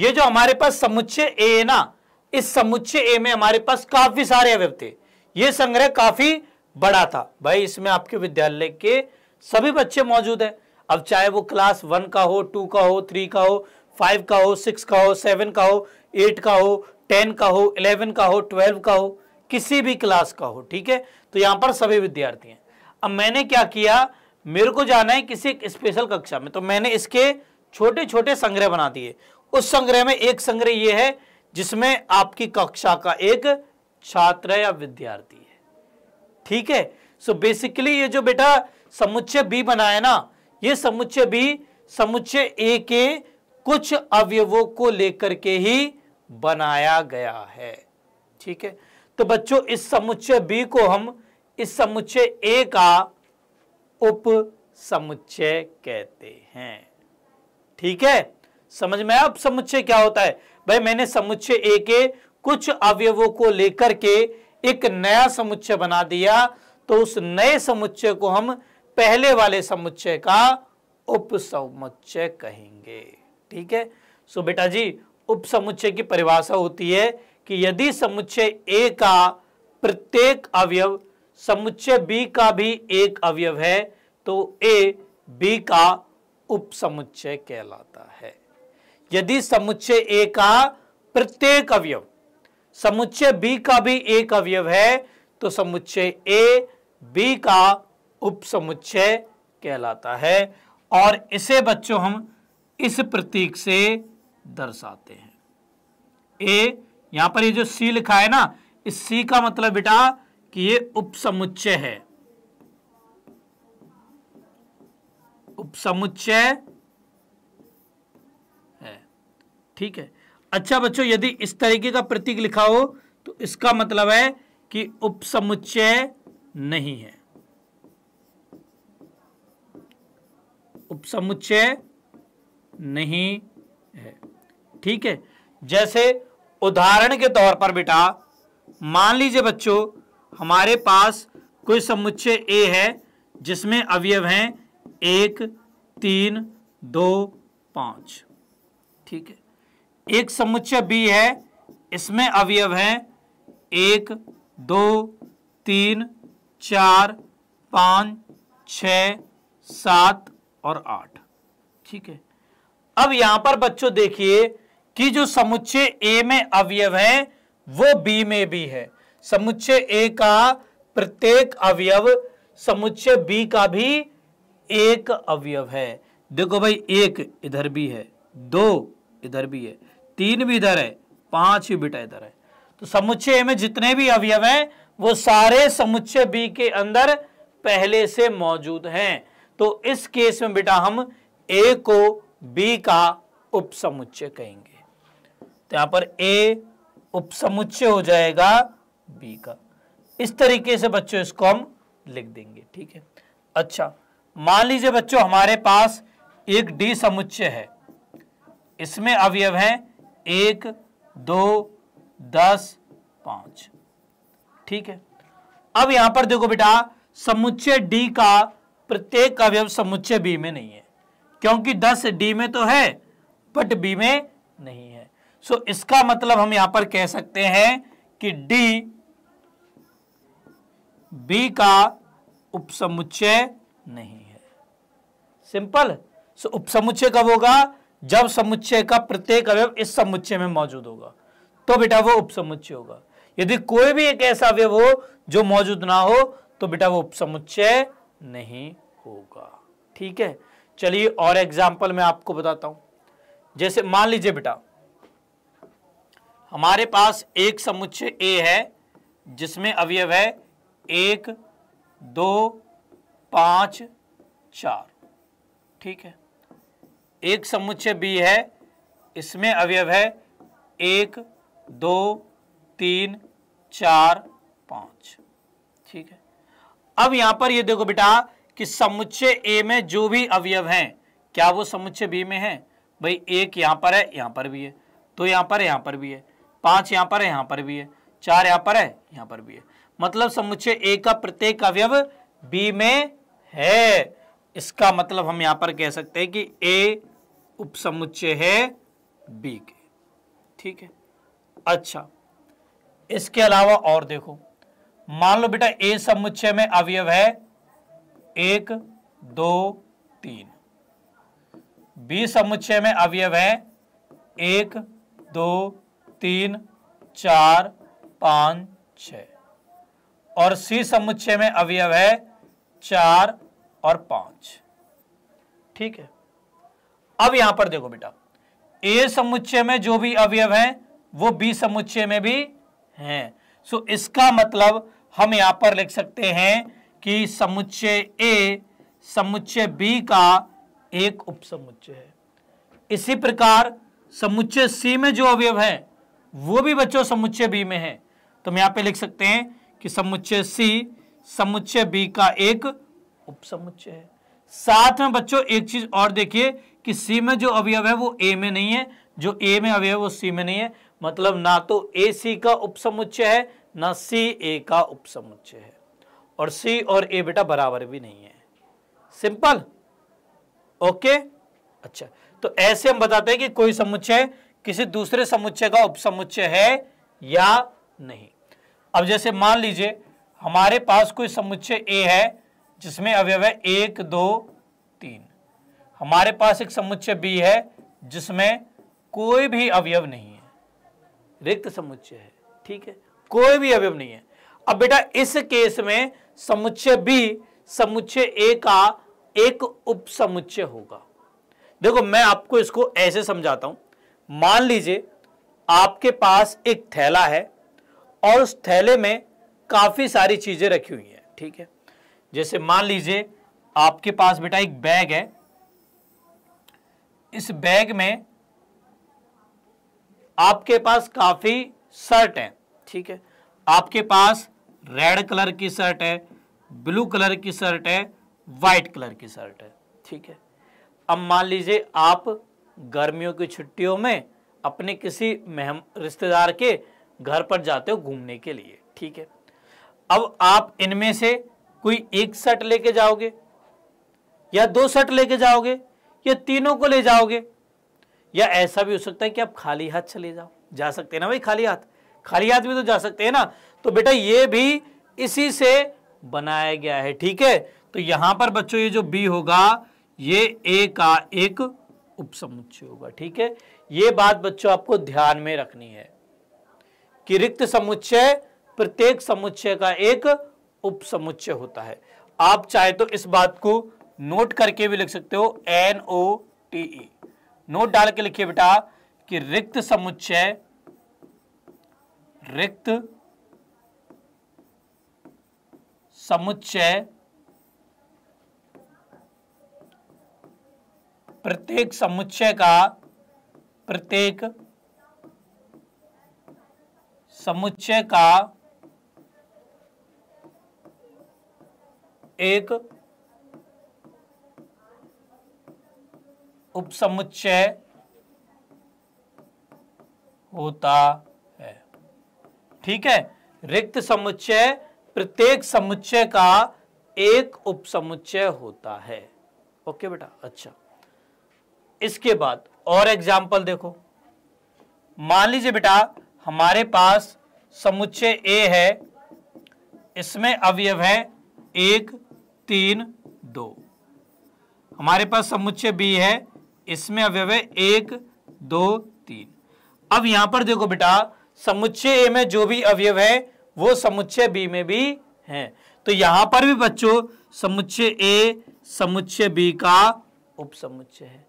ये जो हमारे पास समुच्चय ए है ना इस समुच्चय ए में हमारे पास काफी सारे अवयव थे ये संग्रह काफी बड़ा था भाई इसमें आपके विद्यालय के सभी बच्चे मौजूद हैं अब चाहे वो क्लास वन का हो टू का हो थ्री का हो फाइव का हो सिक्स का हो सेवन का हो एट का हो टेन का हो इलेवन का हो ट्वेल्व का हो किसी भी क्लास का हो ठीक है तो यहाँ पर सभी विद्यार्थी हैं अब मैंने क्या किया मेरे को जाना है किसी स्पेशल कक्षा में तो मैंने इसके छोटे छोटे संग्रह बना दिए उस संग्रह में एक संग्रह ये है जिसमें आपकी कक्षा का एक छात्र या विद्यार्थी है ठीक है सो बेसिकली ये जो बेटा समुच्चय बी बनाया ना ये समुच्चय बी समुच्चय ए के कुछ अवयवों को लेकर के ही बनाया गया है ठीक है तो बच्चों इस समुच्चय बी को हम इस समुच्चय ए का उप समुच्चय कहते हैं ठीक है समझ में अब समुच्चय क्या होता है भाई मैंने समुच्चय ए के कुछ अवयवों को लेकर के एक नया समुच्चय बना दिया तो उस नए समुच्चय को हम पहले वाले समुच्चय का उप समुच्चय कहेंगे ठीक है सो बेटा जी उप समुच्चय की परिभाषा होती है कि यदि समुच्चय ए का प्रत्येक अवयव समुच्चय बी का भी एक अवयव है तो ए बी का उपसमुच्चय कहलाता है यदि समुच्चय ए का प्रत्येक अवयव समुच्चय बी का भी एक अवयव है तो समुच्चय ए बी का उपसमुच्चय कहलाता है और इसे बच्चों हम इस प्रतीक से दर्शाते हैं ए यहां पर ये जो सी लिखा है ना इस सी का मतलब बेटा कि ये उपसमुच्चय है उपसमुच्चय है ठीक है अच्छा बच्चों यदि इस तरीके का प्रतीक लिखा हो तो इसका मतलब है कि उपसमुच्चय नहीं है उपसमुच्चय नहीं है ठीक है जैसे उदाहरण के तौर पर बेटा मान लीजिए बच्चों हमारे पास कोई समुच्चय ए है जिसमें अवयव हैं एक तीन दो पाँच ठीक है एक समुच्चय बी है इसमें अवयव हैं एक दो तीन चार पाँच छ सात और आठ ठीक है अब यहां पर बच्चों देखिए कि जो समुच्चय ए में अवयव है वो बी में भी है समुच्चय ए का प्रत्येक अवयव समुच्चय बी का भी एक अवयव है देखो भाई एक इधर भी है दो इधर भी है तीन भी इधर है पांच ही बेटा इधर है तो समुच्चय ए में जितने भी अवयव हैं वो सारे समुच्चय बी के अंदर पहले से मौजूद हैं तो इस केस में बेटा हम ए को बी का उपसमुच्चय कहेंगे तो यहां पर ए उपसमुच्चय हो जाएगा बी का इस तरीके से बच्चों इसको हम लिख देंगे ठीक है अच्छा मान लीजिए बच्चों हमारे पास एक डी समुच्चय है इसमें अवयव हैं एक दो दस पांच ठीक है अब यहां पर देखो बेटा समुच्चय डी का प्रत्येक अवयव समुच्चय बी में नहीं है क्योंकि दस डी में तो है बट बी में नहीं है सो इसका मतलब हम यहां पर कह सकते हैं कि डी बी का उपसमुच्चय नहीं है सिंपल सो उपसमुच्चय कब होगा जब समुच्चय का प्रत्येक अवयव इस समुच्चय में मौजूद होगा तो बेटा वो उपसमुच्चय होगा यदि कोई भी एक ऐसा अवयव हो जो मौजूद ना हो तो बेटा वो उपसमुच्चय नहीं होगा ठीक है चलिए और एग्जाम्पल मैं आपको बताता हूं जैसे मान लीजिए बेटा हमारे पास एक समुच्चय ए है जिसमें अवयव है एक दो पाँच चार ठीक है एक समुच्चय बी है इसमें अवयव है एक दो तीन चार पाँच ठीक है अब यहाँ पर ये देखो बेटा कि समुच्चय ए में जो भी अवयव हैं क्या वो समुच्चय बी में हैं भाई एक यहाँ पर है यहां पर भी है तो यहां पर यहां पर भी है पांच यहां पर है यहां पर भी है चार यहां पर है यहां पर भी है मतलब समुच्चय ए का प्रत्येक अवयव बी में है इसका मतलब हम यहां पर कह सकते हैं कि ए उपसमुच्चय है बी के ठीक है अच्छा इसके अलावा और देखो मान लो बेटा ए समुच्चय में अवयव है एक दो तीन बी समुच्चय में अवयव है एक दो तीन चार पाँच छ और सी समुच्चय में अवयव है चार और पांच ठीक है अब यहां पर देखो बेटा ए समुच्चय में जो भी अवयव हैं वो बी समुच्चय में भी हैं सो इसका मतलब हम यहां पर लिख सकते हैं कि समुच्चय ए समुच्चय बी का एक उपसमुच्चय है इसी प्रकार समुच्चय सी में जो अवयव है वो भी बच्चों समुच्चय बी में है तो हम यहाँ पे लिख सकते हैं कि समुच्चय सी समुच्चय बी का एक उपसमुच्चय है साथ में बच्चों एक चीज और देखिए कि सी में जो अवयव है वो ए में नहीं है जो ए में अवयव वो सी में नहीं है मतलब ना तो ए सी का उपसमुच्चय है ना सी ए का उपसमुच्चय है और सी और ए बेटा बराबर भी नहीं है सिंपल ओके अच्छा तो ऐसे हम बताते हैं कि कोई समुच्चय किसी दूसरे समुच्चय का उपसमुच्चय है या नहीं अब जैसे मान लीजिए हमारे पास कोई समुच्चय ए है जिसमें अवयव है एक दो तीन हमारे पास एक समुच्चय बी है जिसमें कोई भी अवयव नहीं है रिक्त समुच्चय है ठीक है कोई भी अवयव नहीं है अब बेटा इस केस में समुच्चय बी समुच्चय ए का एक उपसमुच्चय होगा देखो मैं आपको इसको ऐसे समझाता हूं मान लीजिए आपके पास एक थैला है और उस थैले में काफ़ी सारी चीज़ें रखी हुई हैं ठीक है जैसे मान लीजिए आपके पास बेटा एक बैग है इस बैग में आपके पास काफ़ी शर्ट है ठीक है आपके पास रेड कलर की शर्ट है ब्लू कलर की शर्ट है वाइट कलर की शर्ट है ठीक है अब मान लीजिए आप गर्मियों की छुट्टियों में अपने किसी मेहम रिश्तेदार के घर पर जाते हो घूमने के लिए ठीक है अब आप इनमें से कोई एक सेट लेके जाओगे या दो सेट लेके जाओगे या तीनों को ले जाओगे या ऐसा भी हो सकता है कि आप खाली हाथ चले जाओ जा सकते हैं ना भाई खाली हाथ खाली हाथ भी तो जा सकते हैं ना तो बेटा ये भी इसी से बनाया गया है ठीक है तो यहां पर बच्चों ये जो बी होगा ये ए का एक उपसमुच्चय होगा ठीक है ये बात बच्चों आपको ध्यान में रखनी है कि रिक्त समुच्चय प्रत्येक समुच्चय का एक उपसमुच्चय होता है आप चाहे तो इस बात को नोट करके भी लिख सकते हो N O T E note डाल के लिखिए बेटा कि रिक्त समुच्चय रिक्त समुच्चय प्रत्येक समुच्चय का प्रत्येक समुच्चय का एक उपसमुच्चय होता है ठीक है रिक्त समुच्चय प्रत्येक समुच्चय का एक उपसमुच्चय होता है ओके बेटा अच्छा इसके बाद और एग्जाम्पल देखो मान लीजिए बेटा हमारे पास समुच्चय ए है इसमें अवयव है एक तीन दो हमारे पास समुच्चय बी है इसमें अवयव है एक दो तीन अब यहां पर देखो बेटा समुच्चय ए में जो भी अवयव है वो समुच्चय बी में भी है तो यहां पर भी बच्चों समुच्चय ए समुच्चय बी का उपसमुच्चय है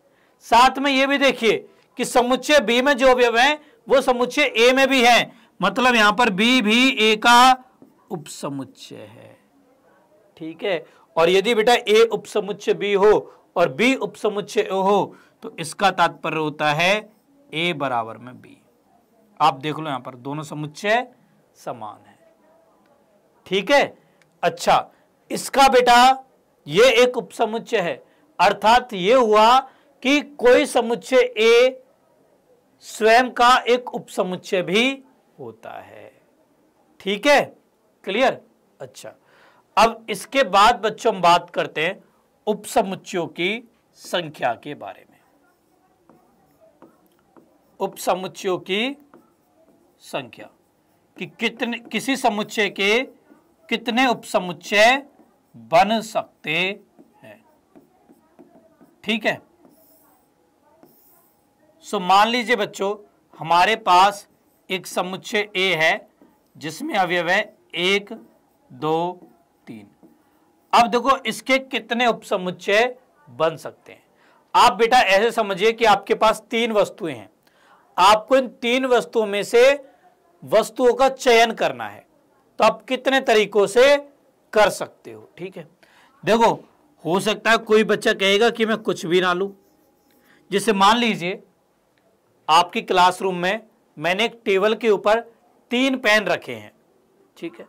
साथ में ये भी देखिए कि समुच्चय बी में जो अवयव है वो समुच्चय ए में भी है मतलब यहां पर बी भी ए का उपसमुच्चय है ठीक है और यदि बेटा ए उपसमुच्चय बी हो और बी उपसमुच्चय ए हो तो इसका तात्पर्य होता है ए बराबर में बी आप देख लो यहां पर दोनों समुच्चय समान है ठीक है अच्छा इसका बेटा ये एक उपसमुच्चय है अर्थात ये हुआ कि कोई समुच्चय ए स्वयं का एक उपसमुच्चय भी होता है ठीक है क्लियर अच्छा अब इसके बाद बच्चों हम बात करते हैं उपसमुच्चयों की संख्या के बारे में उपसमुच्चयों की संख्या कि कितने किसी समुच्चय के कितने उपसमुच्चय बन सकते हैं ठीक है सो मान लीजिए बच्चों हमारे पास एक समुच्चय ए है जिसमें अवयव है एक दो तीन अब देखो इसके कितने उपसमुच्चय बन सकते हैं आप बेटा ऐसे समझिए कि आपके पास तीन वस्तुएं हैं आपको इन तीन वस्तुओं में से वस्तुओं का चयन करना है तो आप कितने तरीकों से कर सकते हो ठीक है देखो हो सकता है कोई बच्चा कहेगा कि मैं कुछ भी ना लू जैसे मान लीजिए आपकी क्लासरूम में मैंने एक टेबल के ऊपर तीन पेन रखे हैं ठीक है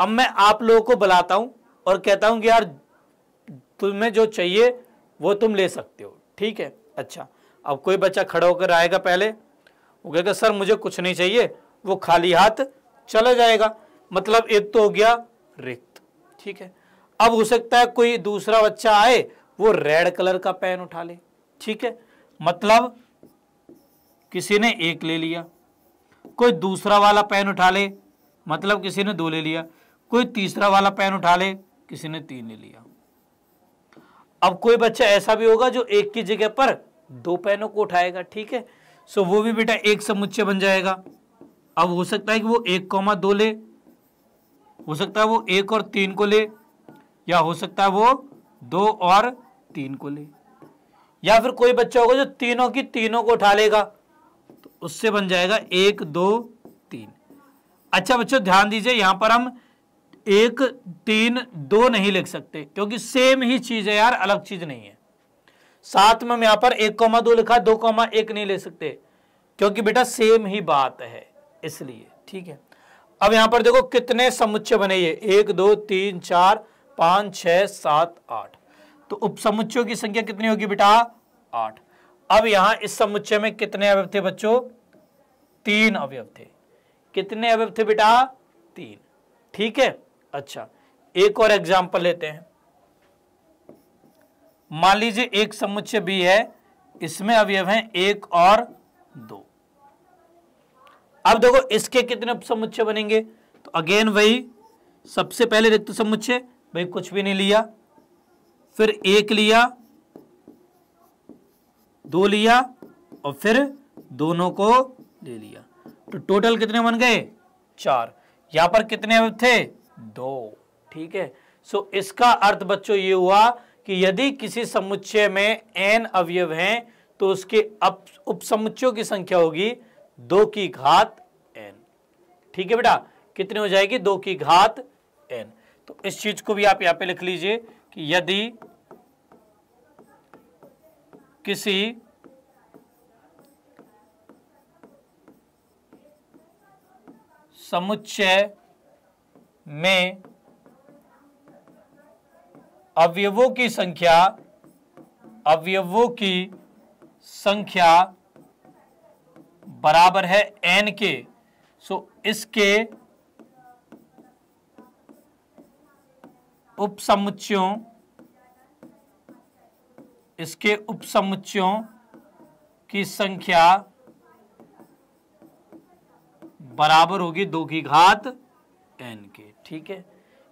अब मैं आप लोगों को बुलाता हूं और कहता हूं कि यार तुम्हें जो चाहिए वो तुम ले सकते हो ठीक है अच्छा अब कोई बच्चा खड़ा होकर आएगा पहले वो कहेगा सर मुझे कुछ नहीं चाहिए वो खाली हाथ चला जाएगा मतलब एक तो हो गया रिक्त ठीक है अब हो सकता है कोई दूसरा बच्चा आए वो रेड कलर का पेन उठा ले ठीक है मतलब किसी ने एक ले लिया कोई दूसरा वाला पेन उठा ले मतलब किसी ने दो ले लिया कोई तीसरा वाला पेन उठा ले किसी ने तीन ले लिया अब कोई बच्चा ऐसा भी होगा जो एक की जगह पर दो पेनों को उठाएगा ठीक है सो वो भी बेटा एक समुच्चय बन जाएगा अब हो सकता है कि वो एक कौमा दो ले हो सकता है वो एक और तीन को ले या हो सकता है वो दो और तीन को ले या फिर कोई बच्चा होगा जो तीनों की तीनों को उठा लेगा उससे बन जाएगा एक दो तीन अच्छा बच्चों ध्यान दीजिए यहां पर हम एक तीन दो नहीं लिख सकते क्योंकि सेम ही चीज है यार अलग चीज नहीं है साथ में हम यहां पर एक कौमा दो लिखा दो कौमा एक नहीं ले सकते क्योंकि बेटा सेम ही बात है इसलिए ठीक है अब यहां पर देखो कितने समुच्चय बने ये एक दो तीन चार पांच छह सात आठ तो उपसमुच्चयों की संख्या कितनी होगी बेटा आठ अब यहां इस समुच्चय में कितने अवयव थे बच्चों तीन अवयव थे कितने अवयव थे बेटा तीन ठीक है अच्छा एक और एग्जाम्पल लेते हैं मान लीजिए एक समुच्चय भी है इसमें अवयव हैं एक और दो अब देखो इसके कितने उप समुच्चय बनेंगे तो अगेन वही सबसे पहले रिक्त समुच्चय भाई कुछ भी नहीं लिया फिर एक लिया दो लिया और फिर दोनों को ले लिया तो टोटल कितने बन गए चार यहां पर कितने थे दो ठीक है सो इसका अर्थ बच्चों ये हुआ कि यदि किसी समुच्चय में एन अवयव हैं तो उसके उप समुच्चयों की संख्या होगी दो की घात एन ठीक है बेटा कितनी हो जाएगी दो की घात एन तो इस चीज को भी आप यहां पे लिख लीजिए कि यदि किसी समुच्चय में अवयवों की संख्या अवयवों की संख्या बराबर है एन के सो इसके उपसमुच्चयों इसके उपसमुच्चयों की संख्या बराबर होगी दो की घात एन के ठीक है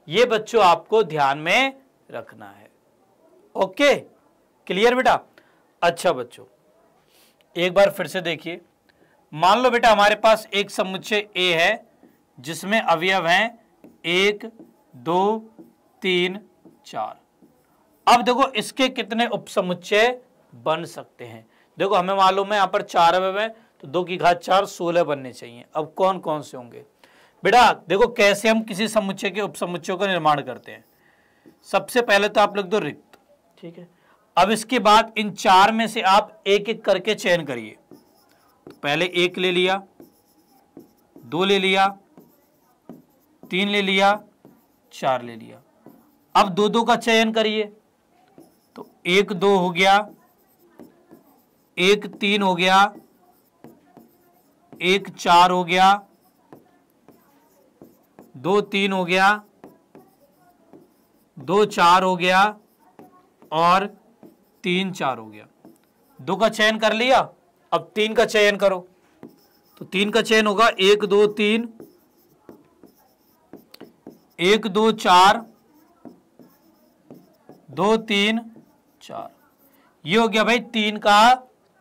ये बच्चों आपको ध्यान में रखना है ओके क्लियर बेटा अच्छा बच्चों एक बार फिर से देखिए मान लो बेटा हमारे पास एक समुच्चय ए है जिसमें अवयव हैं एक दो तीन चार अब देखो इसके कितने उपसमुच्चय बन सकते हैं देखो हमें मालूम है यहाँ पर चार अवय है तो दो की घात चार सोलह बनने चाहिए अब कौन कौन से होंगे बेटा देखो कैसे हम किसी समुच्चय के उपसमुच्चयों का निर्माण करते हैं सबसे पहले तो आप लोग दो रिक्त ठीक है अब इसके बाद इन चार में से आप एक एक करके चयन करिए तो पहले एक ले लिया दो ले लिया तीन ले लिया चार ले लिया अब दो दो का चयन करिए एक दो हो गया एक तीन हो गया एक चार हो गया दो तीन हो गया दो चार हो गया और तीन चार हो गया दो का चयन कर लिया अब तीन का चयन करो तो तीन का चयन होगा एक दो तीन एक दो चार दो तीन चार ये हो गया भाई तीन का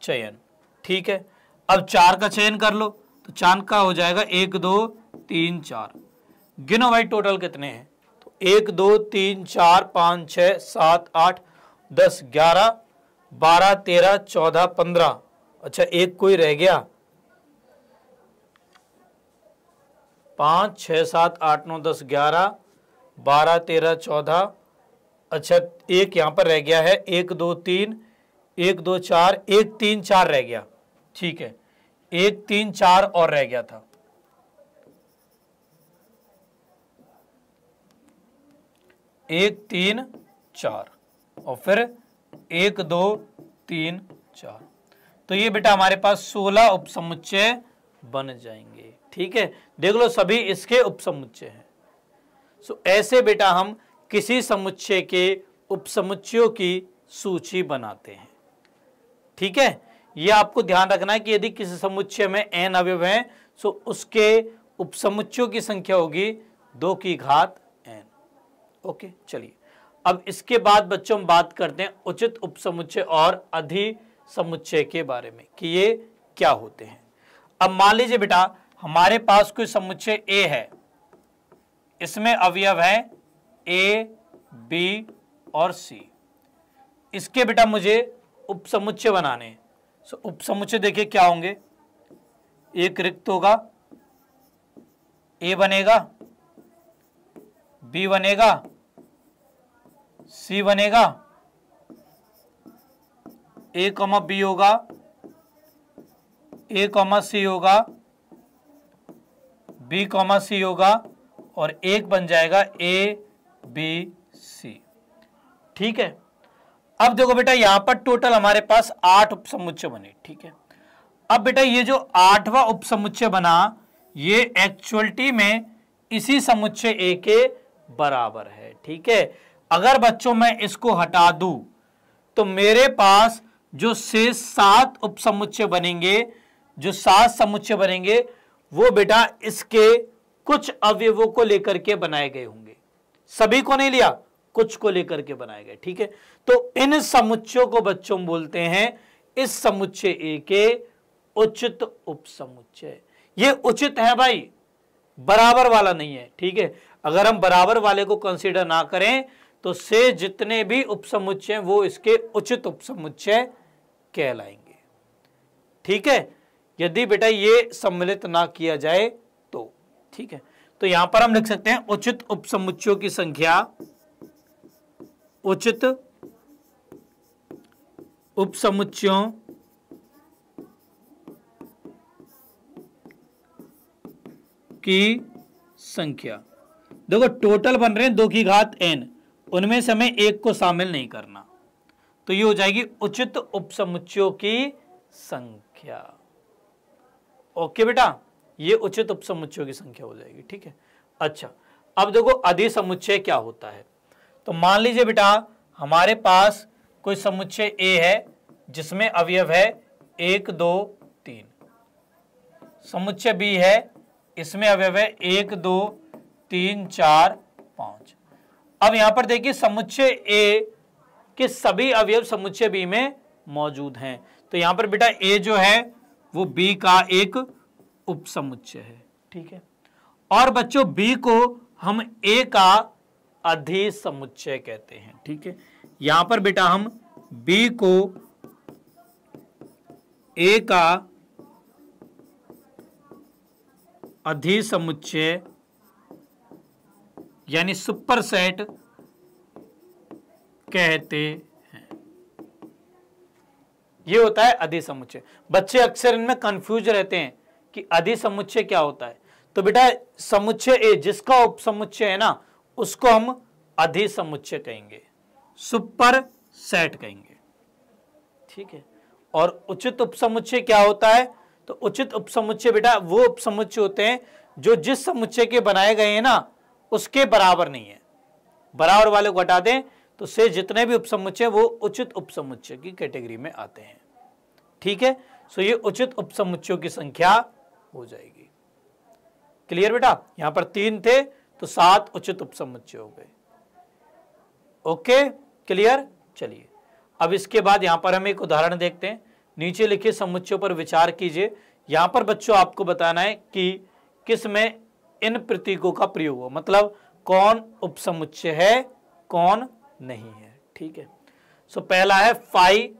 चयन ठीक है अब चार का चयन कर लो तो चार का हो जाएगा एक दो तीन चार गिनो भाई टोटल कितने हैं तो एक दो तीन चार पाँच छ सात आठ दस ग्यारह बारह तेरह चौदह पंद्रह अच्छा एक कोई रह गया पाँच छ सात आठ नौ दस ग्यारह बारह तेरह चौदह अच्छा एक यहाँ पर रह गया है एक दो तीन एक दो चार एक तीन चार रह गया ठीक है एक तीन चार और रह गया था एक तीन चार और फिर एक दो तीन चार तो ये बेटा हमारे पास सोलह उपसमुच्चय बन जाएंगे ठीक है देख लो सभी इसके उपसमुच्चय हैं सो ऐसे बेटा हम किसी समुच्चय के उपसमुच्चयों की सूची बनाते हैं ठीक है यह आपको ध्यान रखना है कि यदि किसी समुच्चय में एन अवयव हैं तो उसके उपसमुच्चयों की संख्या होगी दो की घात एन ओके चलिए अब इसके बाद बच्चों हम बात करते हैं उचित उपसमुच्चय और अधि समुच्चय के बारे में कि ये क्या होते हैं अब मान लीजिए बेटा हमारे पास कोई समुच्चय ए है इसमें अवयव है ए बी और सी इसके बेटा मुझे उपसमुच्चय बनाने सो उपसमुच्चय देखिए क्या होंगे एक रिक्त होगा ए बनेगा बी बनेगा सी बनेगा ए कॉमा बी होगा ए कॉमा सी होगा बी कॉमा सी होगा और एक बन जाएगा ए बी सी ठीक है अब देखो बेटा यहां पर टोटल हमारे पास आठ उपसमुच्चय बने ठीक है अब बेटा ये जो आठवां उपसमुच्चय बना ये एक्चुअलिटी में इसी समुच्चय ए के बराबर है ठीक है अगर बच्चों मैं इसको हटा दूं तो मेरे पास जो शेष सात उपसमुच्चय बनेंगे जो सात समुच्चय बनेंगे वो बेटा इसके कुछ अवयवों को लेकर के बनाए गए होंगे सभी को नहीं लिया कुछ को लेकर के बनाए गए ठीक है तो इन समुच्चयों को बच्चों बोलते हैं इस समुच्चय ए के उचित उपसमुच्चय ये उचित है भाई बराबर वाला नहीं है ठीक है अगर हम बराबर वाले को कंसीडर ना करें तो से जितने भी उपसमुच्चय वो इसके उचित उपसमुच्चय कहलाएंगे ठीक है यदि बेटा ये सम्मिलित ना किया जाए तो ठीक है तो यहां पर हम लिख सकते हैं उचित उपसमुच्चयों की संख्या उचित उपसमुच्चयों की संख्या देखो टोटल बन रहे हैं दो की घात एन उनमें से हमें एक को शामिल नहीं करना तो ये हो जाएगी उचित उपसमुच्चयों की संख्या ओके बेटा ये उचित उप की संख्या हो जाएगी ठीक है अच्छा अब देखो समुच्चय क्या होता है तो मान लीजिए बेटा हमारे पास कोई समुच्चय ए है जिसमें अवयव है एक दो तीन समुच्चय बी है इसमें अवयव है एक दो तीन चार पांच अब यहां पर देखिए समुच्चय ए के सभी अवयव समुच्चय बी में मौजूद हैं तो यहां पर बेटा ए जो है वो बी का एक उपसमुच्चय है ठीक है और बच्चों बी को हम ए का अधि समुच्चय कहते हैं ठीक है यहां पर बेटा हम बी को ए का अधि समुच्चय यानी सुपरसेट कहते हैं ये होता है अधि समुच्चय बच्चे अक्सर इनमें कंफ्यूज रहते हैं कि अधि समुच्चय क्या होता है तो बेटा समुच्चय ए जिसका उप समुच्चय है ना उसको हम अधि समुच्चय कहेंगे सुपर सेट कहेंगे ठीक है और उचित समुच्चय क्या होता है तो उचित समुच्चय बेटा वो समुच्चय होते हैं जो जिस समुच्चय के बनाए गए हैं ना उसके बराबर नहीं है बराबर वाले को हटा दें तो से जितने भी उपसमुच्चय वो उचित उपसमुच्चय की कैटेगरी में आते हैं ठीक है सो ये उचित उपसमुच्चयों की संख्या हो जाएगी क्लियर बेटा यहां पर तीन थे तो सात उचित उपसमुच्चय हो गए ओके क्लियर चलिए अब इसके बाद यहां पर हम एक उदाहरण देखते हैं नीचे लिखे समुच्चयों पर विचार कीजिए यहां पर बच्चों आपको बताना है कि किस में इन प्रतीकों का प्रयोग हो मतलब कौन उपसमुच्चय है कौन नहीं है ठीक है सो पहला है फाइव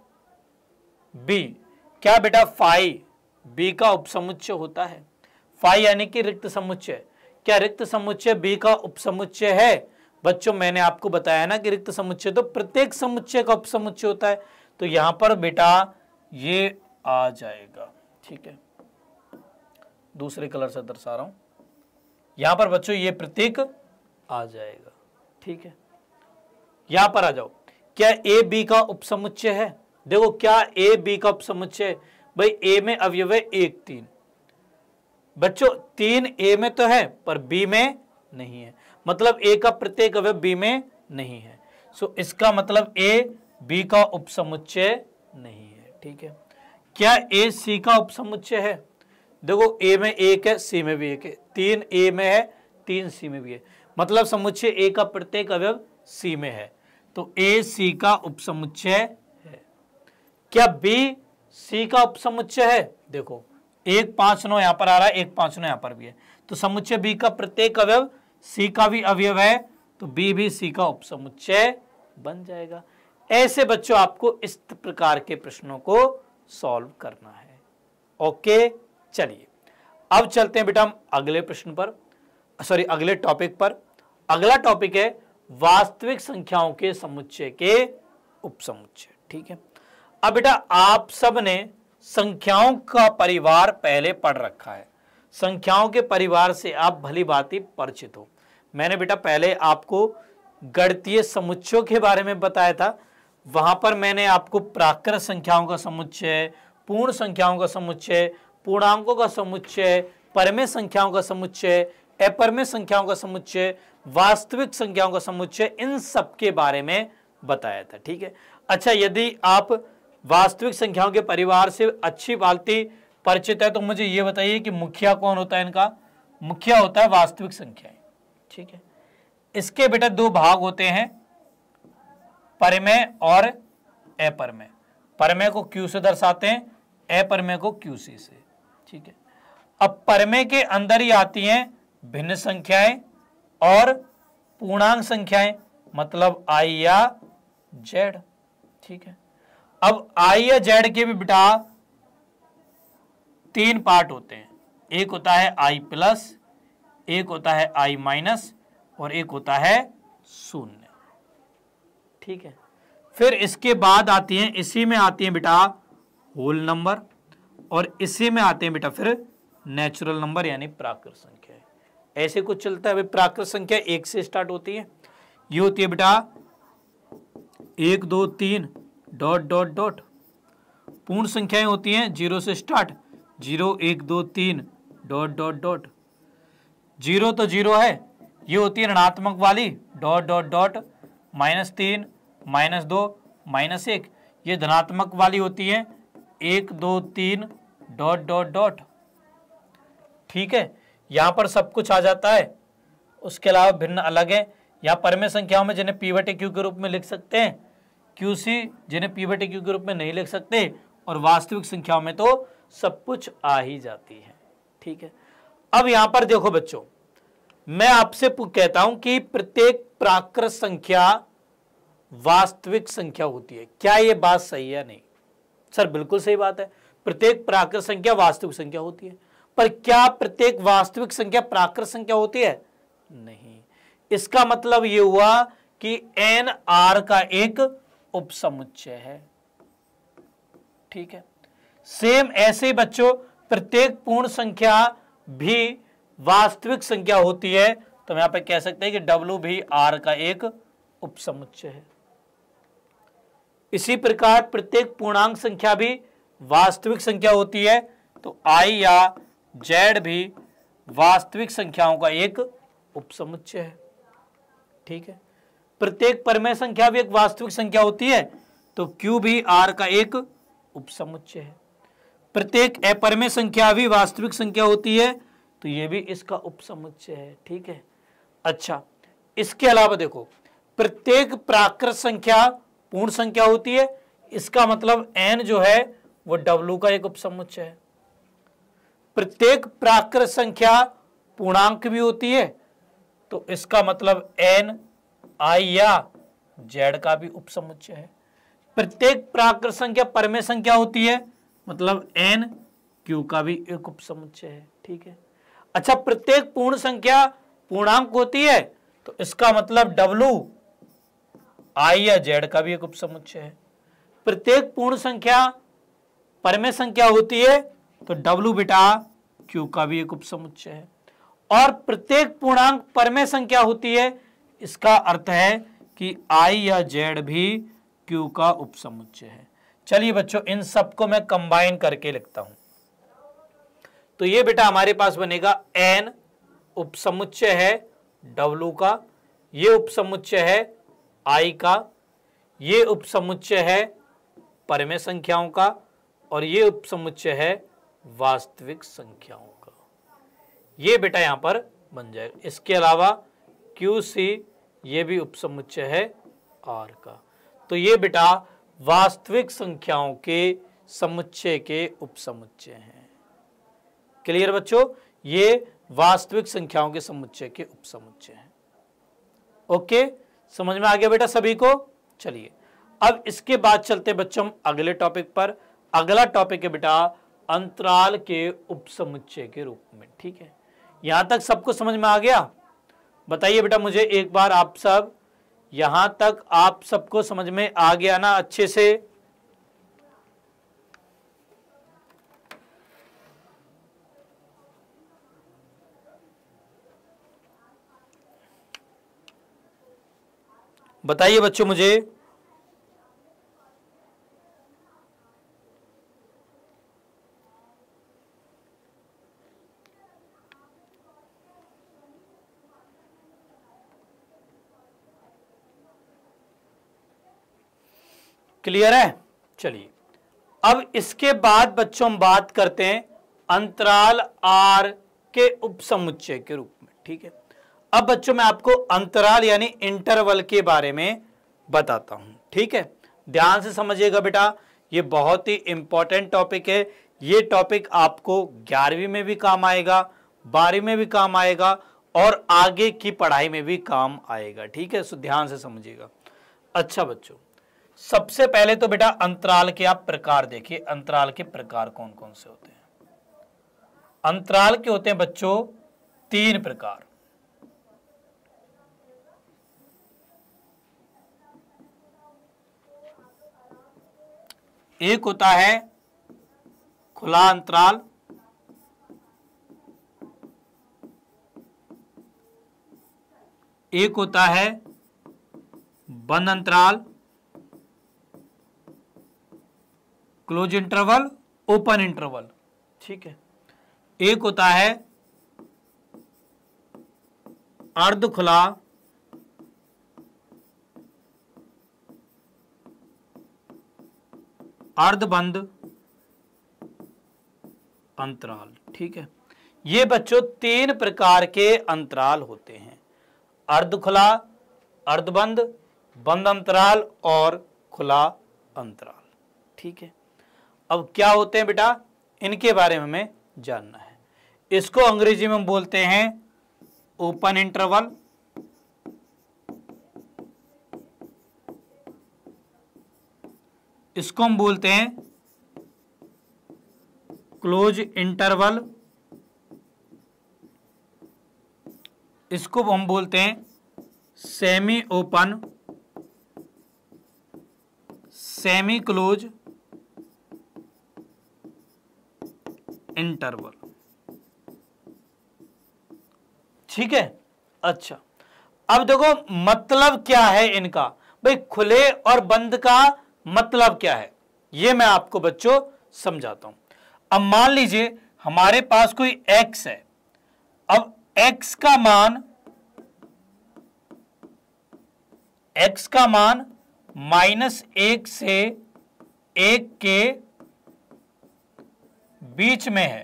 बी क्या बेटा फाइव बी का उपसमुच्चय होता है फाइ यानी कि रिक्त समुच्चय क्या रिक्त समुच्चय बी का उपसमुच्चय है बच्चों मैंने आपको बताया ना कि रिक्त समुच्चय तो प्रत्येक समुच्चय का उपसमुच्चय होता है तो यहां पर बेटा ये आ जाएगा ठीक है दूसरे कलर से दर्शा रहा हूं यहां पर बच्चों ये प्रतीक आ जाएगा ठीक है यहां पर आ जाओ क्या ए बी का उपसमुच्चय है देखो क्या ए बी का उपसमुच्चय भाई ए में अवयव है एक तीन बच्चों तीन ए में तो है पर बी में नहीं है मतलब ए का प्रत्येक अवयव बी में नहीं है सो इसका मतलब ए बी का उपसमुच्चय नहीं है ठीक है क्या ए सी का उपसमुच्चय है देखो ए में एक है सी में भी एक है तीन ए में है तीन सी में भी है मतलब समुच्चय ए का प्रत्येक अवयव सी में है तो ए सी का उपसमुच्चय है क्या बी सी का उपसमुच्चय है देखो एक पांच नौ यहां पर आ रहा है एक पांच नौ यहां पर भी है तो समुच्चय बी का प्रत्येक अवयव सी का भी अवयव है तो बी भी सी का उपसमुच्चय बन जाएगा ऐसे बच्चों आपको इस प्रकार के प्रश्नों को सॉल्व करना है ओके चलिए अब चलते हैं बेटा हम अगले प्रश्न पर सॉरी अगले टॉपिक पर अगला टॉपिक है वास्तविक संख्याओं के समुच्चय के उपसमुच्चय ठीक है अब बेटा आप सब ने संख्याओं का परिवार पहले पढ़ रखा है संख्याओं के परिवार से आप भली बात परिचित हो मैंने बेटा पहले आपको गणतीय समुच्चयों के बारे में बताया था वहां पर मैंने आपको प्राकृत संख्याओं का समुच्चय पूर्ण संख्याओं का समुच्चय पूर्णांकों का समुच्चय परमे संख्याओं का समुच्चय अपरमे संख्याओं का समुच्चय वास्तविक संख्याओं का समुच्चय इन सब के बारे में बताया था ठीक है अच्छा यदि आप वास्तविक संख्याओं के परिवार से अच्छी बालती परिचित है तो मुझे ये बताइए कि मुखिया कौन होता है इनका मुखिया होता है वास्तविक संख्याएं ठीक है इसके बेटा दो भाग होते हैं परमे और अपरमे परमे को क्यू से दर्शाते हैं अपरमे को क्यू सी से ठीक है अब परमे के अंदर ही आती हैं भिन्न संख्याएं और पूर्णांक संख्याएं मतलब आई या जेड ठीक है अब आई या जेड के भी बेटा तीन पार्ट होते हैं एक होता है आई प्लस एक होता है आई माइनस और एक होता है शून्य ठीक है फिर इसके बाद आती हैं इसी में आती हैं बेटा होल नंबर और इसी में आते हैं बेटा फिर नेचुरल नंबर यानी प्राकृत संख्या ऐसे कुछ चलता है प्राकृत संख्या एक से स्टार्ट होती है ये होती है बेटा एक दो तीन डॉट डॉट डॉट पूर्ण संख्याएं होती हैं जीरो से स्टार्ट जीरो एक दो तीन डॉट डॉट डॉट जीरो तो जीरो है ये होती है ऋणात्मक वाली डॉट डॉट डॉट माइनस तीन माइनस दो माइनस एक ये धनात्मक वाली होती है एक दो तीन डॉट डॉट डॉट ठीक है यहाँ पर सब कुछ आ जाता है उसके अलावा भिन्न अलग है यहाँ पर संख्याओं में जिन्हें पीवटे क्यू के रूप में लिख सकते हैं क्यू सी जिन्हें पी बटे क्यू के रूप में नहीं लिख सकते और वास्तविक संख्याओं में तो सब कुछ आ ही जाती है ठीक है अब यहां पर देखो बच्चों मैं आपसे कहता हूं कि प्रत्येक प्राकृत संख्या वास्तविक संख्या होती है क्या यह बात सही है नहीं सर बिल्कुल सही बात है प्रत्येक प्राकृत संख्या वास्तविक संख्या होती है पर क्या प्रत्येक वास्तविक संख्या प्राकृत संख्या होती है नहीं इसका मतलब यह हुआ कि एन आर का एक उपसमुच्चय है ठीक है सेम ऐसे बच्चों प्रत्येक पूर्ण संख्या भी वास्तविक संख्या होती है तो हम यहां पे कह सकते हैं कि डब्ल्यू भी आर का एक उपसमुच्चय है इसी प्रकार प्रत्येक पूर्णांक संख्या भी वास्तविक संख्या होती है तो आई या जेड भी वास्तविक संख्याओं का एक उपसमुच्चय है ठीक है प्रत्येक परमेय संख्या भी एक वास्तविक संख्या होती है तो क्यू भी आर का एक उपसमुच्चय है प्रत्येक अपरमेय संख्या भी वास्तविक संख्या होती है तो ये भी इसका उपसमुच्चय है ठीक है अच्छा इसके अलावा देखो प्रत्येक प्राकृत संख्या पूर्ण संख्या होती है इसका मतलब एन जो है वो डब्लू का एक उपसमुच्चय है प्रत्येक प्राकृत संख्या पूर्णांक भी होती है तो इसका मतलब एन आई या जेड का भी उपसमुच्चय है प्रत्येक प्राकृत संख्या परमे संख्या होती है मतलब एन क्यू का भी एक उपसमुच्चय है ठीक है अच्छा प्रत्येक पूर्ण संख्या पूर्णांक होती है तो इसका मतलब डब्लू आई या जेड का भी एक उपसमुच्चय है प्रत्येक पूर्ण संख्या परमे संख्या होती है तो डब्लू बेटा क्यू का भी एक उपसमुच्चय है और प्रत्येक पूर्णांक परमे संख्या होती है इसका अर्थ है कि आई या जेड भी क्यू का उपसमुच्चय है चलिए बच्चों इन सबको मैं कंबाइन करके लिखता हूं तो ये बेटा हमारे पास बनेगा एन उपसमुच्चय है डब्लू का ये उपसमुच्चय है आई का ये उपसमुच्चय है परमे संख्याओं का और ये उपसमुच्चय है वास्तविक संख्याओं का ये बेटा यहां पर बन जाएगा इसके अलावा क्यू सी ये भी उपसमुच्चय है आर का तो ये बेटा वास्तविक संख्याओं के समुच्चय के उपसमुच्चय हैं क्लियर बच्चों ये वास्तविक संख्याओं के समुच्चय के उपसमुच्चय हैं ओके समझ में आ गया बेटा सभी को चलिए अब इसके बाद चलते बच्चों हम अगले टॉपिक पर अगला टॉपिक है बेटा अंतराल के उपसमुच्चय के रूप में ठीक है यहां तक सबको समझ में आ गया बताइए बेटा मुझे एक बार आप सब यहां तक आप सबको समझ में आ गया ना अच्छे से बताइए बच्चों मुझे क्लियर है चलिए अब इसके बाद बच्चों हम बात करते हैं अंतराल आर के उपसमुच्चय के रूप में ठीक है अब बच्चों मैं आपको अंतराल यानी इंटरवल के बारे में बताता हूं ठीक है ध्यान से समझिएगा बेटा ये बहुत ही इंपॉर्टेंट टॉपिक है ये टॉपिक आपको ग्यारहवीं में भी काम आएगा बारहवीं में भी काम आएगा और आगे की पढ़ाई में भी काम आएगा ठीक है सो ध्यान से समझिएगा अच्छा बच्चों सबसे पहले तो बेटा अंतराल के आप प्रकार देखिए अंतराल के प्रकार कौन कौन से होते हैं अंतराल के होते हैं बच्चों तीन प्रकार एक होता है खुला अंतराल एक होता है बंद अंतराल क्लोज इंटरवल ओपन इंटरवल ठीक है एक होता है अर्ध खुला अर्ध बंद अंतराल ठीक है ये बच्चों तीन प्रकार के अंतराल होते हैं अर्ध खुला अर्धबंद बंद अंतराल और खुला अंतराल ठीक है अब क्या होते हैं बेटा इनके बारे में हमें जानना है इसको अंग्रेजी में हम बोलते हैं ओपन इंटरवल इसको हम बोलते हैं क्लोज इंटरवल इसको हम बोलते हैं semi open semi close interval ठीक है अच्छा अब देखो मतलब क्या है इनका भाई खुले और बंद का मतलब क्या है ये मैं आपको बच्चों समझाता हूं अब मान लीजिए हमारे पास कोई x है अब x का मान x का मान माइनस एक से एक के बीच में है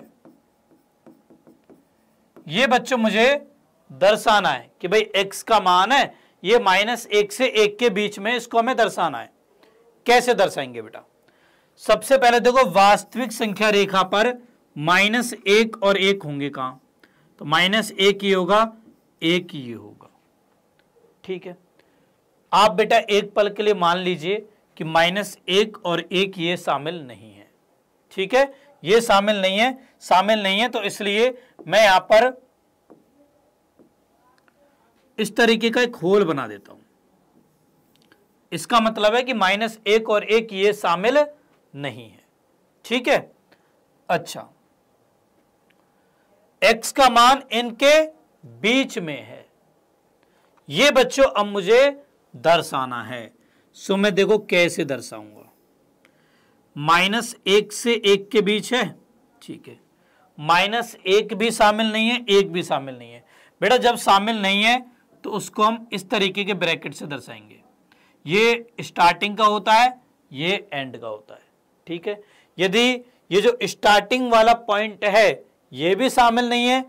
ये बच्चों मुझे दर्शाना है कि भाई x का मान है ये माइनस एक से एक के बीच में इसको हमें दर्शाना है कैसे दर्शाएंगे बेटा सबसे पहले देखो वास्तविक संख्या रेखा पर माइनस एक और एक होंगे कहां तो माइनस एक ये होगा एक ये होगा ठीक है आप बेटा एक पल के लिए मान लीजिए कि माइनस एक और एक ये शामिल नहीं है ठीक है ये शामिल नहीं है शामिल नहीं है तो इसलिए मैं यहां पर इस तरीके का एक होल बना देता हूं इसका मतलब है कि माइनस एक और एक ये शामिल नहीं है ठीक है अच्छा एक्स का मान इनके बीच में है ये बच्चों अब मुझे दर्शाना है सो मैं देखो कैसे दर्शाऊंगा माइनस एक से एक के बीच है ठीक है माइनस एक भी शामिल नहीं है एक भी शामिल नहीं है बेटा जब शामिल नहीं है तो उसको हम इस तरीके के ब्रैकेट से दर्शाएंगे ये स्टार्टिंग का होता है ये एंड का होता है ठीक है यदि ये जो स्टार्टिंग वाला पॉइंट है ये भी शामिल नहीं है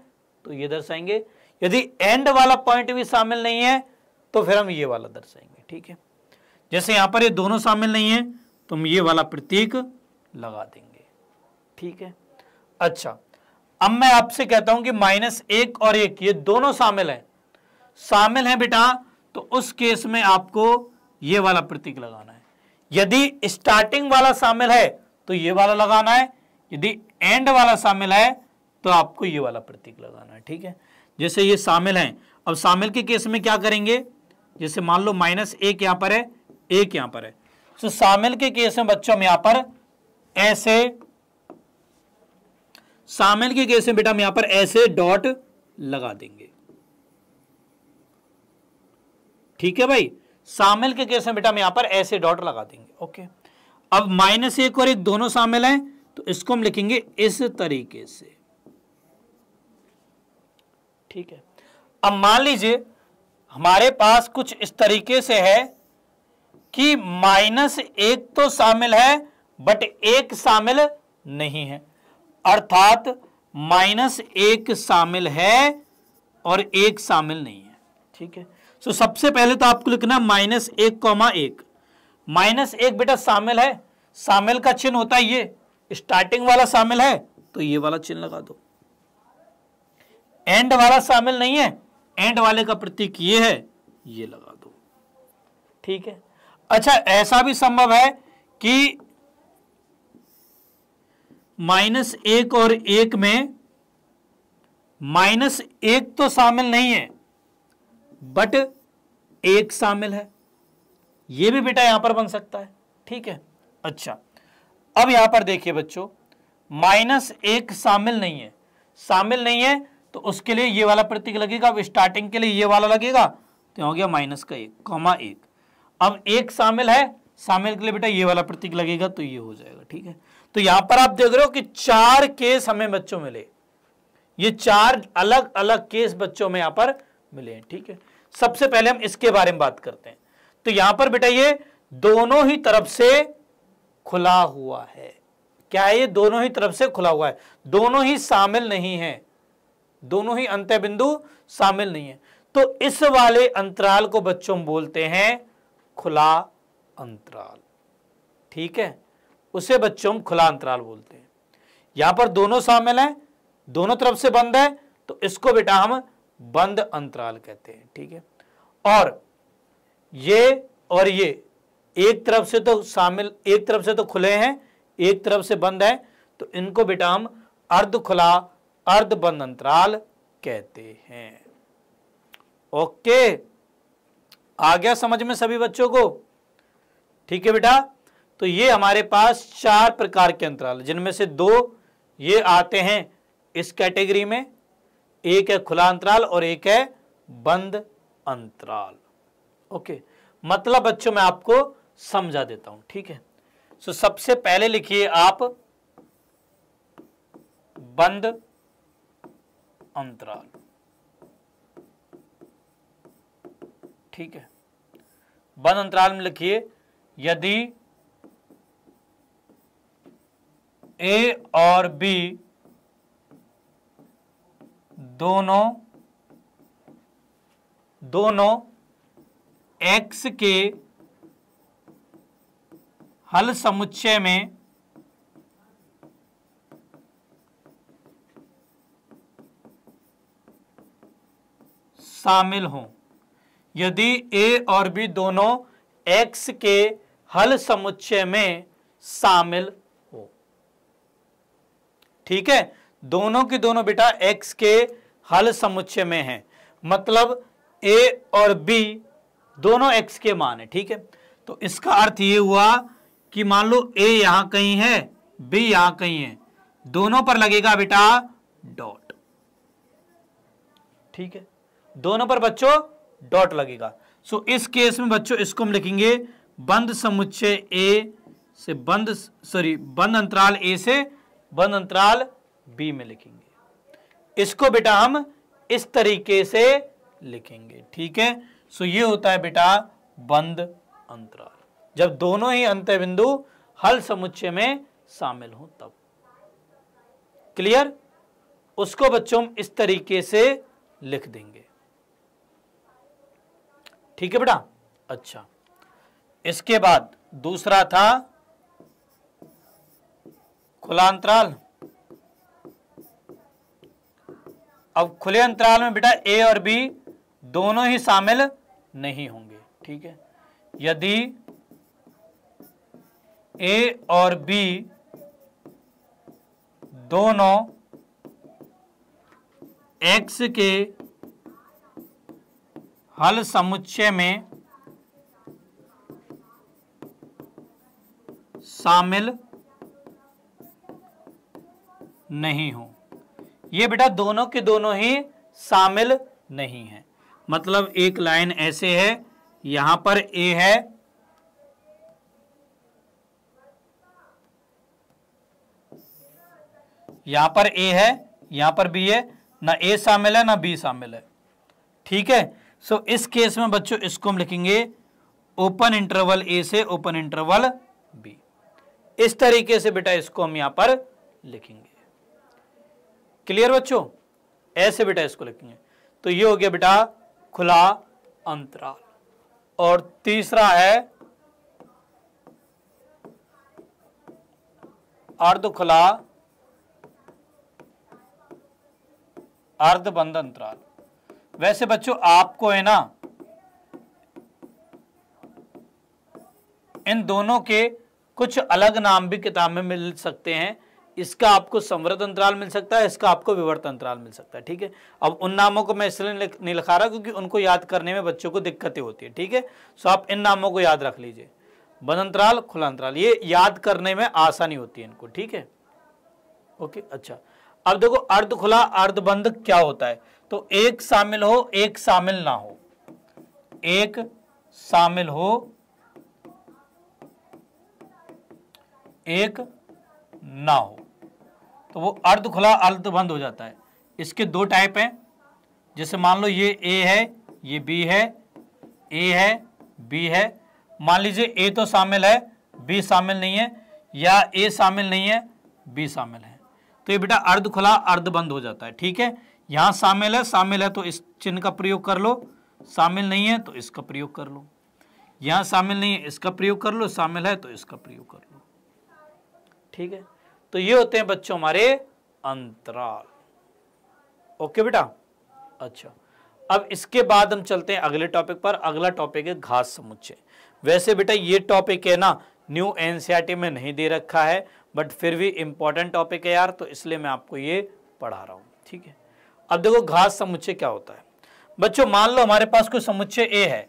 तो ये दर्शाएंगे यदि एंड वाला पॉइंट भी शामिल नहीं है तो फिर हम ये वाला दर्शाएंगे ठीक है जैसे यहां पर ये दोनों शामिल नहीं है तो हम ये वाला प्रतीक लगा देंगे ठीक है अच्छा अब मैं आपसे कहता हूं कि माइनस एक और एक ये दोनों शामिल हैं शामिल हैं बेटा तो उस केस में आपको ये वाला प्रतीक लगाना है यदि स्टार्टिंग वाला शामिल है तो ये वाला लगाना है यदि एंड वाला शामिल है तो आपको ये वाला प्रतीक लगाना है ठीक है जैसे ये शामिल हैं अब शामिल के केस में क्या करेंगे जैसे मान लो माइनस एक यहां पर है एक यहां पर है तो शामिल के केस में बच्चों में यहां पर ऐसे शामिल के केस में बेटा हम यहां पर ऐसे डॉट लगा देंगे ठीक है भाई शामिल के केस में बेटा हम यहां पर ऐसे डॉट लगा देंगे ओके अब माइनस एक और एक दोनों शामिल हैं तो इसको हम लिखेंगे इस तरीके से ठीक है अब मान लीजिए हमारे पास कुछ इस तरीके से है कि माइनस एक तो शामिल है बट एक शामिल नहीं है अर्थात माइनस एक शामिल है और एक शामिल नहीं है ठीक है सो so, सबसे पहले तो आपको लिखना माइनस एक कौमा एक माइनस एक बेटा शामिल है शामिल का चिन्ह होता है ये स्टार्टिंग वाला शामिल है तो ये वाला चिन्ह लगा दो एंड वाला शामिल नहीं है एंड वाले का प्रतीक ये है ये लगा दो ठीक है अच्छा ऐसा भी संभव है कि माइनस एक और एक में माइनस एक तो शामिल नहीं है बट एक शामिल है यह भी बेटा यहां पर बन सकता है ठीक है अच्छा अब यहां पर देखिए बच्चों माइनस एक शामिल नहीं है शामिल नहीं है तो उसके लिए ये वाला प्रतीक लगेगा अब स्टार्टिंग के लिए ये वाला लगेगा तो हो गया माइनस का एक कॉमा एक अब एक शामिल है शामिल के लिए बेटा ये वाला प्रतीक लगेगा तो ये हो जाएगा ठीक है तो यहां पर आप देख रहे हो कि चार केस हमें बच्चों मिले ये चार अलग अलग केस बच्चों में यहां पर मिले हैं ठीक है सबसे पहले हम इसके बारे में बात करते हैं तो यहां पर बेटा ये दोनों ही तरफ से खुला हुआ है क्या है ये दोनों ही तरफ से खुला हुआ है दोनों ही शामिल नहीं है दोनों ही अंत्य बिंदु शामिल नहीं है तो इस वाले अंतराल को बच्चों बोलते हैं खुला अंतराल ठीक है उसे बच्चों हम खुला अंतराल बोलते हैं यहां पर दोनों शामिल हैं दोनों तरफ से बंद है तो इसको बेटा हम बंद अंतराल कहते हैं ठीक है और ये और ये एक तरफ से तो शामिल एक तरफ से तो खुले हैं एक तरफ से बंद है तो इनको बेटा हम अर्ध खुला अर्ध बंद अंतराल कहते हैं ओके आ गया समझ में सभी बच्चों को ठीक है बेटा तो ये हमारे पास चार प्रकार के अंतराल जिनमें से दो ये आते हैं इस कैटेगरी में एक है खुला अंतराल और एक है बंद अंतराल ओके मतलब बच्चों मैं आपको समझा देता हूं ठीक है सो सबसे पहले लिखिए आप बंद अंतराल ठीक है बंद अंतराल में लिखिए यदि ए और बी दोनों दोनों एक्स के हल समुच्चय में शामिल हों यदि ए और बी दोनों एक्स के हल समुच्चय में शामिल हो ठीक है दोनों की दोनों बेटा एक्स के हल समुच्चय में है मतलब ए और बी दोनों एक्स के मान है ठीक है तो इसका अर्थ ये हुआ कि मान लो ए यहां कहीं है बी यहां कहीं है दोनों पर लगेगा बेटा डॉट ठीक है दोनों पर बच्चों डॉट लगेगा सो so, इस केस में बच्चों इसको हम लिखेंगे बंद समुच्चय ए से बंद सॉरी बंद अंतराल ए से बंद अंतराल बी में लिखेंगे इसको बेटा हम इस तरीके से लिखेंगे ठीक है सो ये होता है बेटा बंद अंतराल जब दोनों ही अंत बिंदु हल समुच्चय में शामिल हो तब क्लियर उसको बच्चों हम इस तरीके से लिख देंगे ठीक है बेटा अच्छा इसके बाद दूसरा था खुला अंतराल अब खुले अंतराल में बेटा ए और बी दोनों ही शामिल नहीं होंगे ठीक है यदि ए और बी दोनों एक्स के हल समुच्चय में शामिल नहीं हो ये बेटा दोनों के दोनों ही शामिल नहीं है मतलब एक लाइन ऐसे है यहां पर ए है यहां पर ए है यहां पर बी है ना ए शामिल है ना बी शामिल है ठीक है सो so, इस केस में बच्चों इसको हम लिखेंगे ओपन इंटरवल ए से ओपन इंटरवल बी इस तरीके से बेटा इसको हम यहां पर लिखेंगे क्लियर बच्चों ऐसे बेटा इसको लिखेंगे तो ये हो गया बेटा खुला अंतराल और तीसरा है अर्ध खुला अर्ध बंद अंतराल वैसे बच्चों आपको है ना इन दोनों के कुछ अलग नाम भी किताब में मिल सकते हैं इसका आपको संवृत अंतराल मिल सकता है इसका आपको विवर्त अंतराल मिल सकता है ठीक है अब उन नामों को मैं इसलिए नहीं लिखा रहा क्योंकि उनको याद करने में बच्चों को दिक्कतें होती है ठीक है सो आप इन नामों को याद रख लीजिए बंद अंतराल खुला अंतराल ये याद करने में आसानी होती है इनको ठीक है ओके अच्छा अब देखो अर्ध खुला अर्ध बंद क्या होता है तो एक शामिल हो एक शामिल ना हो एक शामिल हो एक ना हो तो वो अर्ध खुला अर्ध बंद हो जाता है इसके दो टाइप हैं जैसे मान लो ये ए है ये बी है ए है बी है मान लीजिए ए तो शामिल है बी शामिल नहीं है या ए शामिल नहीं है बी शामिल है तो ये बेटा अर्ध खुला अर्ध बंद हो जाता है ठीक है यहां शामिल है शामिल है तो इस चिन्ह का प्रयोग कर लो शामिल नहीं है तो इसका प्रयोग कर लो यहां शामिल नहीं है इसका प्रयोग कर लो शामिल है तो इसका प्रयोग कर लो ठीक है तो ये होते हैं बच्चों हमारे अंतराल ओके बेटा अच्छा अब इसके बाद हम चलते हैं अगले टॉपिक पर अगला टॉपिक है घास समुच्चय वैसे बेटा ये टॉपिक है ना न्यू एनसीईआरटी e में नहीं दे रखा है बट फिर भी इंपॉर्टेंट टॉपिक है यार तो इसलिए मैं आपको ये पढ़ा रहा हूँ ठीक है अब देखो घास समुच्चय क्या होता है बच्चों मान लो हमारे पास कोई समुच्चय ए है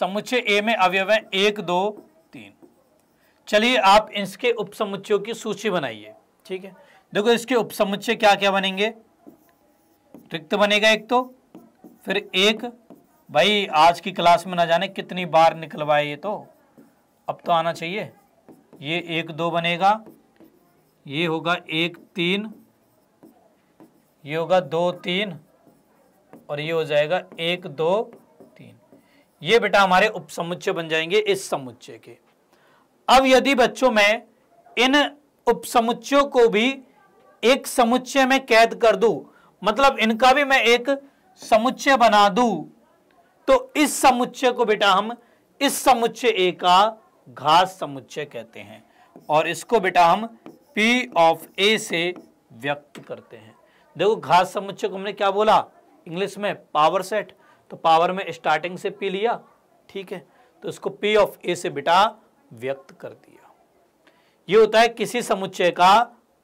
समुच्चय ए में अवयव है एक दो तीन चलिए आप इसके उपसमुच्चयों की सूची बनाइए ठीक है देखो इसके उपसमुच्चय क्या क्या बनेंगे रिक्त बनेगा एक तो फिर एक भाई आज की क्लास में ना जाने कितनी बार निकलवाए ये तो अब तो आना चाहिए ये एक दो बनेगा ये होगा एक तीन ये होगा दो तीन और ये हो जाएगा एक दो तीन ये बेटा हमारे उपसमुच्चय बन जाएंगे इस समुच्चय के अब यदि बच्चों में इन उपसमुच्चयों को भी एक समुच्चय में कैद कर दूं मतलब इनका भी मैं एक समुच्चय बना दूं तो इस समुच्चय को बेटा हम इस समुच्चय ए का घात समुच्चय कहते हैं और इसको बेटा हम P ऑफ A से व्यक्त करते हैं देखो घास समुच्चय को हमने क्या बोला इंग्लिश में पावर सेट तो पावर में स्टार्टिंग से पी लिया ठीक है तो इसको पी ऑफ ए से बेटा व्यक्त कर दिया ये होता है किसी समुच्चय का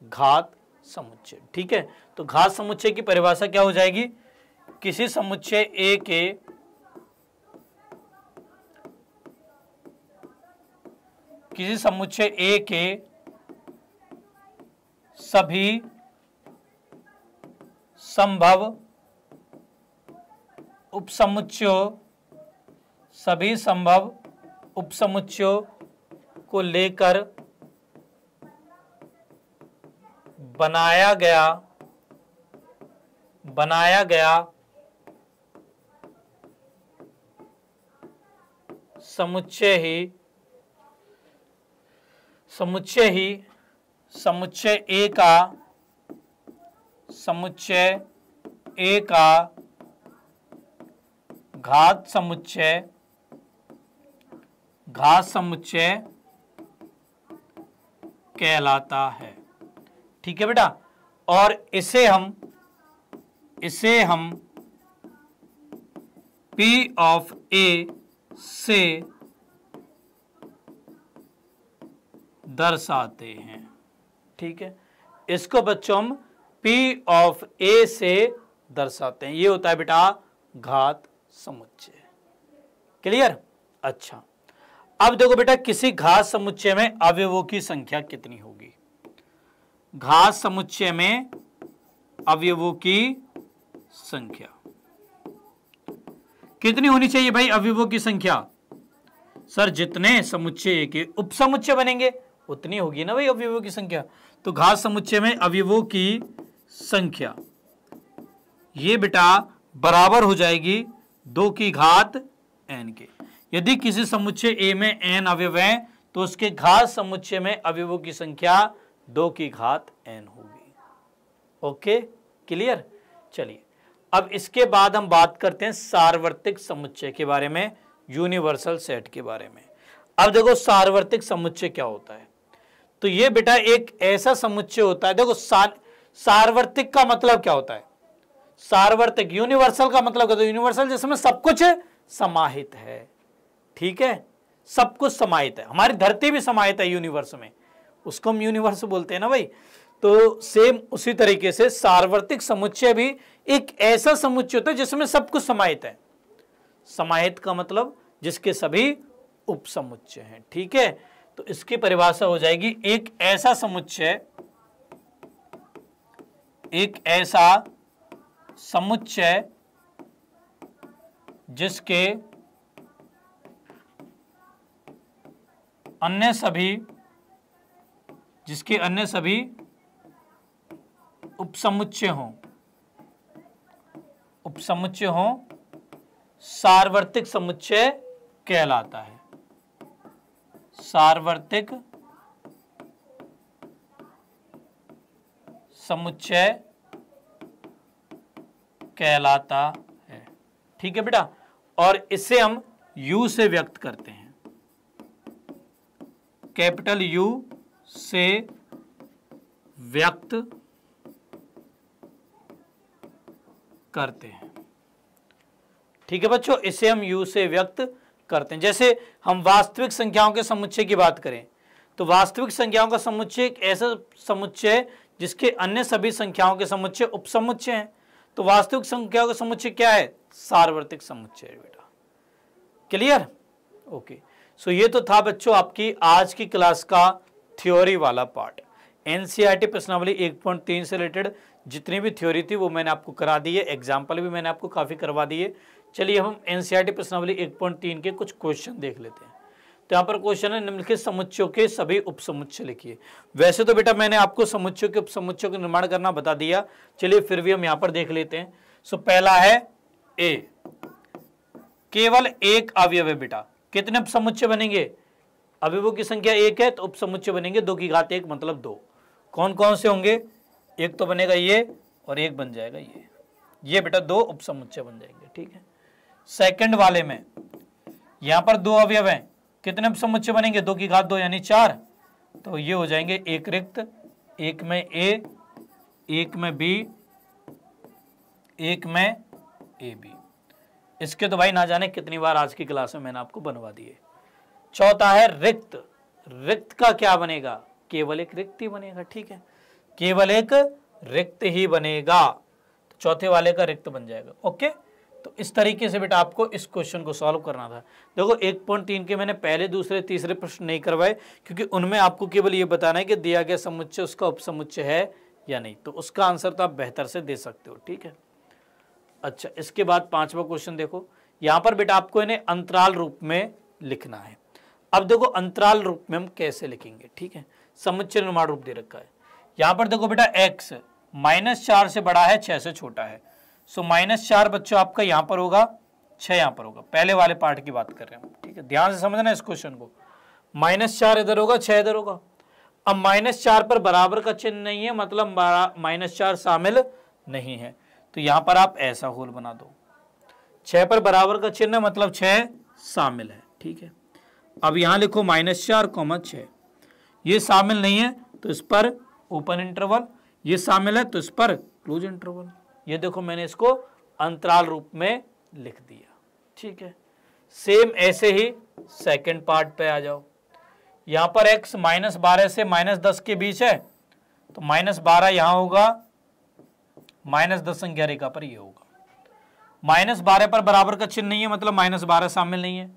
घात समुच्चय ठीक है तो घात समुच्चय की परिभाषा क्या हो जाएगी किसी समुच्चय ए के किसी समुच्चय ए के सभी संभव उपसमुच्चयों सभी संभव उपसमुच्चयों को लेकर बनाया गया बनाया गया समुच्चय ही समुच्चय ही समुच्चय ए का समुच्चय ए का घात समुच्चय घात समुच्चय कहलाता है ठीक है बेटा और इसे हम इसे हम P ऑफ A से दर्शाते हैं ठीक है इसको बच्चों हम P ऑफ A से दर्शाते हैं ये होता है बेटा घात समुच्चय क्लियर अच्छा अब देखो बेटा किसी घात समुच्चय में अवयवों की संख्या कितनी होगी घात समुच्चय में अवयवों की संख्या कितनी होनी चाहिए भाई अवयवों की संख्या सर जितने समुच्चय के उपसमुच्चय बनेंगे उतनी होगी ना भाई अवयवों की संख्या तो घात समुच्चय में अवयवों की संख्या ये बेटा बराबर हो जाएगी दो की घात एन के यदि किसी समुच्चय ए में एन अवयव है तो उसके घात समुच्चय में अवयवों की संख्या दो की घात एन होगी ओके क्लियर चलिए अब इसके बाद हम बात करते हैं सार्वत्रिक समुच्चय के बारे में यूनिवर्सल सेट के बारे में अब देखो सार्वत्रिक समुच्चय क्या होता है तो ये बेटा एक ऐसा समुच्चय होता है देखो सार सार्वत्रिक का मतलब क्या होता है सार्वर्तिक यूनिवर्सल का मतलब क्या यूनिवर्सल जिसमें सब कुछ समाहित है ठीक है सब कुछ समाहित है हमारी धरती भी समाहित है यूनिवर्स में उसको हम यूनिवर्स बोलते हैं ना भाई तो सेम उसी तरीके से सार्वत्रिक समुच्चय भी एक ऐसा समुच्चय होता है जिसमें सब कुछ समाहित है समाहित का मतलब जिसके सभी उपसमुच्चय हैं ठीक है तो इसकी परिभाषा हो जाएगी एक ऐसा समुच्चय एक ऐसा समुच्चय जिसके अन्य सभी जिसके अन्य सभी उपसमुच्चय हों उपसमुच्चय हों सार्वत्रिक समुच्चय कहलाता है सार्वत्रिक समुच्चय कहलाता है ठीक है बेटा और इसे हम यू से व्यक्त करते हैं कैपिटल यू से व्यक्त करते हैं ठीक है बच्चों इसे हम यू से व्यक्त करते हैं जैसे हम वास्तविक संख्याओं के समुच्चय की बात करें तो वास्तविक संख्याओं का समुच्चय एक ऐसा समुच्चय है जिसके अन्य सभी संख्याओं के समुच्चय उपसमुच्चय हैं तो वास्तविक संख्या का समुच्चय क्या है सार्वत्रिक समुच्चय बेटा क्लियर ओके सो ये तो था बच्चों आपकी आज की क्लास का थ्योरी वाला पार्ट एनसीईआरटी e प्रश्नावली 1.3 से रिलेटेड जितनी भी थ्योरी थी वो मैंने आपको करा दी है एग्जाम्पल भी मैंने आपको काफ़ी करवा दी है चलिए हम एनसीईआरटी e प्रश्नावली तीन के कुछ क्वेश्चन देख लेते हैं तो यहाँ पर क्वेश्चन है निम्नलिखित समुच्चयों के सभी उपसमुच्चय लिखिए वैसे तो बेटा मैंने आपको समुच्चयों के उपसमुच्चयों का निर्माण करना बता दिया चलिए फिर भी हम यहाँ पर देख लेते हैं सो पहला है ए केवल एक अवयव है बेटा कितने उपसमुच्चय बनेंगे अवयवों की संख्या एक है तो उपसमुच्चय बनेंगे दो की घात एक मतलब दो कौन कौन से होंगे एक तो बनेगा ये और एक बन जाएगा ये ये बेटा दो उपसमुच्चय बन जाएंगे ठीक है सेकंड वाले में यहां पर दो अवयव हैं कितने समुच्चय बनेंगे दो की घात दो यानी चार तो ये हो जाएंगे एक रिक्त एक में ए एक में बी एक में ए बी इसके तो भाई ना जाने कितनी बार आज की क्लास में मैंने आपको बनवा दिए चौथा है रिक्त रिक्त का क्या बनेगा केवल एक रिक्त ही बनेगा ठीक है केवल एक रिक्त ही बनेगा तो चौथे वाले का रिक्त बन जाएगा ओके तो इस तरीके से बेटा आपको इस क्वेश्चन को सॉल्व करना था देखो एक पॉइंट तीन के मैंने पहले दूसरे तीसरे प्रश्न नहीं करवाए क्योंकि उनमें आपको केवल ये बताना है कि दिया गया समुच्चय उसका उपसमुच्चय है या नहीं तो उसका आंसर तो आप बेहतर से दे सकते हो ठीक है अच्छा इसके बाद पांचवा क्वेश्चन देखो यहाँ पर बेटा आपको इन्हें अंतराल रूप में लिखना है अब देखो अंतराल रूप में हम कैसे लिखेंगे ठीक है समुच्चय निर्माण रूप दे रखा है यहां पर देखो बेटा एक्स माइनस चार से बड़ा है छह से छोटा है सो माइनस चार बच्चों आपका यहां पर होगा छह यहां पर होगा पहले वाले पार्ट की बात कर रहे हैं ठीक है ध्यान से समझना इस क्वेश्चन को माइनस चार इधर होगा छह इधर होगा अब माइनस चार पर बराबर का चिन्ह नहीं है मतलब माइनस चार शामिल नहीं है तो यहां पर आप ऐसा होल बना दो छह पर बराबर का चिन्ह मतलब छह शामिल है ठीक है अब यहां लिखो माइनस चार कॉमा छह ये शामिल नहीं है तो इस पर ओपन इंटरवल ये शामिल है तो इस पर क्लोज इंटरवल ये देखो मैंने इसको अंतराल रूप में लिख दिया ठीक है सेम ऐसे ही सेकंड पार्ट पे आ जाओ यहां पर x माइनस बारह से माइनस दस के बीच है तो माइनस बारह यहां होगा माइनस दस संख्या रेखा पर ये होगा माइनस बारह पर बराबर का चिन्ह नहीं है मतलब माइनस बारह शामिल नहीं है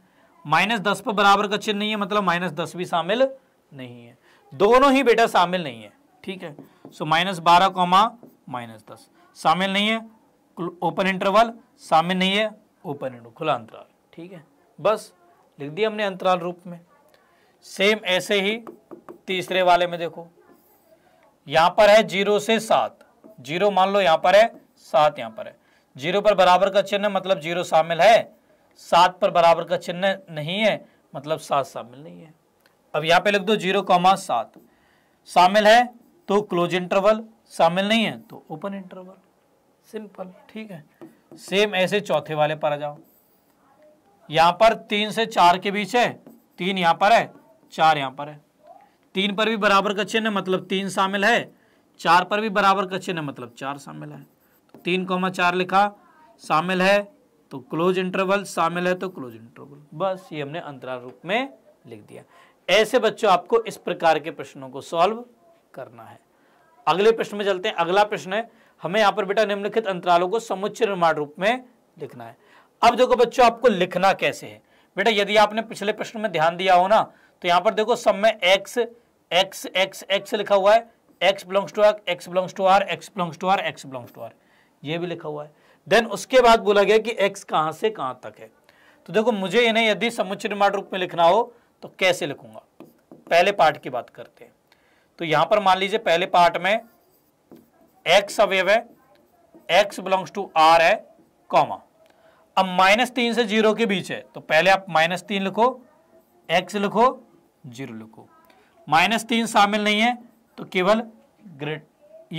माइनस दस पर बराबर का चिन्ह नहीं है मतलब माइनस दस भी शामिल नहीं है दोनों ही बेटा शामिल नहीं है ठीक है सो माइनस बारह कॉमा माइनस दस शामिल नहीं है ओपन इंटरवल शामिल नहीं है ओपन इंटरवल खुला अंतराल ठीक है बस लिख दिया हमने अंतराल रूप में सेम ऐसे ही तीसरे वाले में देखो यहां पर है जीरो से सात जीरो मान लो यहां पर है सात यहां पर है जीरो पर बराबर का चिन्ह मतलब जीरो शामिल है सात पर बराबर का चिन्ह नहीं है मतलब सात शामिल नहीं है अब यहां पे लिख दो जीरो कॉमा सात शामिल है तो क्लोज इंटरवल शामिल नहीं है तो ओपन इंटरवल सिंपल ठीक है सेम ऐसे चौथे वाले पर आ जाओ यहां पर तीन से चार के बीच है तीन यहां पर है चार यहां पर है तीन पर भी बराबर का चिन्ह मतलब तीन शामिल है चार पर भी बराबर का चिन्ह मतलब चार शामिल है तो तीन कोमा चार लिखा शामिल है तो क्लोज इंटरवल शामिल है तो क्लोज इंटरवल बस ये हमने अंतराल रूप में लिख दिया ऐसे बच्चों आपको इस प्रकार के प्रश्नों को सॉल्व करना है अगले प्रश्न में चलते हैं अगला प्रश्न है हमें यहाँ पर बेटा निम्नलिखित अंतरालों को समुच्चय निर्माण रूप में लिखना है अब देखो बच्चों आपको लिखना कैसे है बेटा यदि आपने पिछले प्रश्न में ध्यान दिया हो ना तो यहाँ पर देखो सब में एक्स एक्स एक्स एक्स लिखा हुआ है x belongs to R x belongs to R x belongs to R x belongs to R ये भी लिखा हुआ है देन उसके बाद बोला गया कि एक्स कहाँ से कहाँ तक है तो देखो मुझे इन्हें यदि समुच्चय निर्माण रूप में लिखना हो तो कैसे लिखूंगा पहले पार्ट की बात करते हैं तो यहां पर मान लीजिए पहले पार्ट में एक्स अवेव है एक्स बिलोंग्स टू आर है कॉमा अब माइनस तीन से जीरो के बीच है तो पहले आप माइनस तीन लिखो एक्स लिखो जीरो लिखो माइनस तीन शामिल नहीं है तो केवल ग्रेट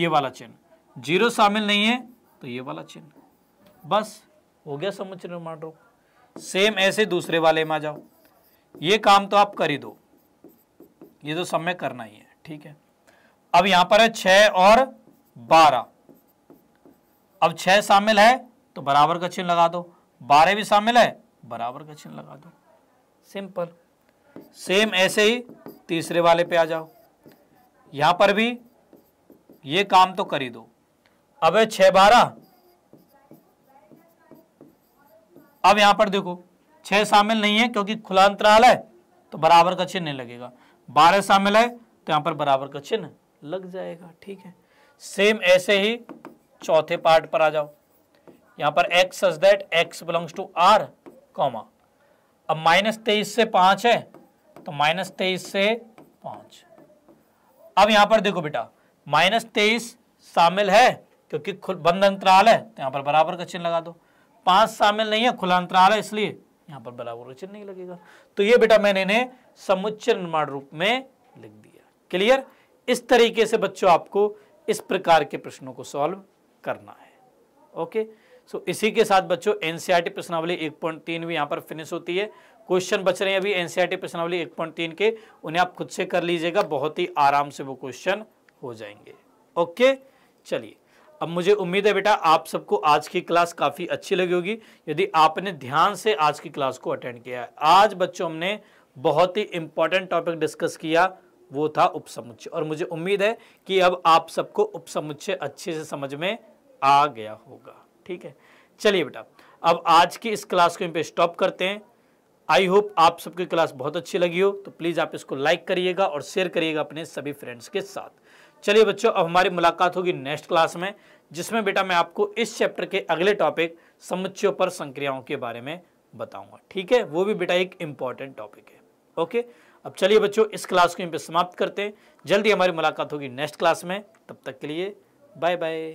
ये वाला चिन्ह जीरो शामिल नहीं है तो ये वाला चिन्ह बस हो गया समुच निर्माण रोग सेम ऐसे दूसरे वाले में आ जाओ ये काम तो आप कर ही दो ये तो समय करना ही है ठीक है अब यहां पर है छह और बारह अब छह शामिल है तो बराबर का चिन्ह लगा दो बारह भी शामिल है बराबर का चिन्ह लगा दो सिंपल सेम ऐसे ही तीसरे वाले पे आ जाओ यहां पर भी ये काम तो कर ही दो अब है छह बारह अब यहां पर देखो छह शामिल नहीं है क्योंकि खुला अंतराल है तो बराबर का चिन्ह नहीं लगेगा बारह शामिल है तो यहां पर बराबर का चिन्ह लग जाएगा ठीक है सेम ऐसे ही चौथे पार्ट पर आ जाओ यहाँ पर x such that x belongs to r comma अब माइनस तेईस से पांच है तो माइनस तेईस से पांच अब यहां पर देखो बेटा माइनस तेईस शामिल है क्योंकि बंद अंतराल है तो यहां पर बराबर का चिन्ह लगा दो पांच शामिल नहीं है खुला अंतराल है इसलिए यहां पर बराबर का चिन्ह नहीं लगेगा तो ये बेटा मैंने इन्हें समुच्चय निर्माण रूप में लिख दिया क्लियर इस तरीके से बच्चों आपको इस प्रकार के प्रश्नों को सॉल्व करना है ओके सो so, इसी के साथ बच्चों एनसीईआरटी प्रश्नावली 1.3 भी यहां पर फिनिश होती है क्वेश्चन बच रहे हैं अभी एनसीईआरटी प्रश्नावली 1.3 के उन्हें आप खुद से कर लीजिएगा बहुत ही आराम से वो क्वेश्चन हो जाएंगे ओके चलिए अब मुझे उम्मीद है बेटा आप सबको आज की क्लास काफ़ी अच्छी लगी होगी यदि आपने ध्यान से आज की क्लास को अटेंड किया है आज बच्चों हमने बहुत ही इंपॉर्टेंट टॉपिक डिस्कस किया वो था उपसमुच्चय और मुझे उम्मीद है कि अब आप सबको उपसमुच्चय अच्छे से समझ में आ गया होगा ठीक है चलिए बेटा अब आज की इस क्लास को पे स्टॉप करते हैं आई होप आप सबकी क्लास बहुत अच्छी लगी हो तो प्लीज़ आप इसको लाइक करिएगा और शेयर करिएगा अपने सभी फ्रेंड्स के साथ चलिए बच्चों अब हमारी मुलाकात होगी नेक्स्ट क्लास में जिसमें बेटा मैं आपको इस चैप्टर के अगले टॉपिक समुच्चयों पर संक्रियाओं के बारे में बताऊंगा ठीक है वो भी बेटा एक इंपॉर्टेंट टॉपिक है ओके अब चलिए बच्चों इस क्लास को इन पर समाप्त करते हैं जल्दी हमारी मुलाकात होगी नेक्स्ट क्लास में तब तक के लिए बाय बाय